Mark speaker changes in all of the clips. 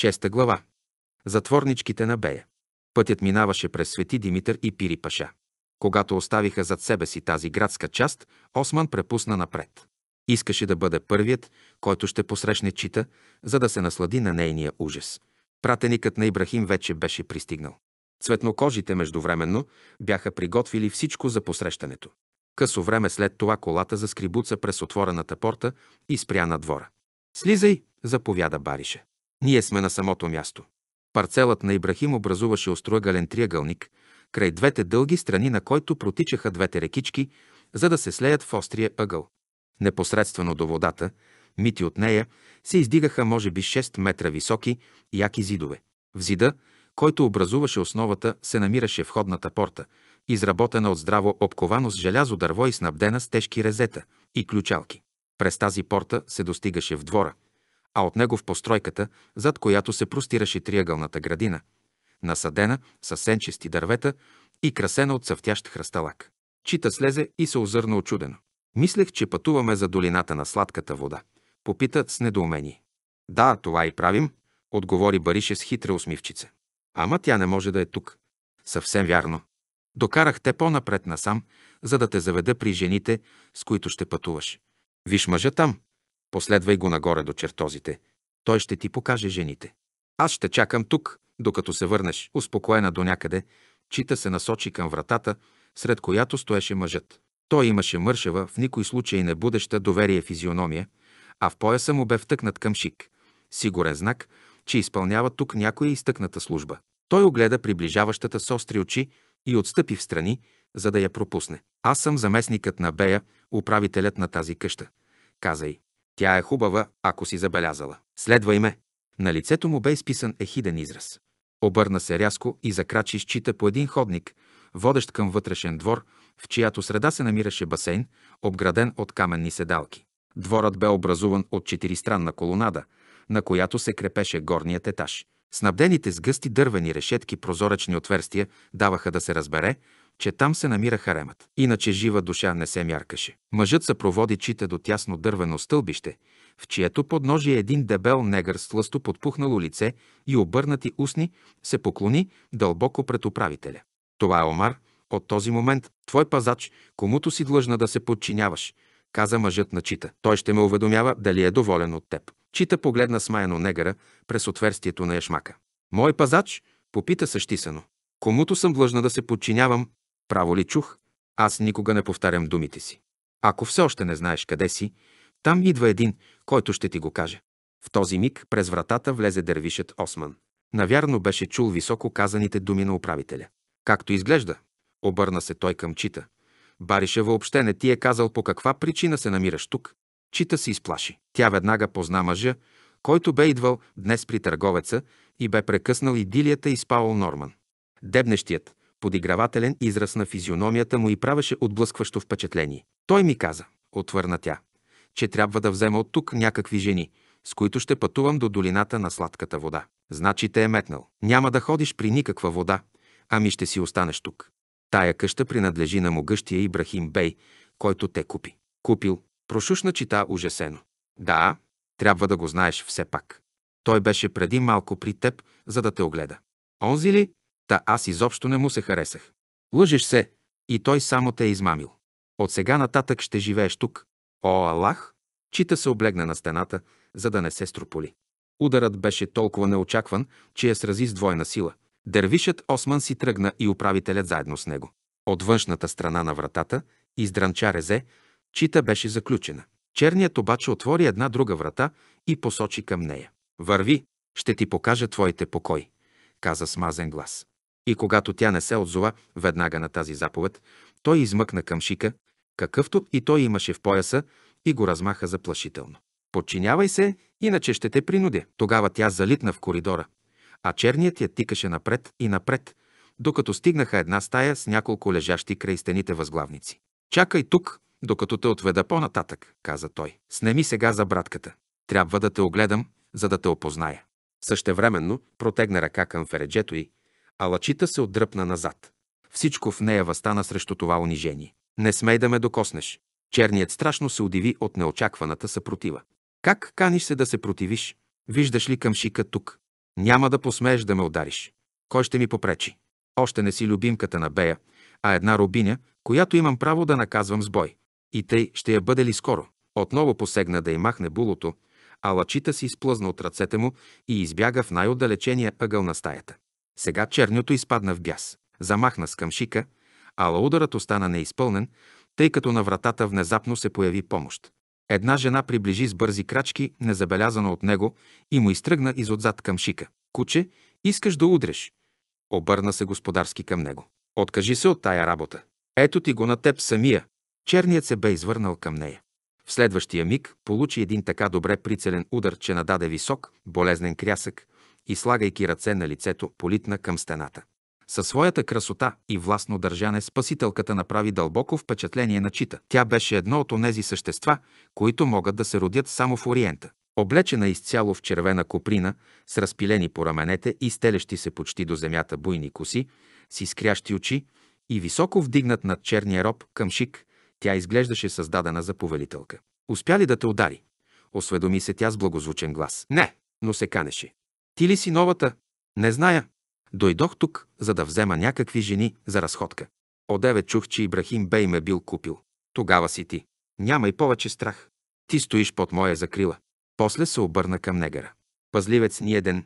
Speaker 1: Шеста глава. Затворничките на Бея. Пътят минаваше през Свети Димитър и Пири Паша. Когато оставиха зад себе си тази градска част, Осман препусна напред. Искаше да бъде първият, който ще посрещне чита, за да се наслади на нейния ужас. Пратеникът на Ибрахим вече беше пристигнал. Цветнокожите междувременно бяха приготвили всичко за посрещането. Късо време след това колата заскрибуца през отворената порта и спря на двора. Слизай, заповяда Барише. Ние сме на самото място. Парцелът на Ибрахим образуваше остроъгълен триъгълник, край двете дълги страни на който протичаха двете рекички, за да се слеят в острия ъгъл. Непосредствено до водата, мити от нея, се издигаха може би 6 метра високи, яки зидове. В зида, който образуваше основата, се намираше входната порта, изработена от здраво обковано с желязо дърво и снабдена с тежки резета и ключалки. През тази порта се достигаше в двора – а от него в постройката, зад която се простираше триъгълната градина, насадена с сенчести дървета и красена от цъфтящ хръсталак. Чита слезе и се озърна очудено. Мислех, че пътуваме за долината на сладката вода. Попитат с недоумение. Да, това и правим, отговори Барише с хитра усмивчица. Ама тя не може да е тук. Съвсем вярно. Докарах те по-напред насам, за да те заведа при жените, с които ще пътуваш. Виж мъжа там, Последвай го нагоре до чертозите. Той ще ти покаже жените. Аз ще чакам тук, докато се върнеш, успокоена до някъде. Чита се насочи към вратата, сред която стоеше мъжът. Той имаше мършева, в никой случай не будеща доверие физиономия, а в пояса му бе втъкнат към шик. Сигурен знак, че изпълнява тук някоя изтъкната служба. Той огледа приближаващата с остри очи и отстъпи в страни, за да я пропусне. Аз съм заместникът на Бея, управителят на тази къща, каза й. Тя е хубава, ако си забелязала. Следвай ме. На лицето му бе изписан ехиден израз. Обърна се рязко и закрачи счита по един ходник, водещ към вътрешен двор, в чиято среда се намираше басейн, обграден от каменни седалки. Дворът бе образуван от четиристранна колонада, на която се крепеше горният етаж. Снабдените с гъсти дървени решетки прозоречни отверстия даваха да се разбере, че там се намира харемът. Иначе жива душа не се мяркаше. Мъжът се проводи чита до тясно дървено стълбище, в чието подножие един дебел негър с лъсто подпухнало лице и обърнати устни се поклони дълбоко пред управителя. Това е Омар, от този момент твой пазач, комуто си длъжна да се подчиняваш, каза мъжът на Чита. Той ще ме уведомява дали е доволен от теб. Чита погледна смаяно негъра през отверстието на яшмака. Мой пазач, попита същисано. Комуто съм длъжна да се подчинявам, Право ли чух? Аз никога не повтарям думите си. Ако все още не знаеш къде си, там идва един, който ще ти го каже. В този миг през вратата влезе дървишът Осман. Навярно беше чул високо казаните думи на управителя. Както изглежда, обърна се той към Чита. Бариша въобще не ти е казал по каква причина се намираш тук. Чита се изплаши. Тя веднага позна мъжа, който бе идвал днес при търговеца и бе прекъснал идилията и спал Норман. Дебнещият, подигравателен израз на физиономията му и правеше отблъскващо впечатление. Той ми каза, отвърна тя, че трябва да взема от тук някакви жени, с които ще пътувам до долината на сладката вода. Значи те е метнал. Няма да ходиш при никаква вода, ами ще си останеш тук. Тая къща принадлежи на могъщия Ибрахим Бей, който те купи. Купил, прошушна чита ужасено. Да, трябва да го знаеш все пак. Той беше преди малко при теб, за да те огледа. Онзи ли? Та аз изобщо не му се харесах. Лъжеш се, и той само те е измамил. От сега нататък ще живееш тук. О, Аллах! Чита се облегна на стената, за да не се строполи. Ударът беше толкова неочакван, че я срази с двойна сила. Дервишът Осман си тръгна и управителят заедно с него. От външната страна на вратата, издранча резе, чита беше заключена. Черният обаче отвори една друга врата и посочи към нея. Върви, ще ти покажа твоите покой, каза смазен глас. И когато тя не се отзова веднага на тази заповед, той измъкна към шика, какъвто и той имаше в пояса, и го размаха заплашително. Подчинявай се, иначе ще те принудя. Тогава тя залитна в коридора, а черният я тикаше напред и напред, докато стигнаха една стая с няколко лежащи край стените възглавници. Чакай тук, докато те отведа по-нататък, каза той. Снеми сега за братката. Трябва да те огледам, за да те опозная. Същевременно протегна ръка към фереджето й, а лъчита се отдръпна назад. Всичко в нея възстана срещу това унижение. Не смей да ме докоснеш. Черният страшно се удиви от неочакваната съпротива. Как каниш се да се противиш? Виждаш ли към шика тук? Няма да посмееш да ме удариш. Кой ще ми попречи? Още не си любимката на Бея, а една рубиня, която имам право да наказвам с бой. И тъй ще я бъде ли скоро? Отново посегна да й махне булото, а лъчита си изплъзна от ръцете му и избяга в най-отдалечения ъгъл на стаята. Сега чернито изпадна в бяс. Замахна с къмшика, ала ударът остана неизпълнен, тъй като на вратата внезапно се появи помощ. Една жена приближи с бързи крачки, незабелязана от него, и му изтръгна изотзад към шика. Куче, искаш да удреш. Обърна се господарски към него. Откажи се от тая работа. Ето ти го на теб самия. Черният се бе извърнал към нея. В следващия миг получи един така добре прицелен удар, че нададе висок, болезнен крясък, и слагайки ръце на лицето, политна към стената. Със своята красота и властно държане спасителката направи дълбоко впечатление на Чита. Тя беше едно от онези същества, които могат да се родят само в Ориента. Облечена изцяло в червена коприна, с разпилени по раменете и стелещи се почти до земята буйни коси, с изкрящи очи и високо вдигнат над черния роб към шик, тя изглеждаше създадена за повелителка. Успя ли да те удари? Осведоми се тя с благозвучен глас. Не, но се канеше. Ти ли си новата? Не зная. Дойдох тук, за да взема някакви жени за разходка. Одеве чух, че Ибрахим Бей ме бил купил. Тогава си ти. няма и повече страх. Ти стоиш под моя закрила. После се обърна към негара. Пазливец ни еден.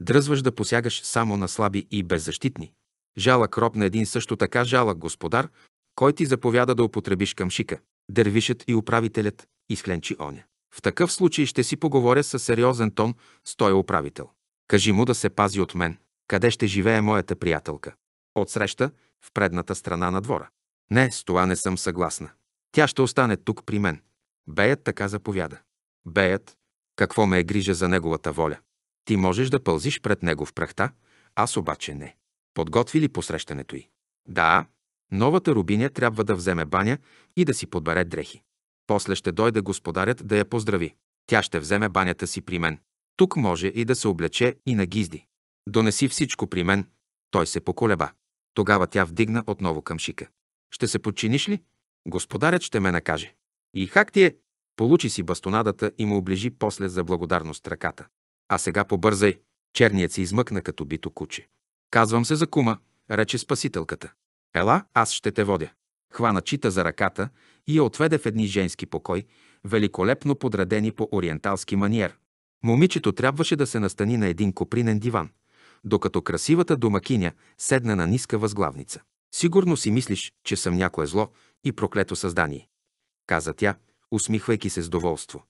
Speaker 1: Дръзваш да посягаш само на слаби и беззащитни. Жалък роб на един също така жалък господар, кой ти заповяда да употребиш към шика. Дервишът и управителят изхленчи оня. В такъв случай ще си поговоря с сериозен тон с той управител. Кажи му да се пази от мен. Къде ще живее моята приятелка? Отсреща, в предната страна на двора. Не, с това не съм съгласна. Тя ще остане тук при мен. Беят така заповяда. Беят, какво ме е грижа за неговата воля? Ти можеш да пълзиш пред него в прахта, аз обаче не. Подготви ли посрещането й? Да, новата рубиня трябва да вземе баня и да си подбере дрехи. После ще дойде господарят да я поздрави. Тя ще вземе банята си при мен. Тук може и да се облече и на гизди. Донеси всичко при мен. Той се поколеба. Тогава тя вдигна отново към шика. Ще се подчиниш ли? Господарят ще ме накаже. И хак ти е? Получи си бастонадата и му оближи после за благодарност ръката. А сега побързай. Черният се измъкна като бито куче. Казвам се за кума, рече спасителката. Ела, аз ще те водя. Хвана чита за ръката и я отведе в едни женски покой, великолепно подредени по ориенталски маниер. Момичето трябваше да се настани на един копринен диван, докато красивата домакиня седна на ниска възглавница. Сигурно си мислиш, че съм някое зло и проклето създание, каза тя, усмихвайки се с доволство.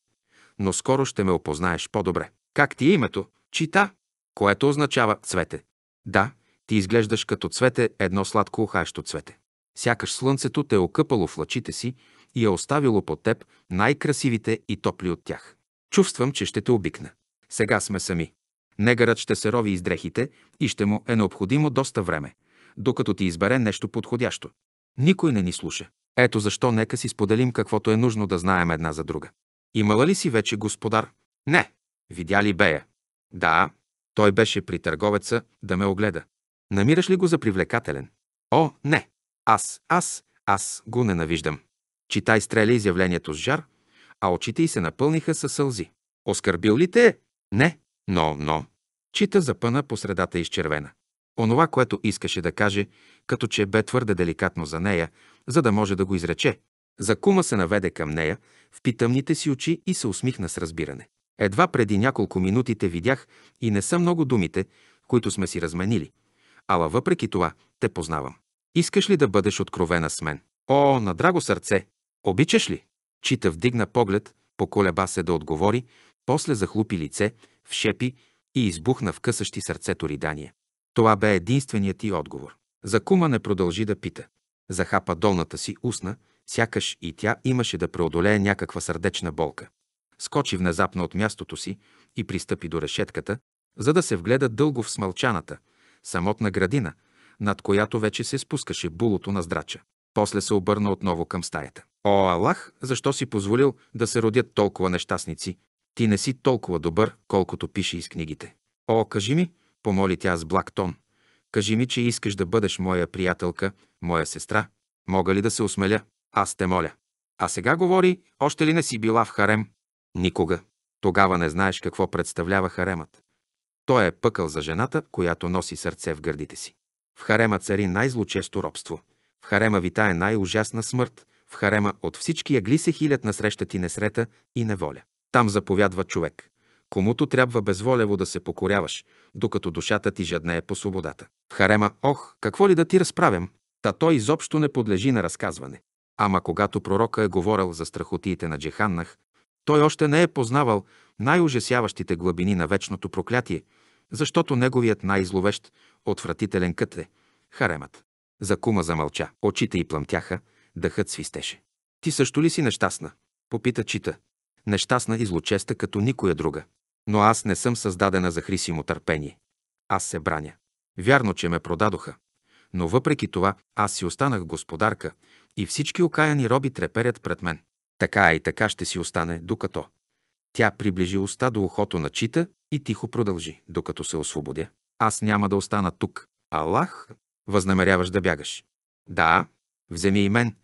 Speaker 1: Но скоро ще ме опознаеш по-добре. Как ти е името? Чита, което означава цвете. Да, ти изглеждаш като цвете едно сладко ухаещо цвете. Сякаш слънцето те е окъпало в лъчите си и е оставило под теб най-красивите и топли от тях. Чувствам, че ще те обикна. Сега сме сами. Негърът ще се рови из дрехите и ще му е необходимо доста време, докато ти избере нещо подходящо. Никой не ни слуша. Ето защо нека си споделим каквото е нужно да знаем една за друга. Имала ли си вече господар? Не. Видя ли Бея? Да. Той беше при търговеца да ме огледа. Намираш ли го за привлекателен? О, не. Аз, аз, аз го ненавиждам. Читай стреля изявлението с жар – а очите й се напълниха със сълзи. Оскърбил ли те? Е? Не, но, но. Чита запъна по средата изчервена. Онова, което искаше да каже, като че бе твърде деликатно за нея, за да може да го изрече. Закума се наведе към нея, в питъмните си очи и се усмихна с разбиране. Едва преди няколко минути те видях и не са много думите, които сме си разменили. Ала въпреки това те познавам. Искаш ли да бъдеш откровена с мен? О, на драго сърце! Обичаш ли? Чита вдигна поглед, поколеба се да отговори, после захлупи лице, вшепи и избухна в късащи сърцето ридание. Това бе единственият ти отговор. Закума не продължи да пита. Захапа долната си устна, сякаш и тя имаше да преодолее някаква сърдечна болка. Скочи внезапно от мястото си и пристъпи до решетката, за да се вгледа дълго в смълчаната, самотна градина, над която вече се спускаше булото на здрача. После се обърна отново към стаята. О, Аллах, защо си позволил да се родят толкова нещастници? Ти не си толкова добър, колкото пише из книгите. О, кажи ми, помоли тя с благ тон. Кажи ми, че искаш да бъдеш моя приятелка, моя сестра. Мога ли да се осмеля? Аз те моля. А сега говори, още ли не си била в харем? Никога. Тогава не знаеш какво представлява харемът. Той е пъкъл за жената, която носи сърце в гърдите си. В харема цари най-злочесто робство. В харема витае най-ужасна смърт, в харема от всички ягли се хилят насреща ти несрета и неволя. Там заповядва човек, комуто трябва безволево да се покоряваш, докато душата ти жаднее по свободата. В харема, ох, какво ли да ти разправям? Та той изобщо не подлежи на разказване. Ама когато пророка е говорил за страхотиите на Джеханнах, той още не е познавал най-ужасяващите глъбини на вечното проклятие, защото неговият най-зловещ, отвратителен кът е – харемът. Закума замълча, очите й плъмтяха – Дъхът свистеше. Ти също ли си нещастна? Попита Чита. Нещастна и злочеста като никоя друга. Но аз не съм създадена за хрисимо търпение. Аз се браня. Вярно, че ме продадоха. Но въпреки това аз си останах господарка и всички окаяни роби треперят пред мен. Така и така ще си остане, докато. Тя приближи уста до ухото на Чита и тихо продължи, докато се освободя. Аз няма да остана тук. Аллах, възнамеряваш да бягаш. Да, вземи и мен,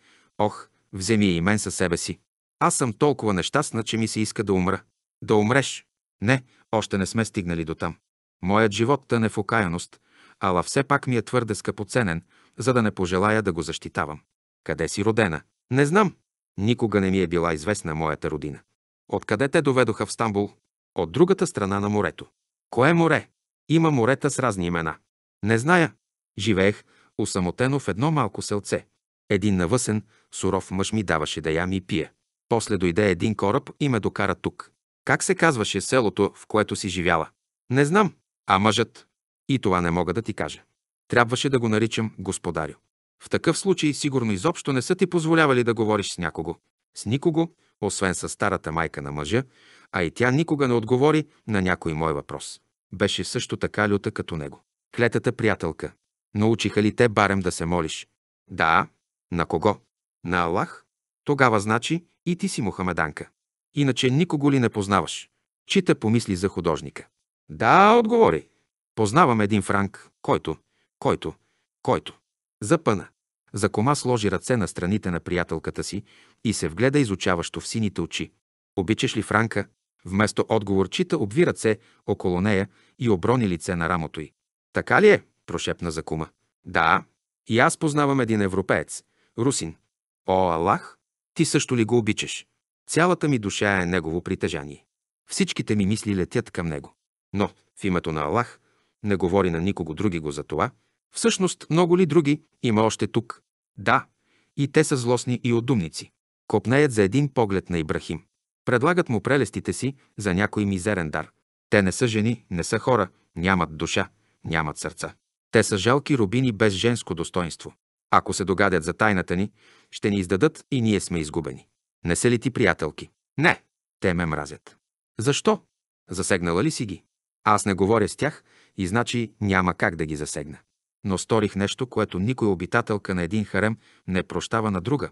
Speaker 1: Ох, вземи и мен със себе си. Аз съм толкова нещастна, че ми се иска да умра. Да умреш. Не, още не сме стигнали до там. Моят живот тъне в окаяност, ала все пак ми е твърде скъпоценен, за да не пожелая да го защитавам. Къде си родена? Не знам. Никога не ми е била известна моята родина. Откъде те доведоха в Стамбул? От другата страна на морето. Кое море? Има морета с разни имена. Не зная. Живеех усамотено в едно малко селце. Един навъсен, суров мъж ми даваше да ям и пие. После дойде един кораб и ме докара тук. Как се казваше селото, в което си живяла? Не знам, а мъжът. И това не мога да ти кажа. Трябваше да го наричам господарю. В такъв случай сигурно изобщо не са ти позволявали да говориш с някого. С никого, освен с старата майка на мъжа, а и тя никога не отговори на някой мой въпрос. Беше също така люта като него. Клетата приятелка. Научиха ли те барем да се молиш? Да, на кого? На Аллах? Тогава значи и ти си мухамеданка. Иначе никого ли не познаваш? Чита помисли за художника. Да, отговори. Познавам един франк, който, който, който. Запъна. За кома сложи ръце на страните на приятелката си и се вгледа изучаващо в сините очи. Обичаш ли Франка? Вместо отговор чита обви ръце около нея и оброни лице на рамото й. Така ли е? прошепна за кума. Да, и аз познавам един европеец, Русин. О, Аллах, ти също ли го обичаш? Цялата ми душа е негово притежание. Всичките ми мисли летят към него. Но в името на Аллах не говори на никого други го за това. Всъщност, много ли други има още тук? Да, и те са злостни и отдумници. Копнеят за един поглед на Ибрахим. Предлагат му прелестите си за някой мизерен дар. Те не са жени, не са хора, нямат душа, нямат сърца. Те са жалки рубини без женско достоинство. Ако се догадят за тайната ни, ще ни издадат и ние сме изгубени. Не са ли ти приятелки? Не. Те ме мразят. Защо? Засегнала ли си ги? Аз не говоря с тях и значи няма как да ги засегна. Но сторих нещо, което никой обитателка на един харем не прощава на друга.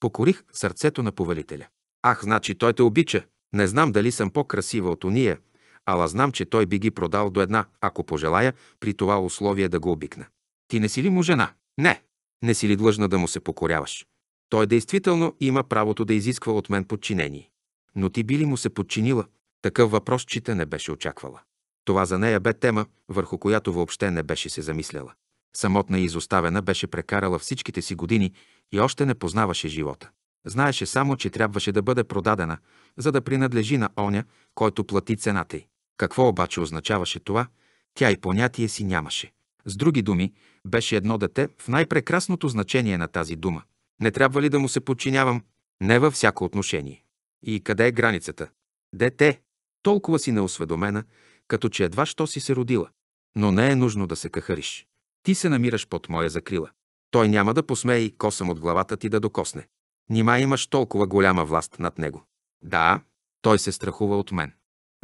Speaker 1: Покорих сърцето на повелителя. Ах, значи той те обича. Не знам дали съм по-красива от уния, ала знам, че той би ги продал до една, ако пожелая, при това условие да го обикна. Ти не си ли му жена? Не не си ли длъжна да му се покоряваш? Той действително има правото да изисква от мен подчинение. Но ти би ли му се подчинила? Такъв въпрос чита не беше очаквала. Това за нея бе тема, върху която въобще не беше се замисляла. Самотна и изоставена беше прекарала всичките си години и още не познаваше живота. Знаеше само, че трябваше да бъде продадена, за да принадлежи на оня, който плати цената й. Какво обаче означаваше това, тя и понятие си нямаше. С други думи, беше едно дете в най-прекрасното значение на тази дума. Не трябва ли да му се подчинявам? Не във всяко отношение. И къде е границата? Дете! Толкова си неосведомена, като че едва що си се родила. Но не е нужно да се кахариш. Ти се намираш под моя закрила. Той няма да посмее и косъм от главата ти да докосне. Нима имаш толкова голяма власт над него. Да, той се страхува от мен.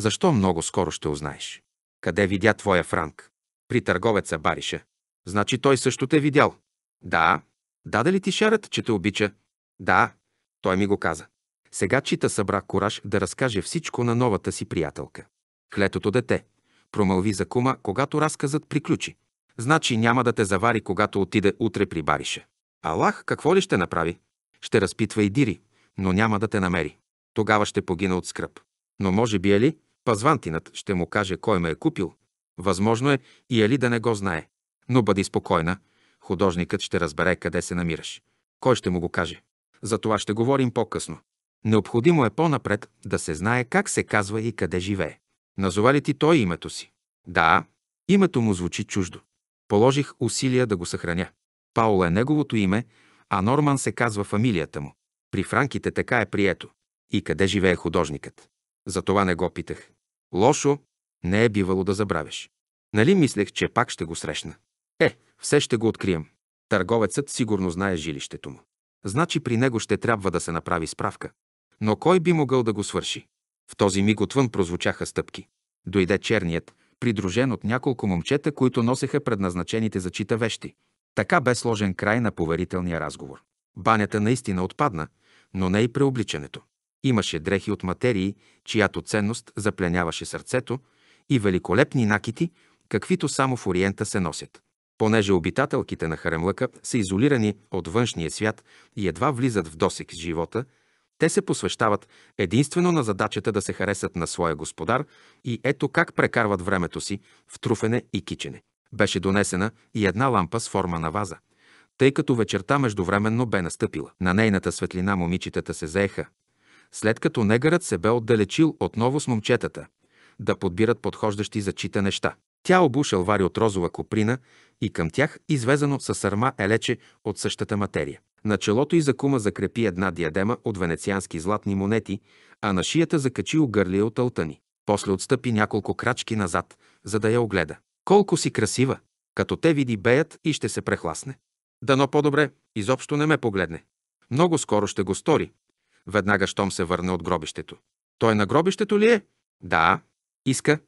Speaker 1: Защо много скоро ще узнаеш? Къде видя твоя Франк? При търговеца Бариша. Значи той също те е видял. Да. Даде ли ти шарът, че те обича? Да. Той ми го каза. Сега Чита събра кураж да разкаже всичко на новата си приятелка. Клетото дете. Промълви за кума, когато разказът приключи. Значи няма да те завари, когато отиде утре при бариша. Аллах какво ли ще направи? Ще разпитва и дири, но няма да те намери. Тогава ще погина от скръп. Но може би Ели, пазвантинът ще му каже кой ме е купил. Възможно е и Ели да не го знае. Но бъди спокойна, художникът ще разбере къде се намираш. Кой ще му го каже? За това ще говорим по-късно. Необходимо е по-напред да се знае как се казва и къде живее. Назова ли ти той името си? Да, името му звучи чуждо. Положих усилия да го съхраня. Паул е неговото име, а Норман се казва фамилията му. При франките така е прието. И къде живее художникът? За това не го питах. Лошо не е бивало да забравяш. Нали мислех, че пак ще го срещна? Е, все ще го открием. Търговецът сигурно знае жилището му. Значи при него ще трябва да се направи справка. Но кой би могъл да го свърши? В този миг отвън прозвучаха стъпки. Дойде черният, придружен от няколко момчета, които носеха предназначените за чита вещи. Така бе сложен край на поверителния разговор. Банята наистина отпадна, но не и преобличането. Имаше дрехи от материи, чиято ценност запленяваше сърцето, и великолепни накити, каквито само в Ориента се носят понеже обитателките на Харемлъка са изолирани от външния свят и едва влизат в досек с живота, те се посвещават единствено на задачата да се харесат на своя господар и ето как прекарват времето си в труфене и кичене. Беше донесена и една лампа с форма на ваза, тъй като вечерта междувременно бе настъпила. На нейната светлина момичетата се заеха, след като негърът се бе отдалечил отново с момчетата, да подбират подхождащи за чита неща. Тя обушал вари от розова коприна и към тях извезено със сърма елече от същата материя. На челото и за кума закрепи една диадема от венециански златни монети, а на шията закачи огърлия от алтани. После отстъпи няколко крачки назад, за да я огледа. Колко си красива! Като те види беят и ще се прехласне. Дано по-добре, изобщо не ме погледне. Много скоро ще го стори. Веднага щом се върне от гробището. Той на гробището ли е? Да, иска,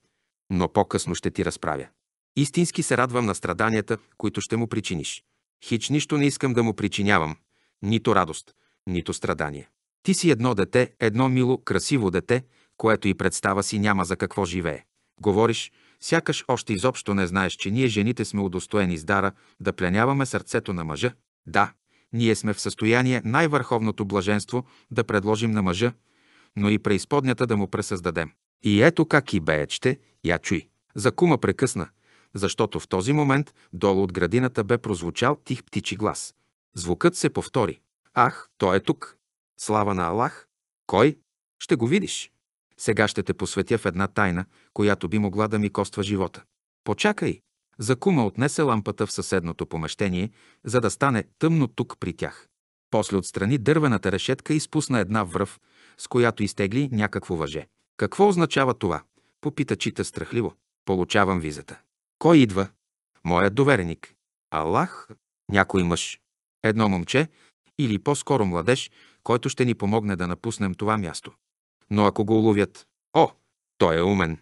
Speaker 1: но по-късно ще ти разправя. Истински се радвам на страданията, които ще му причиниш. Хич нищо не искам да му причинявам. Нито радост, нито страдание. Ти си едно дете, едно мило, красиво дете, което и представа си няма за какво живее. Говориш, сякаш още изобщо не знаеш, че ние жените сме удостоени с дара да пленяваме сърцето на мъжа. Да, ние сме в състояние най-върховното блаженство да предложим на мъжа, но и преизподнята да му пресъздадем. И ето как и беечте, я чуй. За кума прекъсна – защото в този момент долу от градината бе прозвучал тих птичи глас. Звукът се повтори. Ах, той е тук! Слава на Аллах! Кой? Ще го видиш. Сега ще те посветя в една тайна, която би могла да ми коства живота. Почакай! Закума отнесе лампата в съседното помещение, за да стане тъмно тук при тях. После отстрани дървената решетка и спусна една връв, с която изтегли някакво въже. Какво означава това? Попита Чита страхливо. Получавам визата. Кой идва? Моят довереник. Аллах, някой мъж. Едно момче, или по-скоро младеж, който ще ни помогне да напуснем това място. Но ако го уловят, о, той е умен.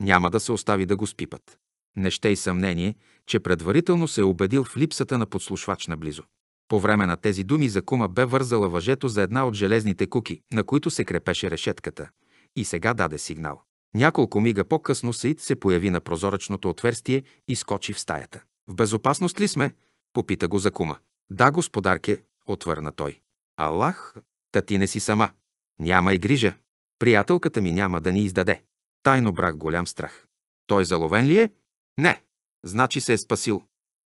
Speaker 1: Няма да се остави да го спипат. Не ще и съмнение, че предварително се е убедил в липсата на подслушвач наблизо. По време на тези думи за кума бе вързала въжето за една от железните куки, на които се крепеше решетката, и сега даде сигнал. Няколко мига по-късно Саид се появи на прозоречното отверстие и скочи в стаята. В безопасност ли сме? Попита го за кума. Да, господарке, отвърна той. Аллах, та ти не си сама. Няма и грижа. Приятелката ми няма да ни издаде. Тайно брах голям страх. Той заловен ли е? Не. Значи се е спасил.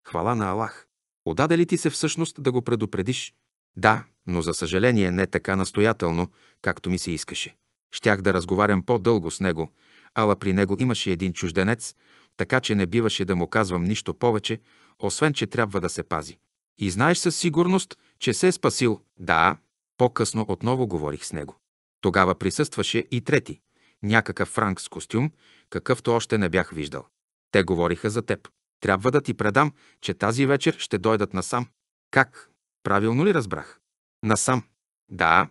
Speaker 1: Хвала на Аллах. Отдаде ли ти се всъщност да го предупредиш? Да, но за съжаление не така настоятелно, както ми се искаше. Щях да разговарям по-дълго с него, ала при него имаше един чужденец, така че не биваше да му казвам нищо повече, освен че трябва да се пази. И знаеш със сигурност, че се е спасил. Да, по-късно отново говорих с него. Тогава присъстваше и трети, някакъв франк с костюм, какъвто още не бях виждал. Те говориха за теб. Трябва да ти предам, че тази вечер ще дойдат насам. Как? Правилно ли разбрах? Насам. Да.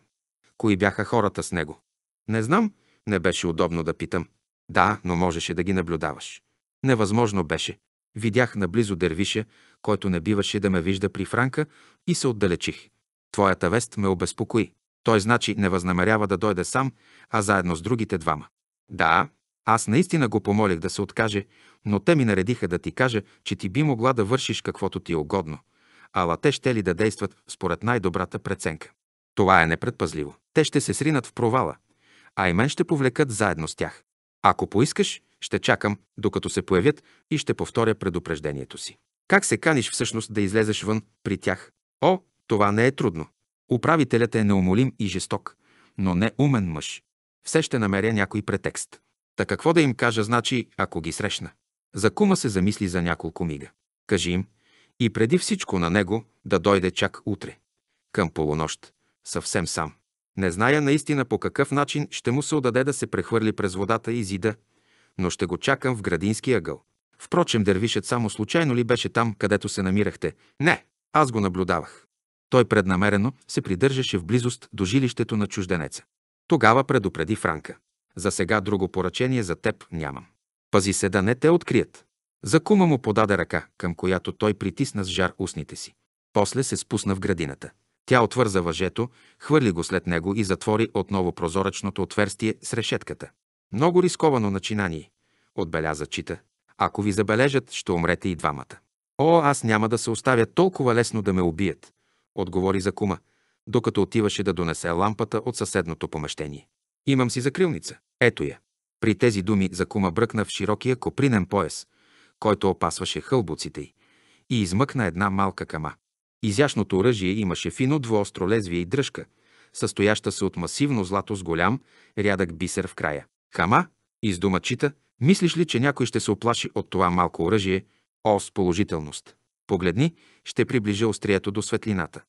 Speaker 1: Кои бяха хората с него? Не знам, не беше удобно да питам. Да, но можеше да ги наблюдаваш. Невъзможно беше. Видях наблизо дервиша, който не биваше да ме вижда при Франка и се отдалечих. Твоята вест ме обезпокои. Той значи не възнамерява да дойде сам, а заедно с другите двама. Да, аз наистина го помолих да се откаже, но те ми наредиха да ти кажа, че ти би могла да вършиш каквото ти е угодно, ала те ще ли да действат според най-добрата преценка. Това е непредпазливо. Те ще се сринат в провала – а и мен ще повлекат заедно с тях. Ако поискаш, ще чакам, докато се появят и ще повторя предупреждението си. Как се каниш всъщност да излезеш вън при тях? О, това не е трудно. Управителят е неумолим и жесток, но не умен мъж. Все ще намеря някой претекст. Та какво да им кажа значи, ако ги срещна? За кума се замисли за няколко мига. Кажи им, и преди всичко на него да дойде чак утре. Към полунощ, съвсем сам. Не зная наистина по какъв начин ще му се отдаде да се прехвърли през водата и зида, но ще го чакам в градински ъгъл. Впрочем, дървишът само случайно ли беше там, където се намирахте? Не, аз го наблюдавах. Той преднамерено се придържаше в близост до жилището на чужденеца. Тогава предупреди Франка. За сега друго поръчение за теб нямам. Пази се да не те открият. За кума му подаде ръка, към която той притисна с жар устните си. После се спусна в градината. Тя отвърза въжето, хвърли го след него и затвори отново прозоречното отверстие с решетката. Много рисковано начинание, отбеляза Чита. Ако ви забележат, ще умрете и двамата. О, аз няма да се оставя толкова лесно да ме убият, отговори Закума, докато отиваше да донесе лампата от съседното помещение. Имам си закрилница. Ето я. При тези думи Закума бръкна в широкия копринен пояс, който опасваше хълбуците й, и измъкна една малка кама. Изящното оръжие имаше фино лезвие и дръжка, състояща се от масивно злато с голям, рядък бисер в края. Хама, издума чита, мислиш ли, че някой ще се оплаши от това малко оръжие? О, с положителност! Погледни, ще приближа острието до светлината.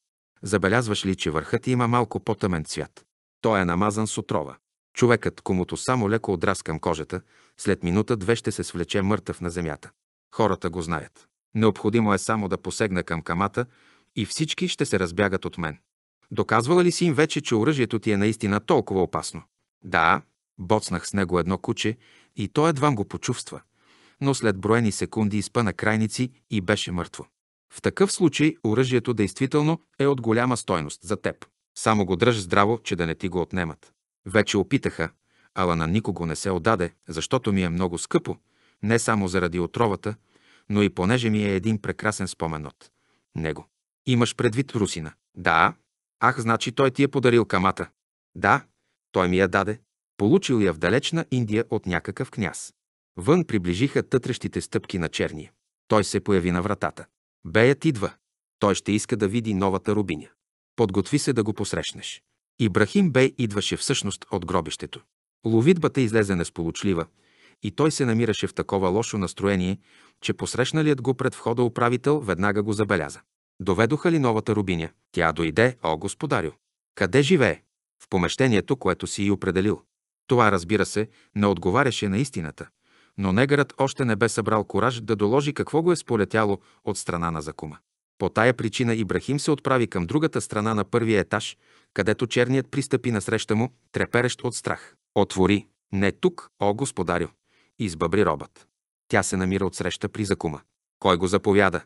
Speaker 1: Забелязваш ли, че върхът има малко по-тъмен цвят? Той е намазан с отрова. Човекът, комуто само леко отраскам кожата, след минута-две ще се свлече мъртъв на земята. Хората го знаят. Необходимо е само да посегна към камата и всички ще се разбягат от мен. Доказвала ли си им вече, че оръжието ти е наистина толкова опасно? Да, боцнах с него едно куче и той едвам го почувства, но след броени секунди изпъна крайници и беше мъртво. В такъв случай оръжието действително е от голяма стойност за теб. Само го дръж здраво, че да не ти го отнемат. Вече опитаха, ала на никого не се отдаде, защото ми е много скъпо, не само заради отровата, но и понеже ми е един прекрасен спомен от него. Имаш предвид русина. Да. Ах, значи той ти е подарил камата. Да, той ми я даде. Получил я в далечна Индия от някакъв княз. Вън приближиха тътрещите стъпки на черния. Той се появи на вратата. Беят идва. Той ще иска да види новата рубиня. Подготви се да го посрещнеш. Ибрахим Бей идваше всъщност от гробището. Ловидбата излезе несполучлива и той се намираше в такова лошо настроение, че посрещналият го пред входа управител веднага го забеляза. Доведоха ли новата рубиня? Тя дойде, о господарю. Къде живее? В помещението, което си и определил. Това, разбира се, не отговаряше на истината, но негърът още не бе събрал кораж да доложи какво го е сполетяло от страна на закума. По тая причина Ибрахим се отправи към другата страна на първия етаж, където черният пристъпи насреща му, треперещ от страх. Отвори! Не тук, о господарю! Избъбри робът. Тя се намира отсреща при закума. Кой го заповяда?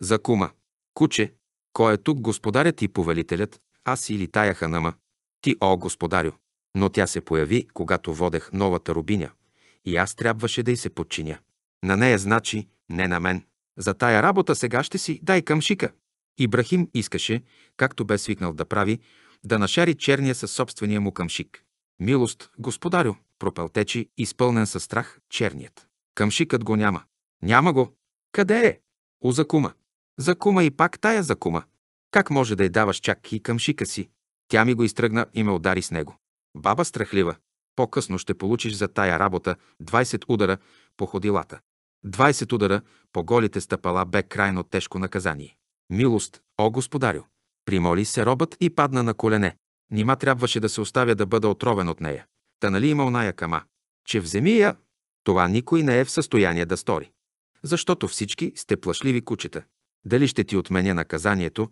Speaker 1: Закума. Куче, кой е тук господарят и повелителят, аз или тая ханама? Ти, о, господарю! Но тя се появи, когато водех новата рубиня, и аз трябваше да й се подчиня. На нея значи, не на мен. За тая работа сега ще си дай къмшика. Ибрахим искаше, както бе свикнал да прави, да нашари черния със собствения му къмшик. Милост, господарю, пропълтечи, изпълнен със страх, черният. Къмшикът го няма. Няма го. Къде е? Узакума. Закума и пак тая закума. Как може да й даваш чак и към шика си? Тя ми го изтръгна и ме удари с него. Баба страхлива. По-късно ще получиш за тая работа 20 удара по ходилата. 20 удара по голите стъпала бе крайно тежко наказание. Милост, о господарю! Примоли се робът и падна на колене. Нима трябваше да се оставя да бъда отровен от нея. Та нали има оная кама? Че вземи я! Това никой не е в състояние да стори. Защото всички сте плашливи кучета. Дали ще ти отменя наказанието,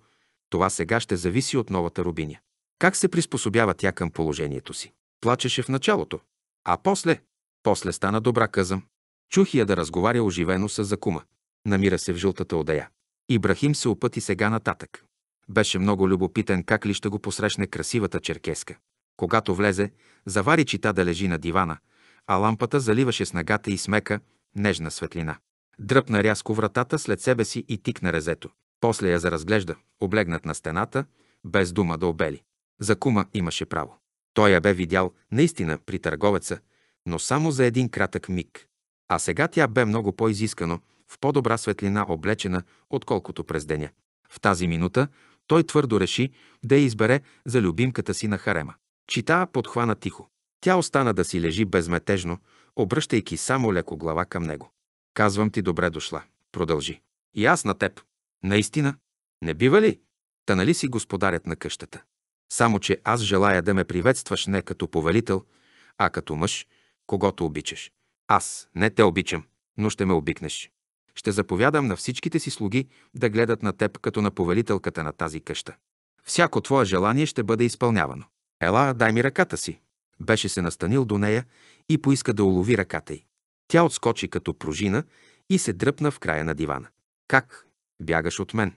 Speaker 1: това сега ще зависи от новата рубиня. Как се приспособява тя към положението си? Плачеше в началото, а после, после стана добра къзъм. Чух я да разговаря оживено с Закума. Намира се в жълтата одея. Ибрахим се опъти сега нататък. Беше много любопитен как ли ще го посрещне красивата черкеска. Когато влезе, завари чита да лежи на дивана, а лампата заливаше снагата и смека, нежна светлина. Дръпна рязко вратата след себе си и тикна резето. После я заразглежда, облегнат на стената, без дума да обели. За кума имаше право. Той я бе видял наистина при търговеца, но само за един кратък миг. А сега тя бе много по-изискано, в по-добра светлина облечена, отколкото през деня. В тази минута той твърдо реши да я избере за любимката си на харема. Чита подхвана тихо. Тя остана да си лежи безметежно, обръщайки само леко глава към него. Казвам ти добре дошла. Продължи. И аз на теб. Наистина? Не бива ли? Та нали си господарят на къщата? Само, че аз желая да ме приветстваш не като повелител, а като мъж, когато обичаш. Аз не те обичам, но ще ме обикнеш. Ще заповядам на всичките си слуги да гледат на теб като на повелителката на тази къща. Всяко твое желание ще бъде изпълнявано. Ела, дай ми ръката си. Беше се настанил до нея и поиска да улови ръката й. Тя отскочи като пружина и се дръпна в края на дивана. Как? Бягаш от мен?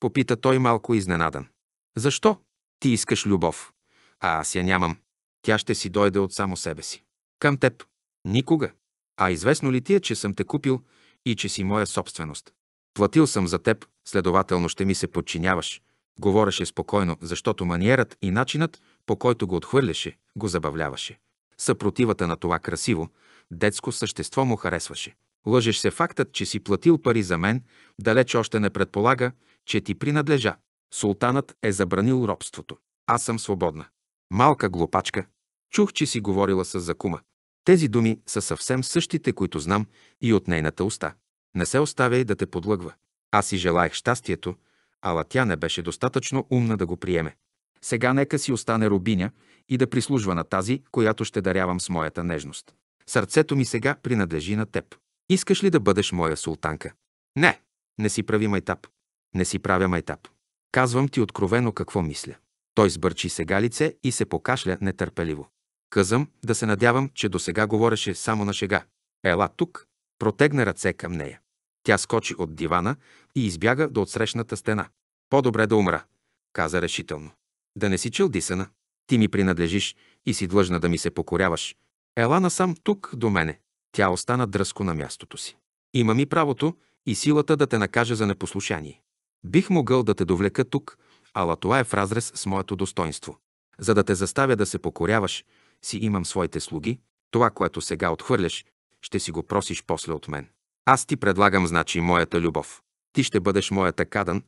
Speaker 1: Попита той малко изненадан. Защо? Ти искаш любов. А аз я нямам. Тя ще си дойде от само себе си. Към теб. Никога. А известно ли ти е, че съм те купил и че си моя собственост? Платил съм за теб, следователно ще ми се подчиняваш. Говореше спокойно, защото маниерът и начинът, по който го отхвърляше, го забавляваше. Съпротивата на това красиво, детско същество му харесваше. Лъжеш се фактът, че си платил пари за мен, далеч още не предполага, че ти принадлежа. Султанът е забранил робството. Аз съм свободна. Малка глупачка. Чух, че си говорила с закума. Тези думи са съвсем същите, които знам и от нейната уста. Не се оставяй да те подлъгва. Аз си желаях щастието, ала тя не беше достатъчно умна да го приеме. Сега нека си остане рубиня и да прислужва на тази, която ще дарявам с моята нежност. Сърцето ми сега принадлежи на теб. Искаш ли да бъдеш моя султанка? Не, не си прави майтап. Не си правя майтап. Казвам ти откровено какво мисля. Той сбърчи сега лице и се покашля нетърпеливо. Казвам да се надявам, че до сега говореше само на шега. Ела тук, протегна ръце към нея. Тя скочи от дивана и избяга до отсрещната стена. По-добре да умра, каза решително. Да не си Дисана. Ти ми принадлежиш и си длъжна да ми се покоряваш. Ела насам тук до мене. Тя остана дръско на мястото си. Има ми правото, и силата да те накажа за непослушание. Бих могъл да те довлека тук, ала това е в разрез с моето достоинство. За да те заставя да се покоряваш, си имам своите слуги, това, което сега отхвърляш, ще си го просиш после от мен. Аз ти предлагам, значи, моята любов. Ти ще бъдеш моята кадан,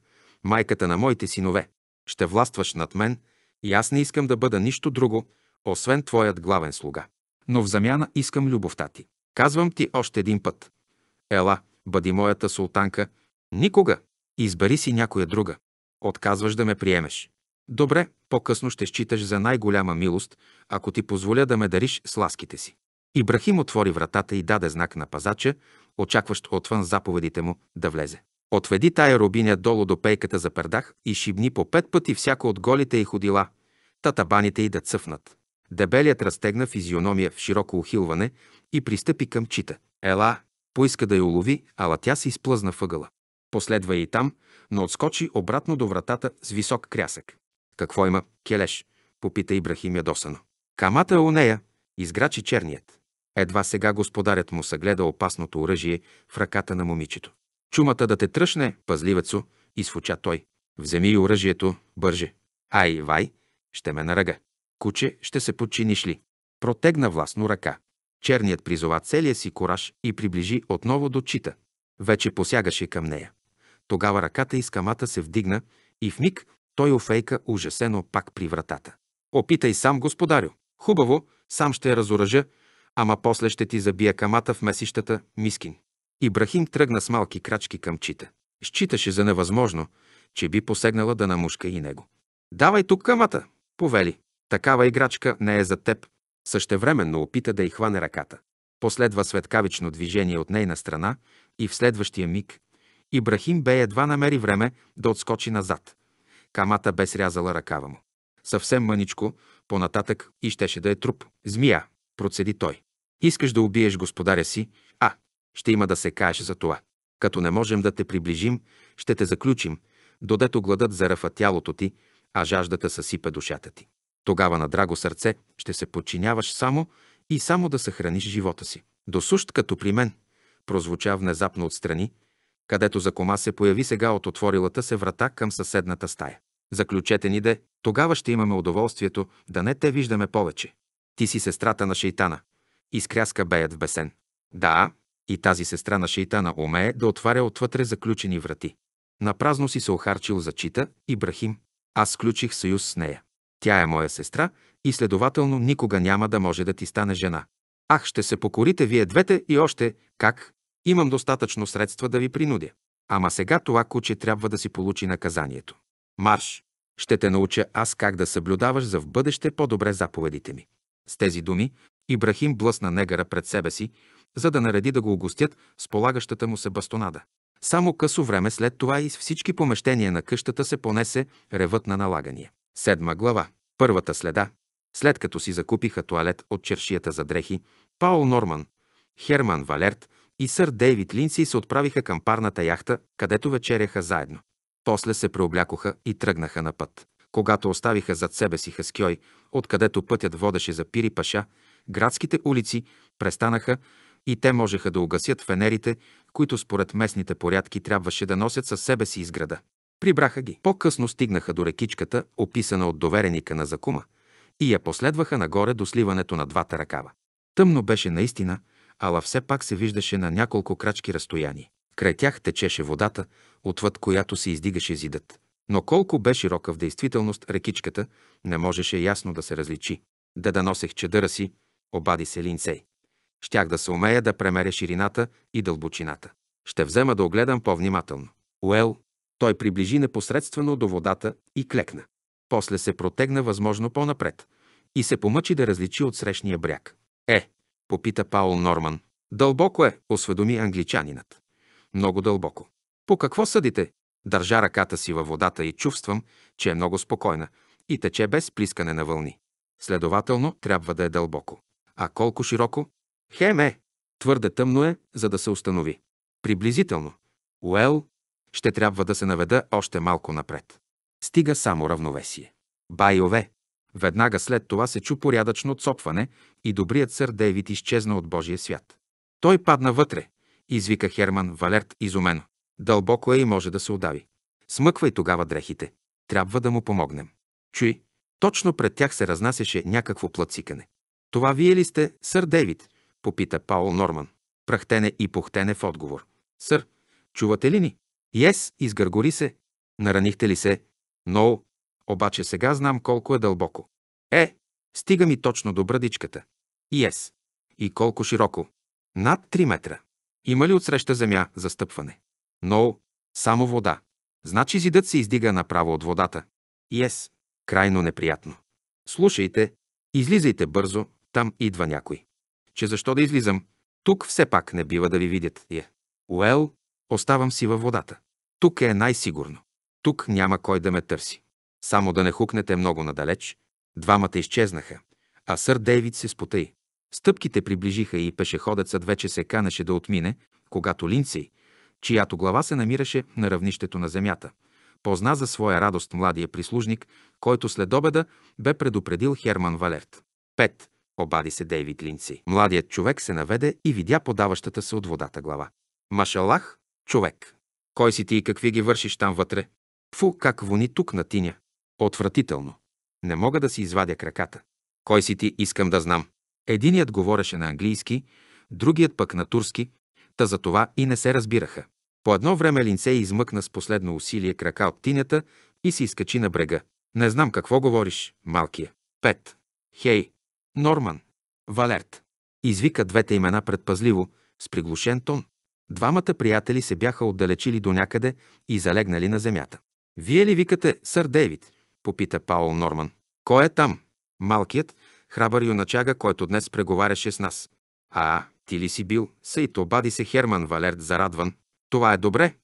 Speaker 1: майката на моите синове. Ще властваш над мен и аз не искам да бъда нищо друго, освен твоят главен слуга но в замяна искам любовта ти. Казвам ти още един път. Ела, бъди моята султанка. Никога. Избери си някоя друга. Отказваш да ме приемеш. Добре, по-късно ще считаш за най-голяма милост, ако ти позволя да ме дариш с ласките си. Ибрахим отвори вратата и даде знак на пазача, очакващ отвън заповедите му да влезе. Отведи тая рубиня долу до пейката за пердах и шибни по пет пъти всяко от голите и ходила, татабаните й да цъфнат. Дебелият разтегна физиономия в широко ухилване и пристъпи към чита. Ела, поиска да я улови, ала тя се изплъзна въгъла. Последва и там, но отскочи обратно до вратата с висок крясък. Какво има, келеш? попита Ибрахим ядосано. Камата е у нея, изграчи черният. Едва сега господарят му съгледа опасното оръжие в ръката на момичето. Чумата да те тръшне, пазливецо, изфуча той. Вземи и оръжието, бърже. Ай, вай, ще ме наръга. Куче, ще се подчиниш ли? Протегна властно ръка. Черният призова целия си кораж и приближи отново до чита. Вече посягаше към нея. Тогава ръката и камата се вдигна и в миг той офейка ужасено пак при вратата. Опитай сам, господарю. Хубаво, сам ще я разоръжа, ама после ще ти забия камата в месищата Мискин. Ибрахим тръгна с малки крачки към чита. Считаше за невъзможно, че би посегнала да намушка и него. Давай тук камата, повели. Такава играчка не е за теб. Същевременно опита да й хване ръката. Последва светкавично движение от нейна страна и в следващия миг Ибрахим бе едва намери време да отскочи назад. Камата бе срязала ръкава му. Съвсем мъничко, понататък и щеше да е труп. Змия, процеди той. Искаш да убиеш господаря си? А, ще има да се каеш за това. Като не можем да те приближим, ще те заключим, додето гладът заръфа тялото ти, а жаждата съсипе душата ти. Тогава на драго сърце ще се подчиняваш само и само да съхраниш живота си. Досущ като при мен, прозвуча внезапно отстрани, където за кома се появи сега от отворилата се врата към съседната стая. Заключете ни де, тогава ще имаме удоволствието да не те виждаме повече. Ти си сестрата на шейтана. Изкряска беят в бесен. Да, и тази сестра на шейтана умее да отваря отвътре заключени врати. Напразно си се охарчил за чита и Брахим. Аз сключих съюз с нея. Тя е моя сестра и следователно никога няма да може да ти стане жена. Ах, ще се покорите вие двете и още как? Имам достатъчно средства да ви принудя. Ама сега това куче трябва да си получи наказанието. Марш! Ще те науча аз как да съблюдаваш за в бъдеще по-добре заповедите ми. С тези думи Ибрахим блъсна негара пред себе си, за да нареди да го огостят с полагащата му се бастонада. Само късо време след това и с всички помещения на къщата се понесе ревът на налагания. Седма глава. Първата следа. След като си закупиха туалет от чершията за дрехи, Паул Норман, Херман Валерт и сър Дейвид Линси се отправиха към парната яхта, където вечеряха заедно. После се преоблякоха и тръгнаха на път. Когато оставиха зад себе си Хаскьой, откъдето пътят водеше за Пири Паша, градските улици престанаха и те можеха да угасят фенерите, които според местните порядки трябваше да носят със себе си изграда. Прибраха ги. По-късно стигнаха до рекичката, описана от довереника на Закума, и я последваха нагоре до сливането на двата ръкава. Тъмно беше наистина, ала все пак се виждаше на няколко крачки разстояние. Край тях течеше водата, отвъд която се издигаше зидът. Но колко бе широка в действителност рекичката, не можеше ясно да се различи. Да да носех чедъра си, обади се Линцей. Щях да се умея да премеря ширината и дълбочината. Ще взема да огледам по-внимателно. Уел, той приближи непосредствено до водата и клекна. После се протегна възможно по-напред и се помъчи да различи от срещния бряг. Е, попита Паул Норман. Дълбоко е, осведоми англичанинът. Много дълбоко. По какво съдите? Държа ръката си във водата и чувствам, че е много спокойна и тече без плискане на вълни. Следователно, трябва да е дълбоко. А колко широко? Хем е! Твърде тъмно е, за да се установи. Приблизително. Уел, ще трябва да се наведа още малко напред. Стига само равновесие. Байове! Веднага след това се чу порядъчно цопване и добрият сър Дейвид изчезна от Божия свят. Той падна вътре, извика Херман Валерт изумено. Дълбоко е и може да се удави. Смъквай тогава дрехите. Трябва да му помогнем. Чуй, точно пред тях се разнасяше някакво плацикане. Това вие ли сте, сър Дейвид? попита Паул Норман. Прахтене и пухтене в отговор. Сър, чувате ли ни? Ес, изгъргори се. Наранихте ли се? Но, обаче сега знам колко е дълбоко. Е, стига ми точно до брадичката. Йес. И колко широко. Над 3 метра. Има ли отсреща земя за стъпване? Но, само вода. Значи зидът се издига направо от водата. Йес. Крайно неприятно. Слушайте, излизайте бързо, там идва някой. Че защо да излизам? Тук все пак не бива да ви видят. Е. Уел, Оставам си във водата. Тук е най-сигурно. Тук няма кой да ме търси. Само да не хукнете много надалеч. Двамата изчезнаха, а сър Дейвид се спотъй. Стъпките приближиха и пешеходецът вече се канеше да отмине, когато Линци, чиято глава се намираше на равнището на земята, позна за своя радост младия прислужник, който след обеда бе предупредил Херман Валерт. Пет, обади се Дейвид Линци. Младият човек се наведе и видя подаващата се от водата глава. Машалах, Човек. Кой си ти и какви ги вършиш там вътре? Фу, как вони тук на тиня. Отвратително. Не мога да си извадя краката. Кой си ти, искам да знам. Единият говореше на английски, другият пък на турски, та за това и не се разбираха. По едно време Линсей измъкна с последно усилие крака от тинята и се изкачи на брега. Не знам какво говориш, малкия. Пет. Хей. Норман. Валерт. Извика двете имена предпазливо, с приглушен тон. Двамата приятели се бяха отдалечили до някъде и залегнали на земята. Вие ли викате, сър Дейвид? попита Паул Норман. Кой е там? Малкият, храбър юначага, който днес преговаряше с нас. А, ти ли си бил? Сейт обади се Херман Валерт зарадван. Това е добре.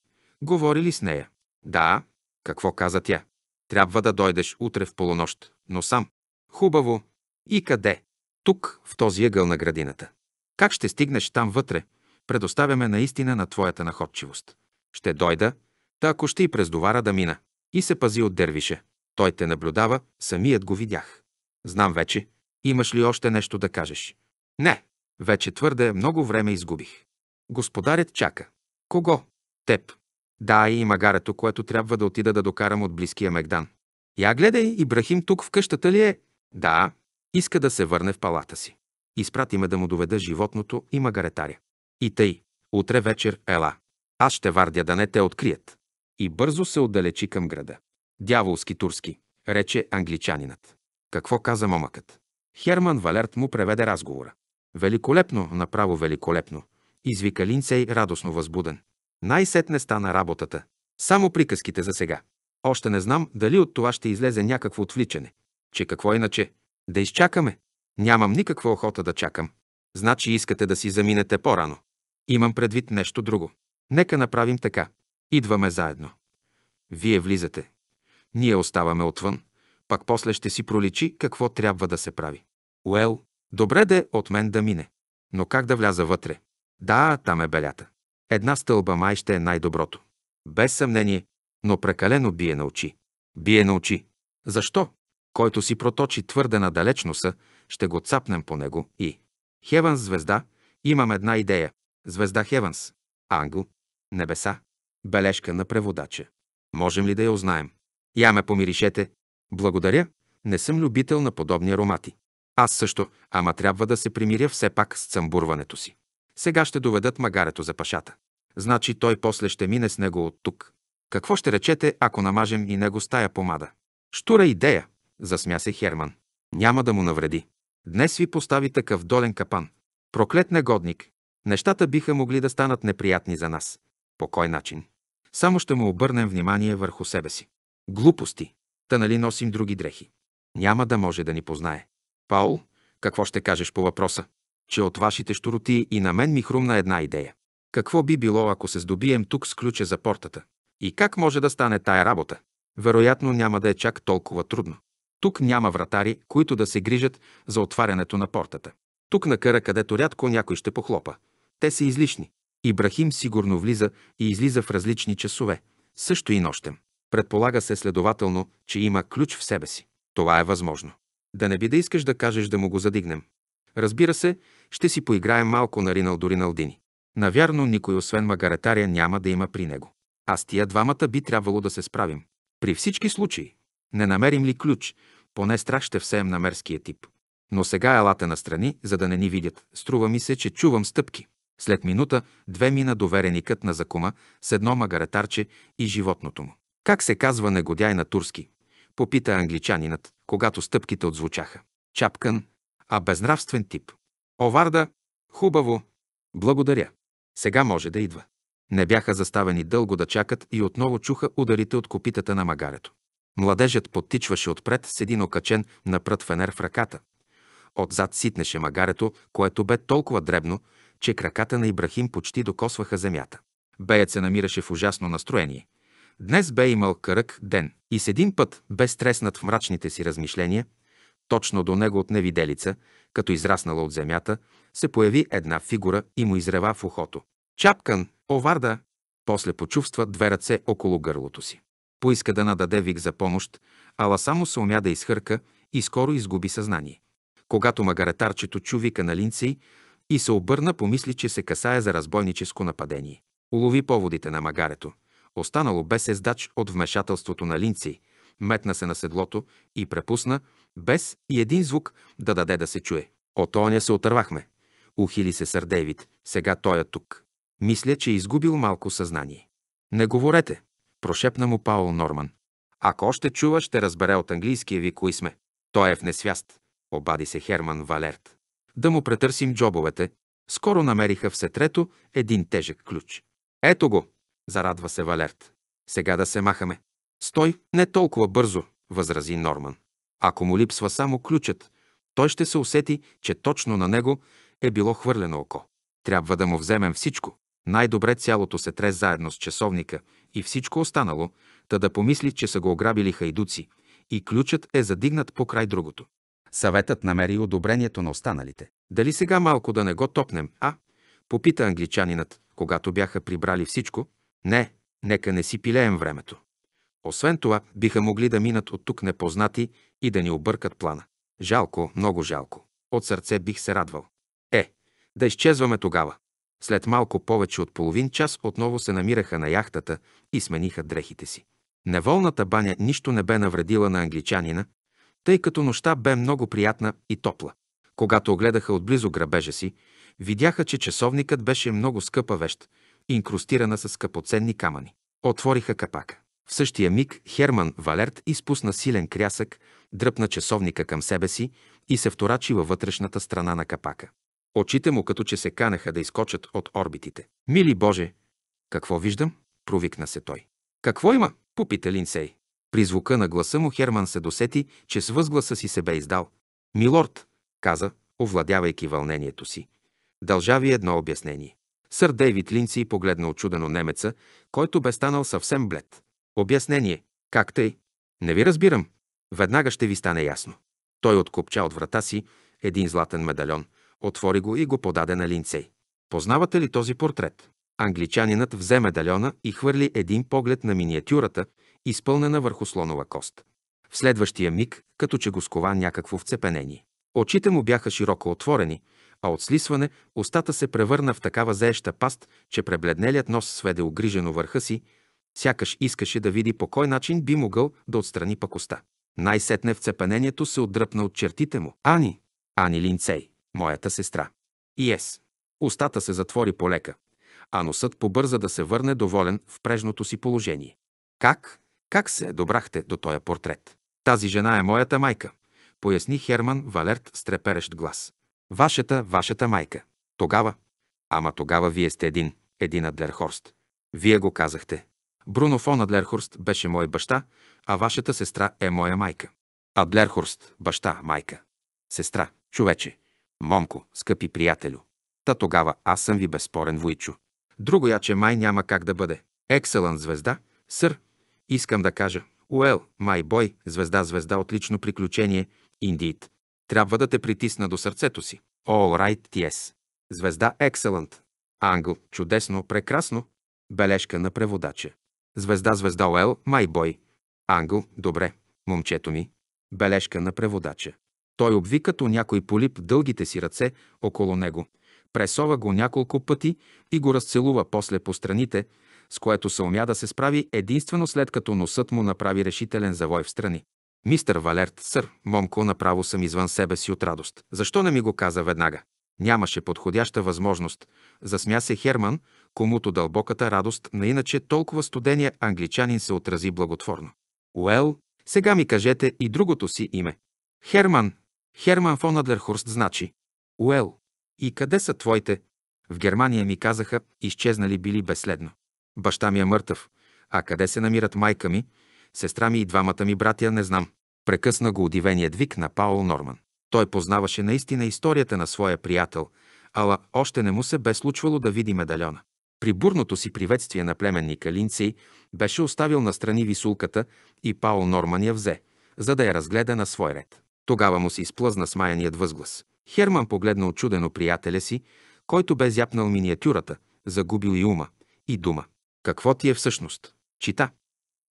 Speaker 1: Говори ли с нея? Да. Какво каза тя? Трябва да дойдеш утре в полунощ, но сам. Хубаво. И къде? Тук, в този ъгъл на градината. Как ще стигнеш там вътре? предоставяме наистина на твоята находчивост. Ще дойда, та ако ще и през довара да мина. И се пази от дервише. Той те наблюдава, самият го видях. Знам вече. Имаш ли още нещо да кажеш? Не, вече твърде много време изгубих. Господарят чака. Кого? Теб. Да, и магарето, което трябва да отида да докарам от близкия Мегдан. Я гледай, Ибрахим тук в къщата ли е? Да, иска да се върне в палата си. Изпрати ме да му доведа животното и магаретаря. И тъй, утре вечер, ела. Аз ще вардя да не те открият. И бързо се отдалечи към града. Дяволски турски, рече англичанинът. Какво каза момъкът? Херман Валерт му преведе разговора. Великолепно, направо великолепно, извика Линцей радостно възбуден. Най-сетне стана работата. Само приказките за сега. Още не знам дали от това ще излезе някакво отвличане. Че какво иначе? Да изчакаме. Нямам никаква охота да чакам. Значи искате да си заминете по-рано. Имам предвид нещо друго. Нека направим така. Идваме заедно. Вие влизате. Ние оставаме отвън. Пак после ще си проличи какво трябва да се прави. Уел, добре де от мен да мине. Но как да вляза вътре? Да, там е белята. Една стълба май ще е най-доброто. Без съмнение, но прекалено бие на очи. Бие на очи. Защо? Който си проточи твърде надалечно са, ще го цапнем по него и... Хевън звезда, имам една идея. Звезда Хеванс. Ангел. Небеса. Бележка на преводача. Можем ли да я узнаем? Я ме помиришете. Благодаря. Не съм любител на подобни аромати. Аз също, ама трябва да се примиря все пак с цъмбурването си. Сега ще доведат магарето за пашата. Значи той после ще мине с него от тук. Какво ще речете, ако намажем и него с тая помада? Штура идея, засмя се Херман. Няма да му навреди. Днес ви постави такъв долен капан. Проклет негодник, нещата биха могли да станат неприятни за нас. По кой начин? Само ще му обърнем внимание върху себе си. Глупости. Та нали носим други дрехи? Няма да може да ни познае. Паул, какво ще кажеш по въпроса? Че от вашите щуроти и на мен ми хрумна една идея. Какво би било, ако се здобием тук с ключа за портата? И как може да стане тая работа? Вероятно няма да е чак толкова трудно. Тук няма вратари, които да се грижат за отварянето на портата. Тук накъра, където рядко някой ще похлопа, те са излишни. Ибрахим сигурно влиза и излиза в различни часове, също и нощем. Предполага се следователно, че има ключ в себе си. Това е възможно. Да не би да искаш да кажеш да му го задигнем. Разбира се, ще си поиграем малко на Риналдо Риналдини. Навярно никой освен Магаретария няма да има при него. А с тия двамата би трябвало да се справим. При всички случаи. Не намерим ли ключ, поне страх ще всеем на мерския тип. Но сега елате настрани, за да не ни видят. Струва ми се, че чувам стъпки. След минута две мина довереникът на закума с едно магаретарче и животното му. Как се казва негодяй на турски? Попита англичанинът, когато стъпките отзвучаха. Чапкан, а безнравствен тип. Оварда, хубаво, благодаря. Сега може да идва. Не бяха заставени дълго да чакат и отново чуха ударите от копитата на магарето. Младежът подтичваше отпред с един окачен напред фенер в ръката. Отзад ситнеше магарето, което бе толкова дребно, че краката на Ибрахим почти докосваха земята. Беят се намираше в ужасно настроение. Днес бе имал кръг ден и с един път бе стреснат в мрачните си размишления. Точно до него от невиделица, като израснала от земята, се появи една фигура и му изрева в ухото. Чапкан, оварда! После почувства две ръце около гърлото си. Поиска да нададе вик за помощ, ала само се умя да изхърка и скоро изгуби съзнание. Когато магаретарчето чу вика на Линци, и се обърна, помисли, че се касае за разбойническо нападение. Улови поводите на магарето. Останало без ездач от вмешателството на линци. Метна се на седлото и препусна, без и един звук да даде да се чуе. От оня се отървахме. Ухили се Дейвид, Сега той е тук. Мисля, че е изгубил малко съзнание. Не говорете, прошепна му Паул Норман. Ако още чува, ще разбере от английския ви кои сме. Той е в несвяст, обади се Херман Валерт да му претърсим джобовете. Скоро намериха в сетрето един тежък ключ. Ето го, зарадва се Валерт. Сега да се махаме. Стой, не толкова бързо, възрази Норман. Ако му липсва само ключът, той ще се усети, че точно на него е било хвърлено око. Трябва да му вземем всичко. Най-добре цялото се тре заедно с часовника и всичко останало, та да помисли, че са го ограбили хайдуци и ключът е задигнат покрай другото. Съветът намери одобрението на останалите. Дали сега малко да не го топнем, а? Попита англичанинът, когато бяха прибрали всичко. Не, нека не си пилеем времето. Освен това, биха могли да минат от тук непознати и да ни объркат плана. Жалко, много жалко. От сърце бих се радвал. Е, да изчезваме тогава. След малко повече от половин час отново се намираха на яхтата и смениха дрехите си. Неволната баня нищо не бе навредила на англичанина, тъй като нощта бе много приятна и топла. Когато огледаха отблизо грабежа си, видяха, че часовникът беше много скъпа вещ, инкрустирана с скъпоценни камъни. Отвориха капака. В същия миг Херман Валерт изпусна силен крясък, дръпна часовника към себе си и се вторачи във вътрешната страна на капака. Очите му като че се канеха да изкочат от орбитите. «Мили Боже! Какво виждам?» провикна се той. «Какво има?» попита Линсей. При звука на гласа му Херман се досети, че с възгласа си се бе издал. «Милорд», каза, овладявайки вълнението си, дължа ви едно обяснение. Сър Дейвид Линци погледна очудено немеца, който бе станал съвсем блед. Обяснение. Как тъй? Не ви разбирам. Веднага ще ви стане ясно. Той откопча от врата си един златен медальон, отвори го и го подаде на Линцей. Познавате ли този портрет? Англичанинът взе медальона и хвърли един поглед на миниатюрата, изпълнена върху слонова кост. В следващия миг, като че го скова някакво вцепенение. Очите му бяха широко отворени, а от слисване устата се превърна в такава зееща паст, че пребледнелият нос сведе огрижено върха си, сякаш искаше да види по кой начин би могъл да отстрани пакоста. Най-сетне вцепенението се отдръпна от чертите му. Ани! Ани Линцей, моята сестра. И ес. Устата се затвори полека, а носът побърза да се върне доволен в прежното си положение. Как? Как се добрахте до този портрет? Тази жена е моята майка, поясни Херман Валерт с треперещ глас. Вашата, вашата майка. Тогава? Ама тогава вие сте един, един Адлерхорст. Вие го казахте. Бруно фон Адлерхорст беше мой баща, а вашата сестра е моя майка. Адлерхорст, баща, майка. Сестра, човече, момко, скъпи приятелю. Та тогава аз съм ви безспорен войчо. Друго че май няма как да бъде. Екселън звезда, сър Искам да кажа, Уел, май бой, звезда-звезда, отлично приключение, Индиит. Трябва да те притисна до сърцето си. All right, yes. Звезда Excellent. Англ, чудесно, прекрасно. Бележка на преводача. Звезда, звезда Уел, май бой. Англ, добре. Момчето ми. Бележка на преводача. Той обви като някой полип дългите си ръце около него, пресова го няколко пъти и го разцелува после по страните, с което се умя да се справи единствено след като носът му направи решителен завой в страни. Мистер Валерт, сър, момко, направо съм извън себе си от радост. Защо не ми го каза веднага? Нямаше подходяща възможност. Засмя се Херман, комуто дълбоката радост на иначе толкова студения англичанин се отрази благотворно. Уел, сега ми кажете и другото си име. Херман. Херман фон Адлерхурст значи. Уел. И къде са твоите? В Германия ми казаха, изчезнали били безследно. Баща ми е мъртъв. А къде се намират майка ми, сестра ми и двамата ми братя, не знам. Прекъсна го удивеният вик на Паул Норман. Той познаваше наистина историята на своя приятел, ала още не му се бе случвало да види медальона. При бурното си приветствие на племенника Линцей беше оставил настрани висулката и Паул Норман я взе, за да я разгледа на свой ред. Тогава му се изплъзна смаяният възглас. Херман погледна очудено приятеля си, който бе зяпнал миниатюрата, загубил и ума, и дума. Какво ти е всъщност? Чита.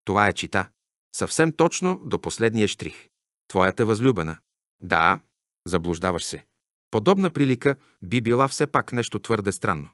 Speaker 1: Това е чита. Съвсем точно до последния штрих. Твоята възлюбена. Да, заблуждаваш се. Подобна прилика би била все пак нещо твърде странно.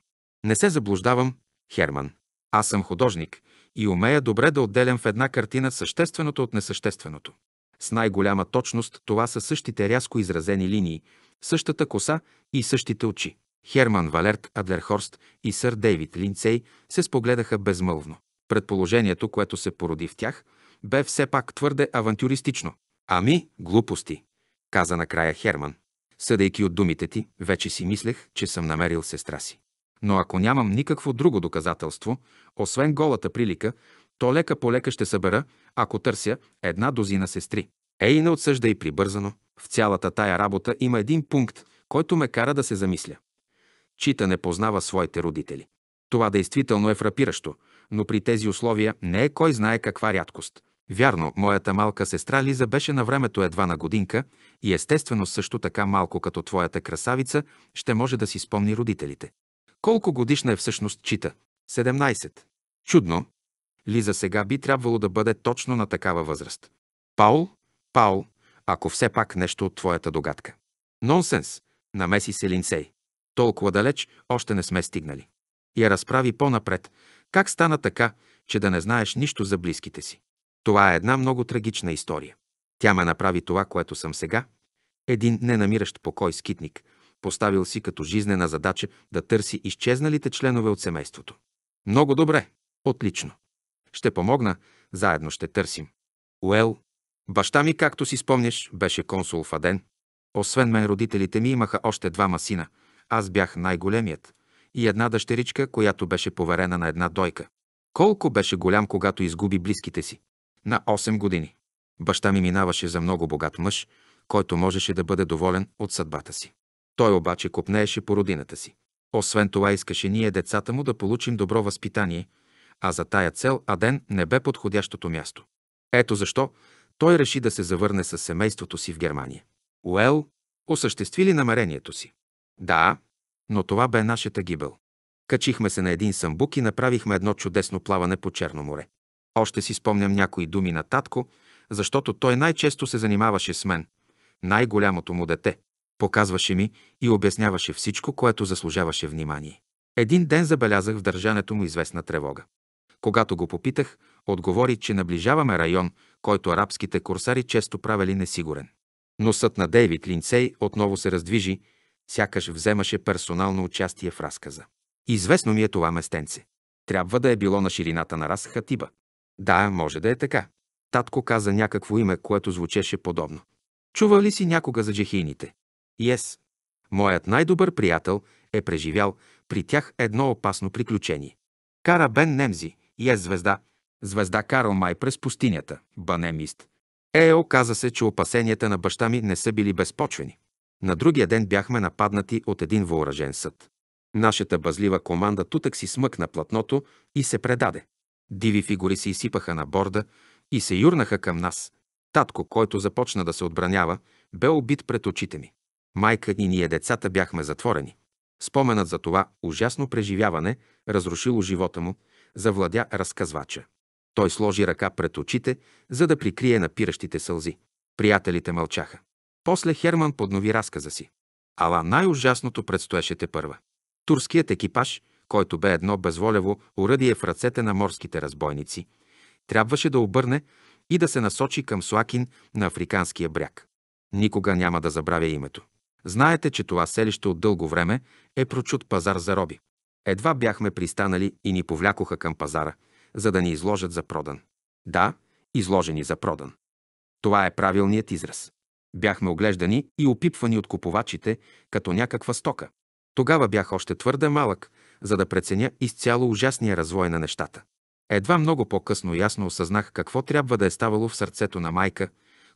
Speaker 1: Не се заблуждавам, Херман. Аз съм художник и умея добре да отделям в една картина същественото от несъщественото. С най-голяма точност това са същите рязко изразени линии, същата коса и същите очи. Херман Валерт Адлерхорст и сър Дейвид Линцей се спогледаха безмълвно. Предположението, което се породи в тях, бе все пак твърде авантюристично. Ами, глупости, каза накрая Херман. Съдейки от думите ти, вече си мислех, че съм намерил сестра си. Но ако нямам никакво друго доказателство, освен голата прилика, то лека по лека ще събера, ако търся, една дозина сестри. Ей, не отсъждай прибързано. В цялата тая работа има един пункт, който ме кара да се замисля чита не познава своите родители. Това действително е фрапиращо, но при тези условия не е кой знае каква рядкост. Вярно, моята малка сестра Лиза беше на времето едва на годинка и естествено също така малко като твоята красавица ще може да си спомни родителите. Колко годишна е всъщност чита? 17. Чудно. Лиза сега би трябвало да бъде точно на такава възраст. Паул, Паул, ако все пак нещо от твоята догадка. Нонсенс, намеси се Линсей. Толкова далеч още не сме стигнали. Я разправи по-напред. Как стана така, че да не знаеш нищо за близките си? Това е една много трагична история. Тя ме направи това, което съм сега. Един ненамиращ покой скитник, поставил си като жизнена задача да търси изчезналите членове от семейството. Много добре. Отлично. Ще помогна, заедно ще търсим. Уел, баща ми, както си спомняш, беше консул в Аден. Освен мен, родителите ми имаха още двама сина, аз бях най-големият, и една дъщеричка, която беше поверена на една дойка. Колко беше голям, когато изгуби близките си? На 8 години. Баща ми минаваше за много богат мъж, който можеше да бъде доволен от съдбата си. Той обаче копнееше по родината си. Освен това искаше ние децата му да получим добро възпитание, а за тая цел Аден не бе подходящото място. Ето защо той реши да се завърне с семейството си в Германия. Уел осъществи ли намерението си? Да, но това бе нашата гибел. Качихме се на един самбук и направихме едно чудесно плаване по Черно море. Още си спомням някои думи на татко, защото той най-често се занимаваше с мен. Най-голямото му дете. Показваше ми и обясняваше всичко, което заслужаваше внимание. Един ден забелязах в държането му известна тревога. Когато го попитах, отговори, че наближаваме район, който арабските курсари често правили несигурен. Носът на Дейвид Линцей отново се раздвижи сякаш вземаше персонално участие в разказа. Известно ми е това местенце. Трябва да е било на ширината на раз Хатиба. Да, може да е така. Татко каза някакво име, което звучеше подобно. Чува ли си някога за джехийните? Yes. Моят най-добър приятел е преживял при тях едно опасно приключение. Кара Бен Немзи, е yes, звезда. Звезда Карл Май през пустинята, Банемист. Ео каза се, че опасенията на баща ми не са били безпочвени. На другия ден бяхме нападнати от един въоръжен съд. Нашата базлива команда тутък си смъкна платното и се предаде. Диви фигури се изсипаха на борда и се юрнаха към нас. Татко, който започна да се отбранява, бе убит пред очите ми. Майка и ние децата бяхме затворени. Споменът за това ужасно преживяване, разрушило живота му, завладя разказвача. Той сложи ръка пред очите, за да прикрие напиращите сълзи. Приятелите мълчаха. После Херман поднови разказа си. Ала най-ужасното предстоеше те първа. Турският екипаж, който бе едно безволево уръдие в ръцете на морските разбойници, трябваше да обърне и да се насочи към Суакин на африканския бряг. Никога няма да забравя името. Знаете, че това селище от дълго време е прочут пазар за роби. Едва бяхме пристанали и ни повлякоха към пазара, за да ни изложат за продан. Да, изложени за продан. Това е правилният израз. Бяхме оглеждани и опипвани от купувачите като някаква стока. Тогава бях още твърде малък, за да преценя изцяло ужасния развой на нещата. Едва много по-късно ясно осъзнах какво трябва да е ставало в сърцето на майка,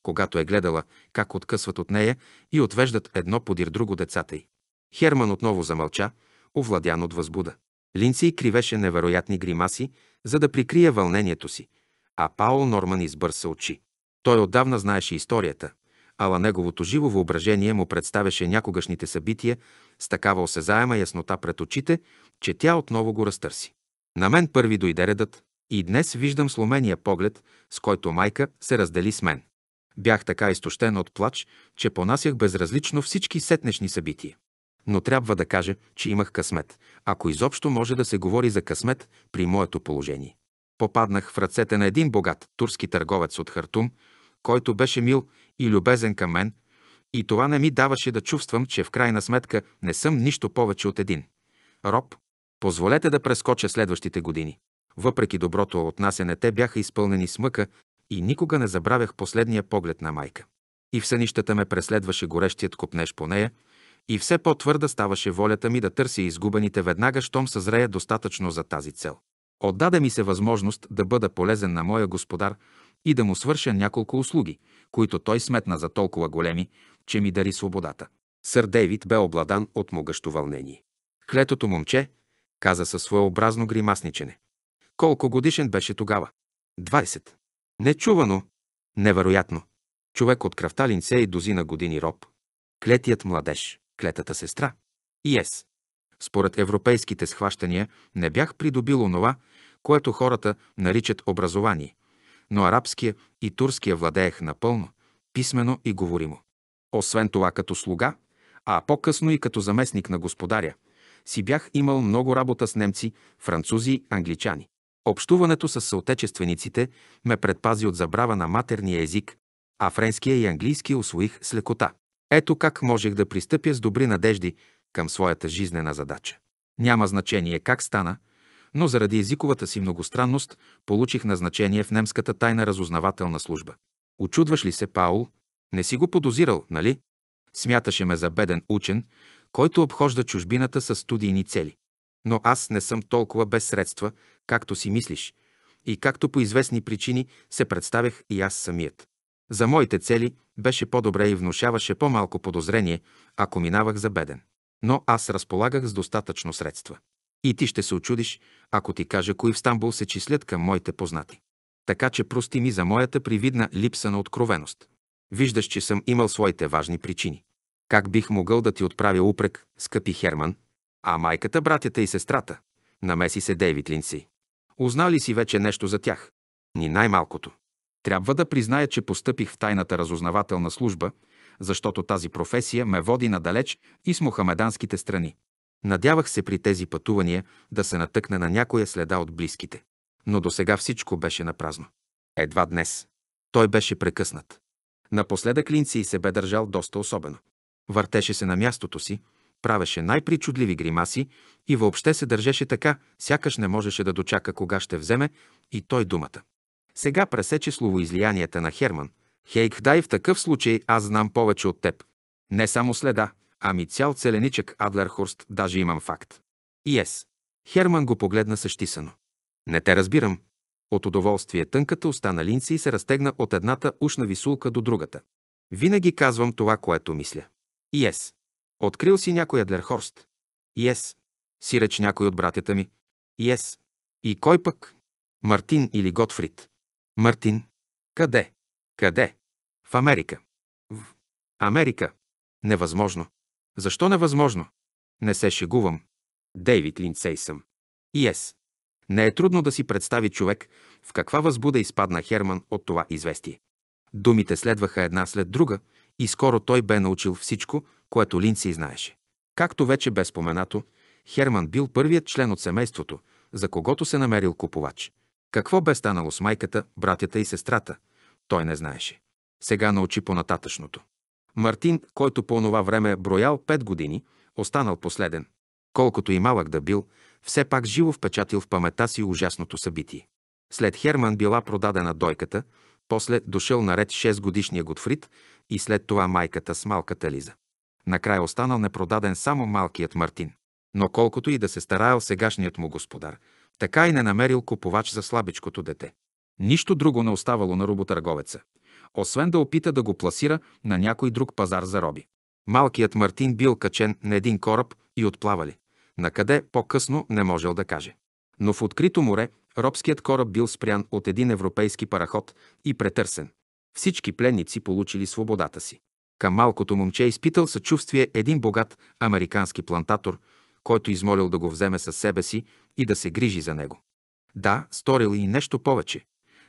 Speaker 1: когато е гледала как откъсват от нея и отвеждат едно подир друго децата й. Херман отново замълча, овладян от възбуда. Линци кривеше невероятни гримаси, за да прикрие вълнението си, а Паул Норман избърса очи. Той отдавна знаеше историята, ала неговото живо въображение му представяше някогашните събития с такава осезаема яснота пред очите, че тя отново го разтърси. На мен първи дойде редът и днес виждам сломения поглед, с който майка се раздели с мен. Бях така изтощен от плач, че понасях безразлично всички сетнешни събития. Но трябва да кажа, че имах късмет, ако изобщо може да се говори за късмет при моето положение. Попаднах в ръцете на един богат турски търговец от Хартум, който беше мил и любезен към мен, и това не ми даваше да чувствам, че в крайна сметка не съм нищо повече от един. Роб, позволете да прескоча следващите години. Въпреки доброто отнасяне, те бяха изпълнени с мъка и никога не забравях последния поглед на майка. И в сънищата ме преследваше горещият копнеж по нея, и все по-твърда ставаше волята ми да търся изгубените веднага, щом съзрея достатъчно за тази цел. Отдаде ми се възможност да бъда полезен на моя господар, и да му свърша няколко услуги, които той сметна за толкова големи, че ми дари свободата. Сър Дейвид бе обладан от могъщо вълнение. Клетото момче каза със своеобразно гримасничене. Колко годишен беше тогава? 20. Нечувано. Невероятно. Човек от кръвта линце и дозина години роб. Клетият младеж. Клетата сестра. И ес. Според европейските схващания не бях придобил онова, което хората наричат образование – но арабския и турския владеех напълно, писмено и говоримо. Освен това като слуга, а по-късно и като заместник на господаря, си бях имал много работа с немци, французи, англичани. Общуването с съотечествениците ме предпази от забрава на матерния език, а френския и английски освоих с лекота. Ето как можех да пристъпя с добри надежди към своята жизнена задача. Няма значение как стана, но заради езиковата си многостранност получих назначение в немската тайна разузнавателна служба. Очудваш ли се, Паул? Не си го подозирал, нали? Смяташе ме за беден учен, който обхожда чужбината с студийни цели. Но аз не съм толкова без средства, както си мислиш, и както по известни причини се представях и аз самият. За моите цели беше по-добре и внушаваше по-малко подозрение, ако минавах за беден. Но аз разполагах с достатъчно средства. И ти ще се очудиш, ако ти кажа кои в Стамбул се числят към моите познати. Така че прости ми за моята привидна липса на откровеност. Виждаш, че съм имал своите важни причини. Как бих могъл да ти отправя упрек, скъпи Херман? А майката, братята и сестрата? Намеси се Дейвид Линси. Узнал ли си вече нещо за тях? Ни най-малкото. Трябва да призная, че постъпих в тайната разузнавателна служба, защото тази професия ме води надалеч и с мухамеданските страни. Надявах се при тези пътувания да се натъкна на някоя следа от близките. Но до сега всичко беше напразно. Едва днес. Той беше прекъснат. Напоследък Линци се бе държал доста особено. Въртеше се на мястото си, правеше най-причудливи гримаси и въобще се държеше така, сякаш не можеше да дочака кога ще вземе и той думата. Сега пресече словоизлиянията на Херман. Хейк, дай в такъв случай аз знам повече от теб. Не само следа, Ами цял целеничък Адлерхорст, даже имам факт. И ес. Херман го погледна същисано. Не те разбирам. От удоволствие тънката уста на Линци се разтегна от едната ушна висулка до другата. Винаги казвам това, което мисля. И ес. Открил си някой Адлерхорст. И ес. Си реч някой от братята ми. И ес. И кой пък? Мартин или Готфрид? Мартин. Къде? Къде? В Америка. В Америка. Невъзможно. Защо невъзможно? Не се шегувам. Дейвид Линцей съм. И ес. Не е трудно да си представи човек в каква възбуда изпадна Херман от това известие. Думите следваха една след друга и скоро той бе научил всичко, което Линци знаеше. Както вече бе споменато, Херман бил първият член от семейството, за когото се намерил купувач. Какво бе станало с майката, братята и сестрата, той не знаеше. Сега научи по-нататъчното. Мартин, който по онова време е броял пет години, останал последен. Колкото и малък да бил, все пак живо впечатил в памета си ужасното събитие. След Херман била продадена дойката, после дошъл наред 6-годишния Готфрид и след това майката с малката Лиза. Накрая останал непродаден само малкият Мартин. Но колкото и да се стараял сегашният му господар, така и не намерил купувач за слабичкото дете. Нищо друго не оставало на роботърговеца освен да опита да го пласира на някой друг пазар за роби. Малкият Мартин бил качен на един кораб и отплавали. Накъде по-късно не можел да каже. Но в открито море робският кораб бил спрян от един европейски параход и претърсен. Всички пленници получили свободата си. Към малкото момче изпитал съчувствие един богат американски плантатор, който измолил да го вземе със себе си и да се грижи за него. Да, сторил и нещо повече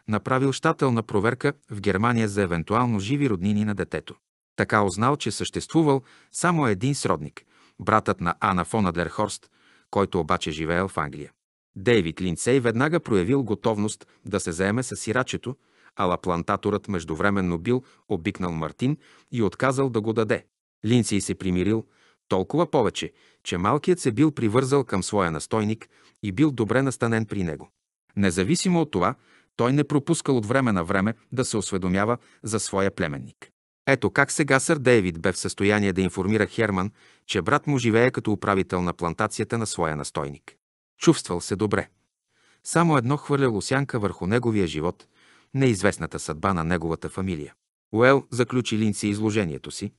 Speaker 1: направил щателна проверка в Германия за евентуално живи роднини на детето. Така узнал, че съществувал само един сродник – братът на Ана фон Адлерхорст, който обаче живеел в Англия. Дейвид Линцей веднага проявил готовност да се заеме с сирачето, ала плантаторът междувременно бил обикнал Мартин и отказал да го даде. Линцей се примирил, толкова повече, че малкият се бил привързал към своя настойник и бил добре настанен при него. Независимо от това, той не пропускал от време на време да се осведомява за своя племенник. Ето как сега сър Дейвид бе в състояние да информира Херман, че брат му живее като управител на плантацията на своя настойник. Чувствал се добре. Само едно хвърляло сянка върху неговия живот, неизвестната съдба на неговата фамилия. Уел заключи линци изложението си.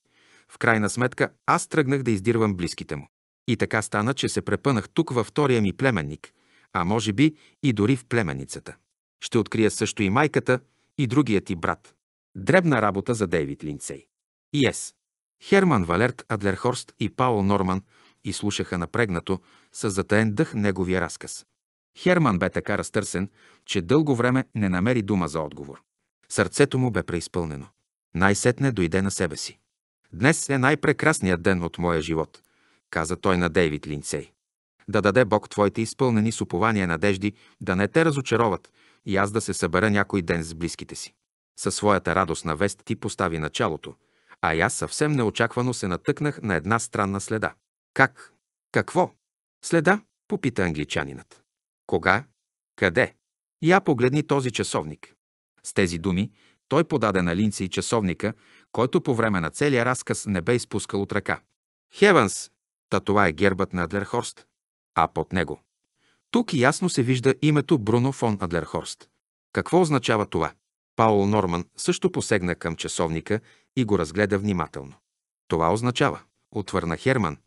Speaker 1: В крайна сметка аз тръгнах да издирвам близките му. И така стана, че се препънах тук във втория ми племенник, а може би и дори в племеницата. Ще открия също и майката, и другият ти брат. Дребна работа за Дейвид Линцей. Yes. Херман Валерт Адлерхорст и Паул Норман изслушаха напрегнато с затаен дъх неговия разказ. Херман бе така разтърсен, че дълго време не намери дума за отговор. Сърцето му бе преизпълнено. Най-сетне дойде на себе си. Днес е най-прекрасният ден от моя живот, каза той на Дейвид Линцей. Да даде Бог твоите изпълнени с упование надежди, да не те разочароват и аз да се събера някой ден с близките си. Със своята радостна вест ти постави началото, а аз съвсем неочаквано се натъкнах на една странна следа. Как? Какво? Следа? попита англичанинът. Кога? Къде? Я погледни този часовник. С тези думи той подаде на Линци и часовника, който по време на целия разказ не бе изпускал от ръка. Хевенс. Та това е гербът на Адлерхорст. А под него тук ясно се вижда името Бруно фон Адлерхорст. Какво означава това? Паул Норман също посегна към часовника и го разгледа внимателно. Това означава, отвърна Херман,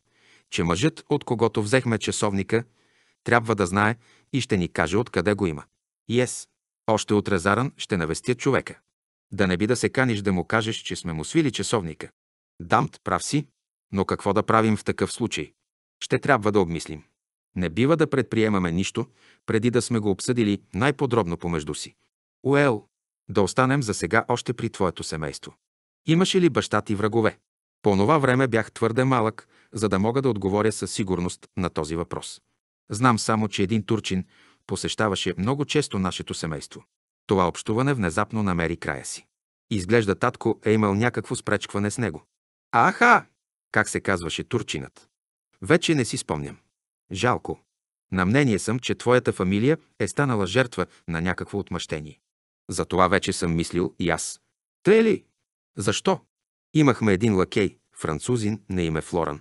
Speaker 1: че мъжът, от когото взехме часовника, трябва да знае и ще ни каже откъде го има. Йес, yes. още от Резаран ще навестя човека. Да не би да се каниш да му кажеш, че сме му свили часовника. Дамт, прав си, но какво да правим в такъв случай? Ще трябва да обмислим. Не бива да предприемаме нищо, преди да сме го обсъдили най-подробно помежду си. Уел, да останем за сега още при твоето семейство. Имаше ли баща ти врагове? По това време бях твърде малък, за да мога да отговоря със сигурност на този въпрос. Знам само, че един турчин посещаваше много често нашето семейство. Това общуване внезапно намери края си. Изглежда татко е имал някакво спречкване с него. Аха! Как се казваше турчинът? Вече не си спомням. Жалко. На мнение съм, че твоята фамилия е станала жертва на някакво отмъщение. За това вече съм мислил и аз. Те ли? Защо? Имахме един лакей, французин на име Флоран.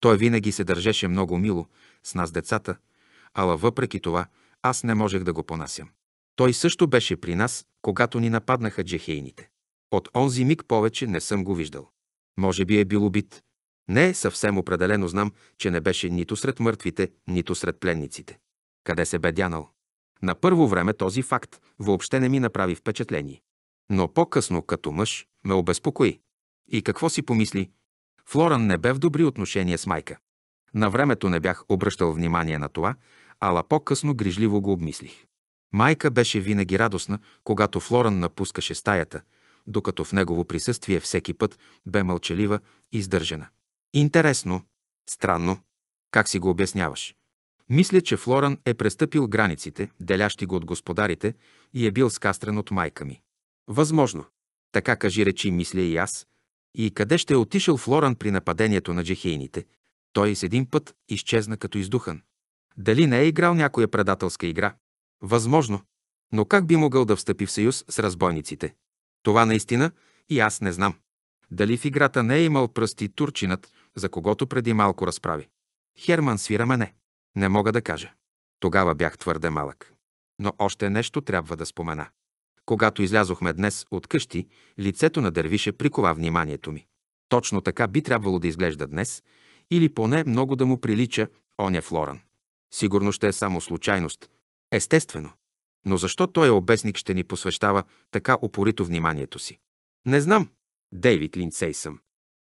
Speaker 1: Той винаги се държеше много мило с нас децата, ала въпреки това аз не можех да го понасям. Той също беше при нас, когато ни нападнаха джехейните. От онзи миг повече не съм го виждал. Може би е бил убит, не е съвсем определено знам, че не беше нито сред мъртвите, нито сред пленниците. Къде се бе дянал? На първо време този факт въобще не ми направи впечатление. Но по-късно, като мъж, ме обезпокои. И какво си помисли? Флоран не бе в добри отношения с майка. На времето не бях обръщал внимание на това, ала по-късно грижливо го обмислих. Майка беше винаги радостна, когато Флоран напускаше стаята, докато в негово присъствие всеки път бе мълчалива и сдържана. Интересно. Странно. Как си го обясняваш? Мисля, че Флоран е престъпил границите, делящи го от господарите, и е бил скастрен от майка ми. Възможно. Така кажи речи, мисля и аз. И къде ще е отишъл Флоран при нападението на джехейните? Той с един път изчезна като издухан. Дали не е играл някоя предателска игра? Възможно. Но как би могъл да встъпи в съюз с разбойниците? Това наистина и аз не знам. Дали в играта не е имал пръсти турчинът, за когото преди малко разправи? Херман свира мене. Не мога да кажа. Тогава бях твърде малък. Но още нещо трябва да спомена. Когато излязохме днес от къщи, лицето на дървише прикова вниманието ми. Точно така би трябвало да изглежда днес, или поне много да му прилича оня Флоран. Сигурно ще е само случайност. Естествено. Но защо той е обесник ще ни посвещава така упорито вниманието си? Не знам, Дейвид Линцей съм.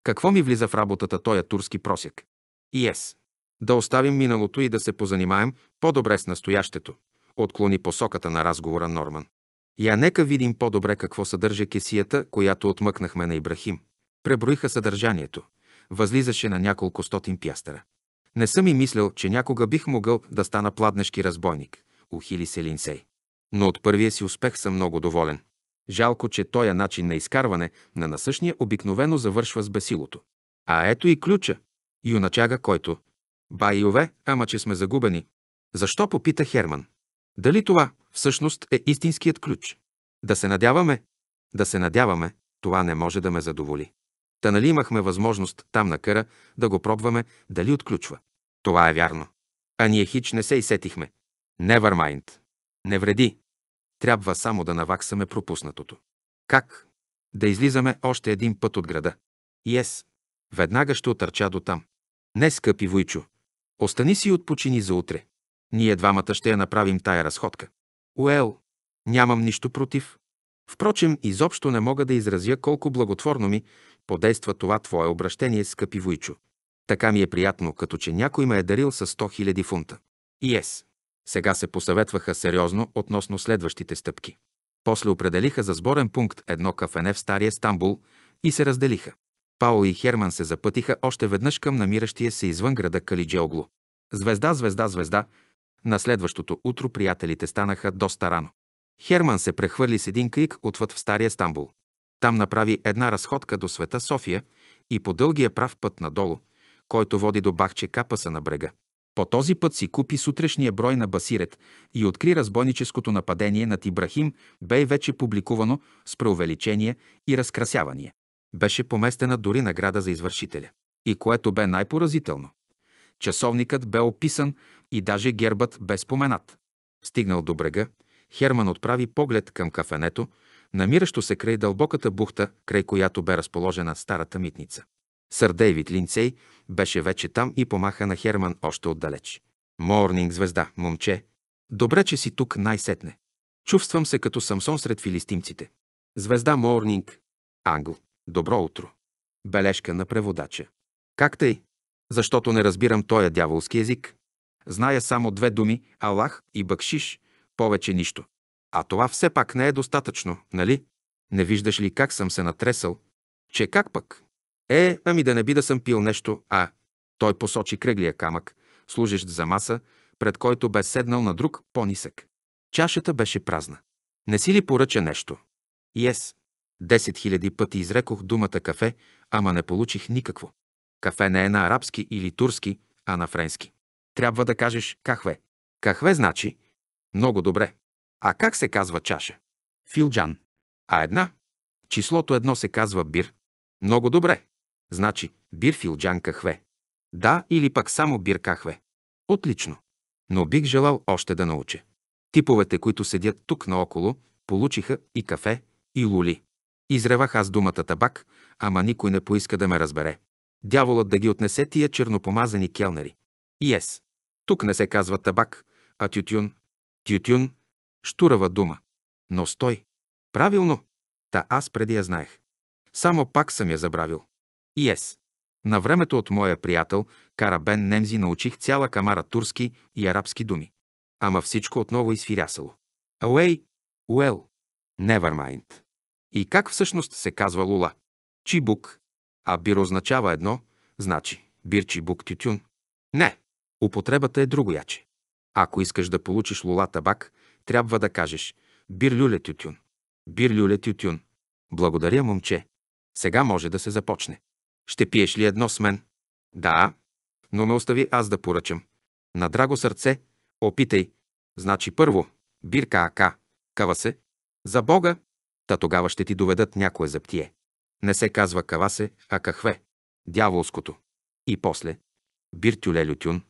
Speaker 1: Какво ми влиза в работата тоя турски просяк? И ес. Да оставим миналото и да се позанимаем по-добре с настоящето, отклони посоката на разговора Норман. Я нека видим по-добре какво съдържа кесията, която отмъкнахме на Ибрахим. Преброиха съдържанието. Възлизаше на няколко стотин пястъра. Не съм и мислял, че някога бих могъл да стана пладнешки разбойник, ухили се Линсей. Но от първия си успех съм много доволен. Жалко, че тоя начин на изкарване на насъщния обикновено завършва с бесилото. А ето и ключа. Юначага, който... Байове, ама че сме загубени. Защо попита Херман? Дали това всъщност е истинският ключ? Да се надяваме. Да се надяваме, това не може да ме задоволи. Та нали имахме възможност там на къра да го пробваме дали отключва. Това е вярно. А ние хич не се изсетихме. Never Не вреди. Трябва само да наваксаме пропуснатото. Как? Да излизаме още един път от града. Ес. Yes. Веднага ще отърча до там. Не, скъпи Войчо. Остани си и отпочини за утре. Ние двамата ще я направим тая разходка. Уел, нямам нищо против. Впрочем, изобщо не мога да изразя колко благотворно ми подейства това твое обращение, скъпи Войчо. Така ми е приятно, като че някой ме е дарил с 100 000 фунта. И Yes. Сега се посъветваха сериозно относно следващите стъпки. После определиха за сборен пункт едно кафене в Стария Стамбул и се разделиха. Пао и Херман се запътиха още веднъж към намиращия се извън града Калиджеогло. Звезда, звезда, звезда. На следващото утро приятелите станаха доста рано. Херман се прехвърли с един крик отвъд в Стария Стамбул. Там направи една разходка до света София и по дългия прав път надолу, който води до Бахче Капаса на брега. По този път си купи сутрешния брой на Басирет и откри разбойническото нападение над Ибрахим, бе и вече публикувано с преувеличение и разкрасявание. Беше поместена дори награда за извършителя. И което бе най-поразително. Часовникът бе описан и даже гербът бе споменат. Стигнал до брега, Херман отправи поглед към кафенето, намиращо се край дълбоката бухта, край която бе разположена старата митница. Сър Дейвид Линцей беше вече там и помаха на Херман още отдалеч. Морнинг, звезда, момче. Добре, че си тук най-сетне. Чувствам се като Самсон сред филистимците. Звезда Морнинг. Англ. Добро утро. Бележка на преводача. Как тъй? Защото не разбирам този дяволски език. Зная само две думи – Аллах и Бакшиш, повече нищо. А това все пак не е достатъчно, нали? Не виждаш ли как съм се натресал? Че как пък? Е, ами да не би да съм пил нещо, а... Той посочи кръглия камък, служещ за маса, пред който бе седнал на друг, по-нисък. Чашата беше празна. Не си ли поръча нещо? Yes. Десет хиляди пъти изрекох думата кафе, ама не получих никакво. Кафе не е на арабски или турски, а на френски. Трябва да кажеш кахве. Кахве значи много добре. А как се казва чаша? Филджан. А една? Числото едно се казва бир. Много добре. Значи, джан кахве. Да, или пък само бир кахве. Отлично. Но бих желал още да науча. Типовете, които седят тук наоколо, получиха и кафе, и лули. Изревах аз думата табак, ама никой не поиска да ме разбере. Дяволът да ги отнесе тия чернопомазани келнери. И ес. Тук не се казва табак, а тютюн. Тютюн – штурава дума. Но стой. Правилно. Та аз преди я знаех. Само пак съм я забравил и ес. На времето от моя приятел Карабен Немзи научих цяла камара турски и арабски думи. Ама всичко отново изфирясало. Away, well, never mind. И как всъщност се казва лула? Чибук. А бир означава едно, значи бир чибук тютюн. Не, употребата е другояче. Ако искаш да получиш лула табак, трябва да кажеш бир люле тютюн. Бир люле тютюн. Благодаря, момче. Сега може да се започне. Ще пиеш ли едно с мен? Да, но ме остави аз да поръчам. На драго сърце, опитай. Значи първо, бирка ака, кава се. За Бога, та тогава ще ти доведат някое заптие. Не се казва кава се, а кахве. Дяволското. И после, бир тюле лютюн.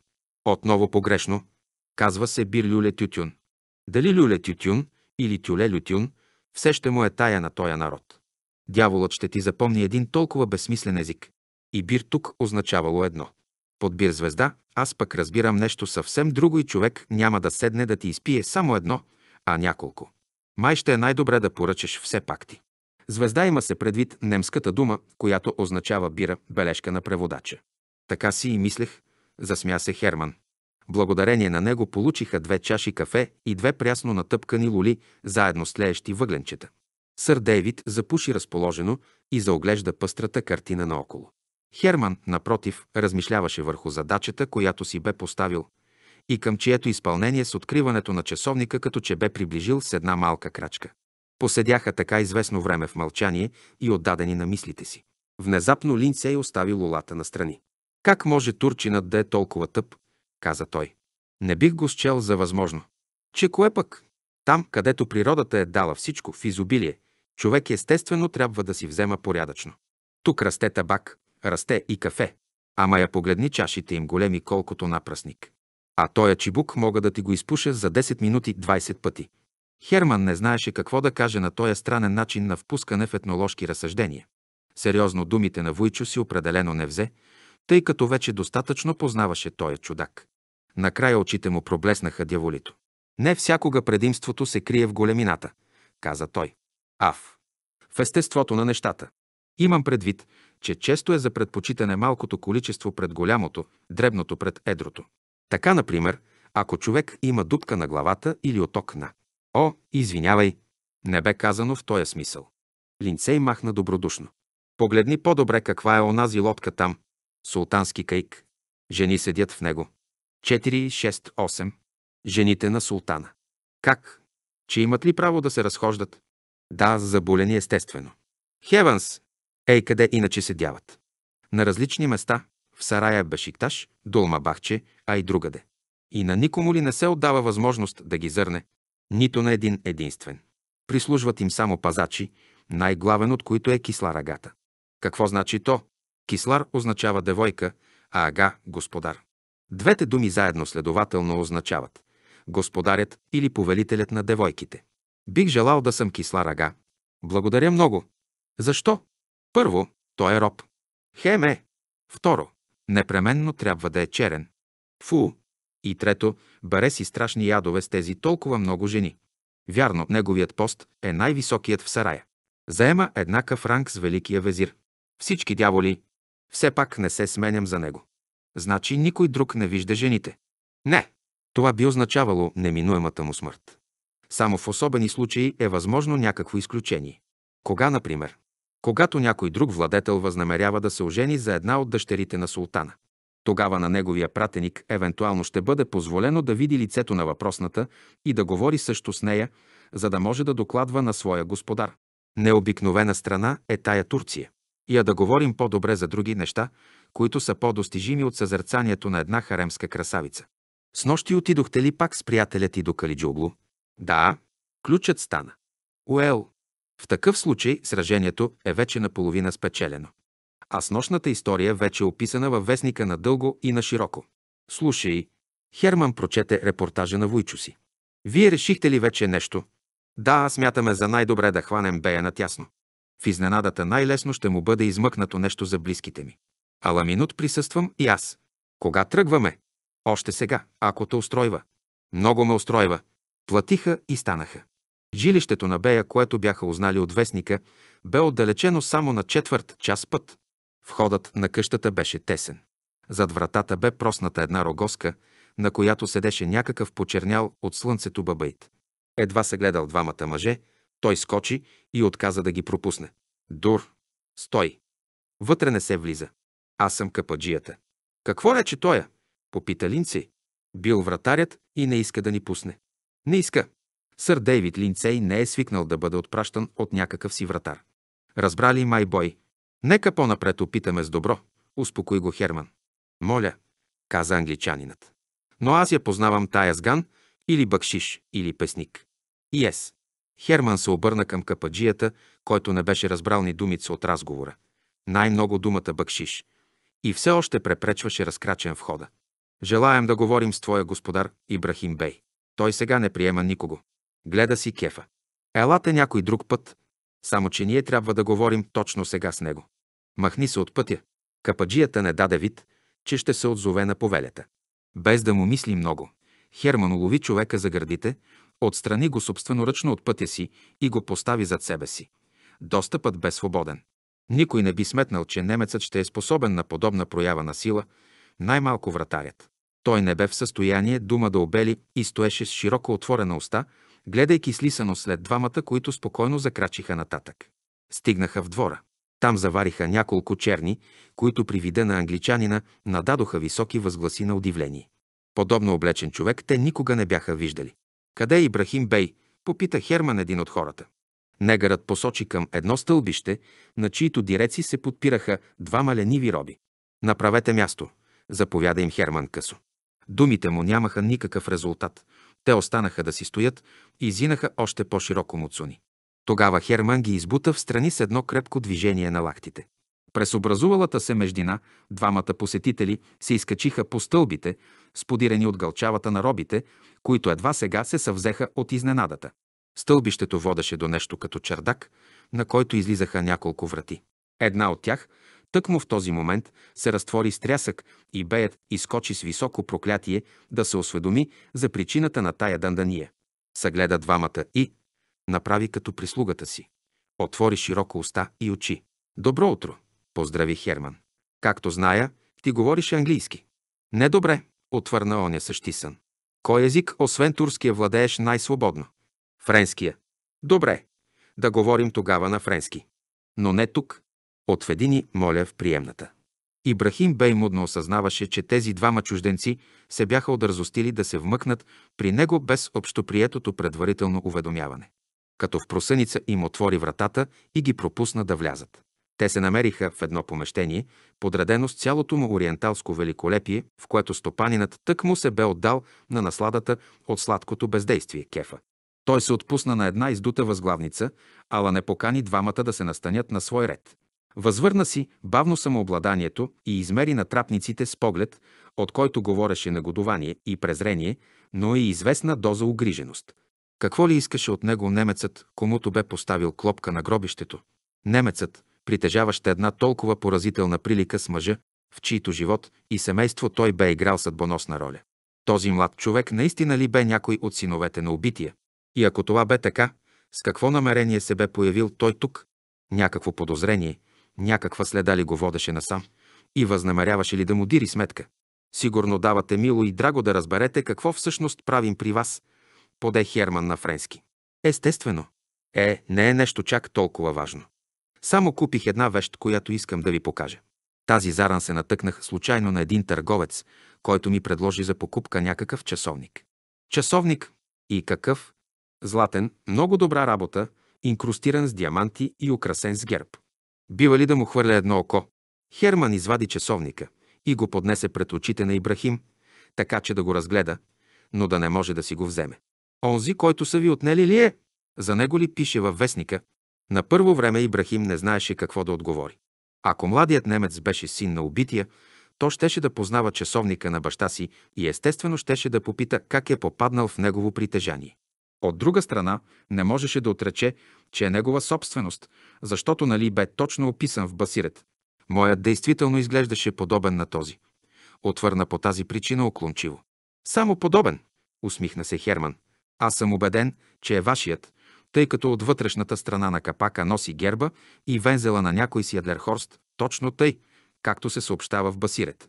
Speaker 1: Отново погрешно. Казва се бир люле тютюн. Дали люле тютюн или тюле лютюн, все ще му е тая на тоя народ. Дяволът ще ти запомни един толкова безсмислен език. И бир тук означавало едно. Под бир звезда аз пък разбирам нещо съвсем друго и човек няма да седне да ти изпие само едно, а няколко. Май ще е най-добре да поръчаш все пак ти. Звезда има се предвид немската дума, която означава бира, бележка на преводача. Така си и мислех, засмя се Херман. Благодарение на него получиха две чаши кафе и две прясно натъпкани лули, заедно с леещи въгленчета. Сър Дейвид запуши разположено и заоглежда пъстрата картина наоколо. Херман, напротив, размишляваше върху задачата, която си бе поставил и към чието изпълнение с откриването на часовника като че бе приближил с една малка крачка. Поседяха така известно време в мълчание и отдадени на мислите си. Внезапно Линсей остави лулата настрани. «Как може турчинът да е толкова тъп?» каза той. «Не бих го счел за възможно». «Че кое пък?» Там, където природата е дала всичко в изобилие – човек естествено трябва да си взема порядъчно. Тук расте табак, расте и кафе. Ама я погледни чашите им големи колкото напрасник. А тоя чибук мога да ти го изпуша за 10 минути 20 пъти. Херман не знаеше какво да каже на този странен начин на впускане в етноложки разсъждения. Сериозно думите на Вуйчо си определено не взе, тъй като вече достатъчно познаваше този чудак. Накрая очите му проблеснаха дяволито. Не всякога предимството се крие в големината, каза той. Ав. В естеството на нещата. Имам предвид, че често е за предпочитане малкото количество пред голямото, дребното пред едрото. Така, например, ако човек има дупка на главата или оток на. О, извинявай, не бе казано в този смисъл. Линцей махна добродушно. Погледни по-добре каква е онази лодка там. Султански кайк. Жени седят в него. 4-6-8. Жените на султана. Как? Че имат ли право да се разхождат? Да, заболени естествено. Хеванс! Ей, къде иначе седяват? На различни места. В сарая Бешикташ, Бахче, а и другаде. И на никому ли не се отдава възможност да ги зърне? Нито на един единствен. Прислужват им само пазачи, най-главен от които е кисла рагата. Какво значи то? Кислар означава девойка, а ага – господар. Двете думи заедно следователно означават – господарят или повелителят на девойките. Бих желал да съм кисла рага. Благодаря много. Защо? Първо, той е роб. Хеме. Второ, непременно трябва да е черен. Фу. И трето, бере си страшни ядове с тези толкова много жени. Вярно, неговият пост е най-високият в сарая. Заема еднакъв ранг с великия везир. Всички дяволи. Все пак не се сменям за него. Значи никой друг не вижда жените. Не. Това би означавало неминуемата му смърт. Само в особени случаи е възможно някакво изключение. Кога, например? Когато някой друг владетел възнамерява да се ожени за една от дъщерите на султана. Тогава на неговия пратеник евентуално ще бъде позволено да види лицето на въпросната и да говори също с нея, за да може да докладва на своя господар. Необикновена страна е тая Турция. И а да говорим по-добре за други неща, които са по-достижими от съзерцанието на една харемска красавица. С нощи отидохте ли пак с приятелят ти до Калиджоглу? Да, ключът стана. Уел. В такъв случай сражението е вече наполовина спечелено. А с нощната история вече е описана във вестника на дълго и на широко. Слушай, Херман прочете репортажа на Войчо си. Вие решихте ли вече нещо? Да, смятаме за най-добре да хванем Бея на тясно. В изненадата най-лесно ще му бъде измъкнато нещо за близките ми. Ала минут присъствам и аз. Кога тръгваме? Още сега, ако те устройва. Много ме устройва. Платиха и станаха. Жилището на Бея, което бяха узнали от вестника, бе отдалечено само на четвърт час път. Входът на къщата беше тесен. Зад вратата бе просната една рогоска, на която седеше някакъв почернял от слънцето бабаит. Едва се гледал двамата мъже, той скочи и отказа да ги пропусне. Дур! Стой! Вътре не се влиза. Аз съм кападжията. Какво рече тоя? Попита Линци. Бил вратарят и не иска да ни пусне. Не иска. Сър Дейвид Линцей не е свикнал да бъде отпращан от някакъв си вратар. Разбрали май бой. Нека по-напред опитаме с добро, успокои го Херман. Моля, каза англичанинът. Но аз я познавам тая сган, или бакшиш, или песник. И Yes. Херман се обърна към кападжията, който не беше разбрал ни думица от разговора. Най-много думата бъкшиш. И все още препречваше разкрачен входа. Желаем да говорим с твоя господар Ибрахим Бей. Той сега не приема никого. Гледа си кефа. Елате някой друг път, само че ние трябва да говорим точно сега с него. Махни се от пътя. Кападжията не даде вид, че ще се отзове на повелята. Без да му мисли много, Херман улови човека за гърдите, отстрани го собственоръчно от пътя си и го постави зад себе си. Достъпът бе свободен. Никой не би сметнал, че немецът ще е способен на подобна проява на сила, най-малко вратарят. Той не бе в състояние дума да обели и стоеше с широко отворена уста, гледайки слисано след двамата, които спокойно закрачиха нататък. Стигнаха в двора. Там завариха няколко черни, които при вида на англичанина нададоха високи възгласи на удивление. Подобно облечен човек те никога не бяха виждали. Къде е Ибрахим Бей? попита Херман един от хората. Негърът посочи към едно стълбище, на чието диреци се подпираха двама лениви роби. Направете място, заповяда им Херман Късо. Думите му нямаха никакъв резултат. Те останаха да си стоят и зинаха още по-широко муцуни. Тогава Херман ги избута в страни с едно крепко движение на лактите. През образувалата се междина двамата посетители се изкачиха по стълбите, сподирани от гълчавата на робите, които едва сега се съвзеха от изненадата. Стълбището водеше до нещо като чердак, на който излизаха няколко врати. Една от тях Тъкмо в този момент се разтвори стрясък и беят изкочи с високо проклятие да се осведоми за причината на тая дандания. Съгледа двамата и направи като прислугата си. Отвори широко уста и очи. Добро утро, поздрави Херман. Както зная, ти говориш английски. Не добре, отвърна оня същисън. Кой език, освен турския, владееш най-свободно? Френския. Добре, да говорим тогава на френски. Но не тук, Отведи ни, моля, в приемната. Ибрахим Бей мудно осъзнаваше, че тези двама чужденци се бяха одързостили да се вмъкнат при него без общоприетото предварително уведомяване. Като в просъница им отвори вратата и ги пропусна да влязат. Те се намериха в едно помещение, подредено с цялото му ориенталско великолепие, в което стопанинът тък му се бе отдал на насладата от сладкото бездействие кефа. Той се отпусна на една издута възглавница, ала не покани двамата да се настанят на свой ред. Възвърна си бавно самообладанието и измери на трапниците с поглед, от който говореше нагодование и презрение, но и известна доза угриженост. Какво ли искаше от него немецът, комуто бе поставил клопка на гробището? Немецът, притежаващ една толкова поразителна прилика с мъжа, в чието живот и семейство той бе играл съдбоносна роля. Този млад човек наистина ли бе някой от синовете на убития? И ако това бе така, с какво намерение се бе появил той тук? Някакво подозрение – Някаква следа ли го водеше насам? И възнамеряваше ли да му дири сметка? Сигурно давате мило и драго да разберете какво всъщност правим при вас, поде Херман на френски. Естествено. Е, не е нещо чак толкова важно. Само купих една вещ, която искам да ви покажа. Тази заран се натъкнах случайно на един търговец, който ми предложи за покупка някакъв часовник. Часовник и какъв? Златен, много добра работа, инкрустиран с диаманти и украсен с герб. Бива ли да му хвърля едно око? Херман извади часовника и го поднесе пред очите на Ибрахим, така че да го разгледа, но да не може да си го вземе. Онзи, който са ви отнели ли е? За него ли пише във вестника? На първо време Ибрахим не знаеше какво да отговори. Ако младият немец беше син на убития, то щеше да познава часовника на баща си и естествено щеше да попита как е попаднал в негово притежание. От друга страна, не можеше да отрече, че е негова собственост, защото нали бе точно описан в Басирет. Моят действително изглеждаше подобен на този. Отвърна по тази причина оклончиво. Само подобен, усмихна се Херман. Аз съм убеден, че е вашият, тъй като от вътрешната страна на капака носи герба и вензела на някой си Адлерхорст, точно тъй, както се съобщава в Басирет.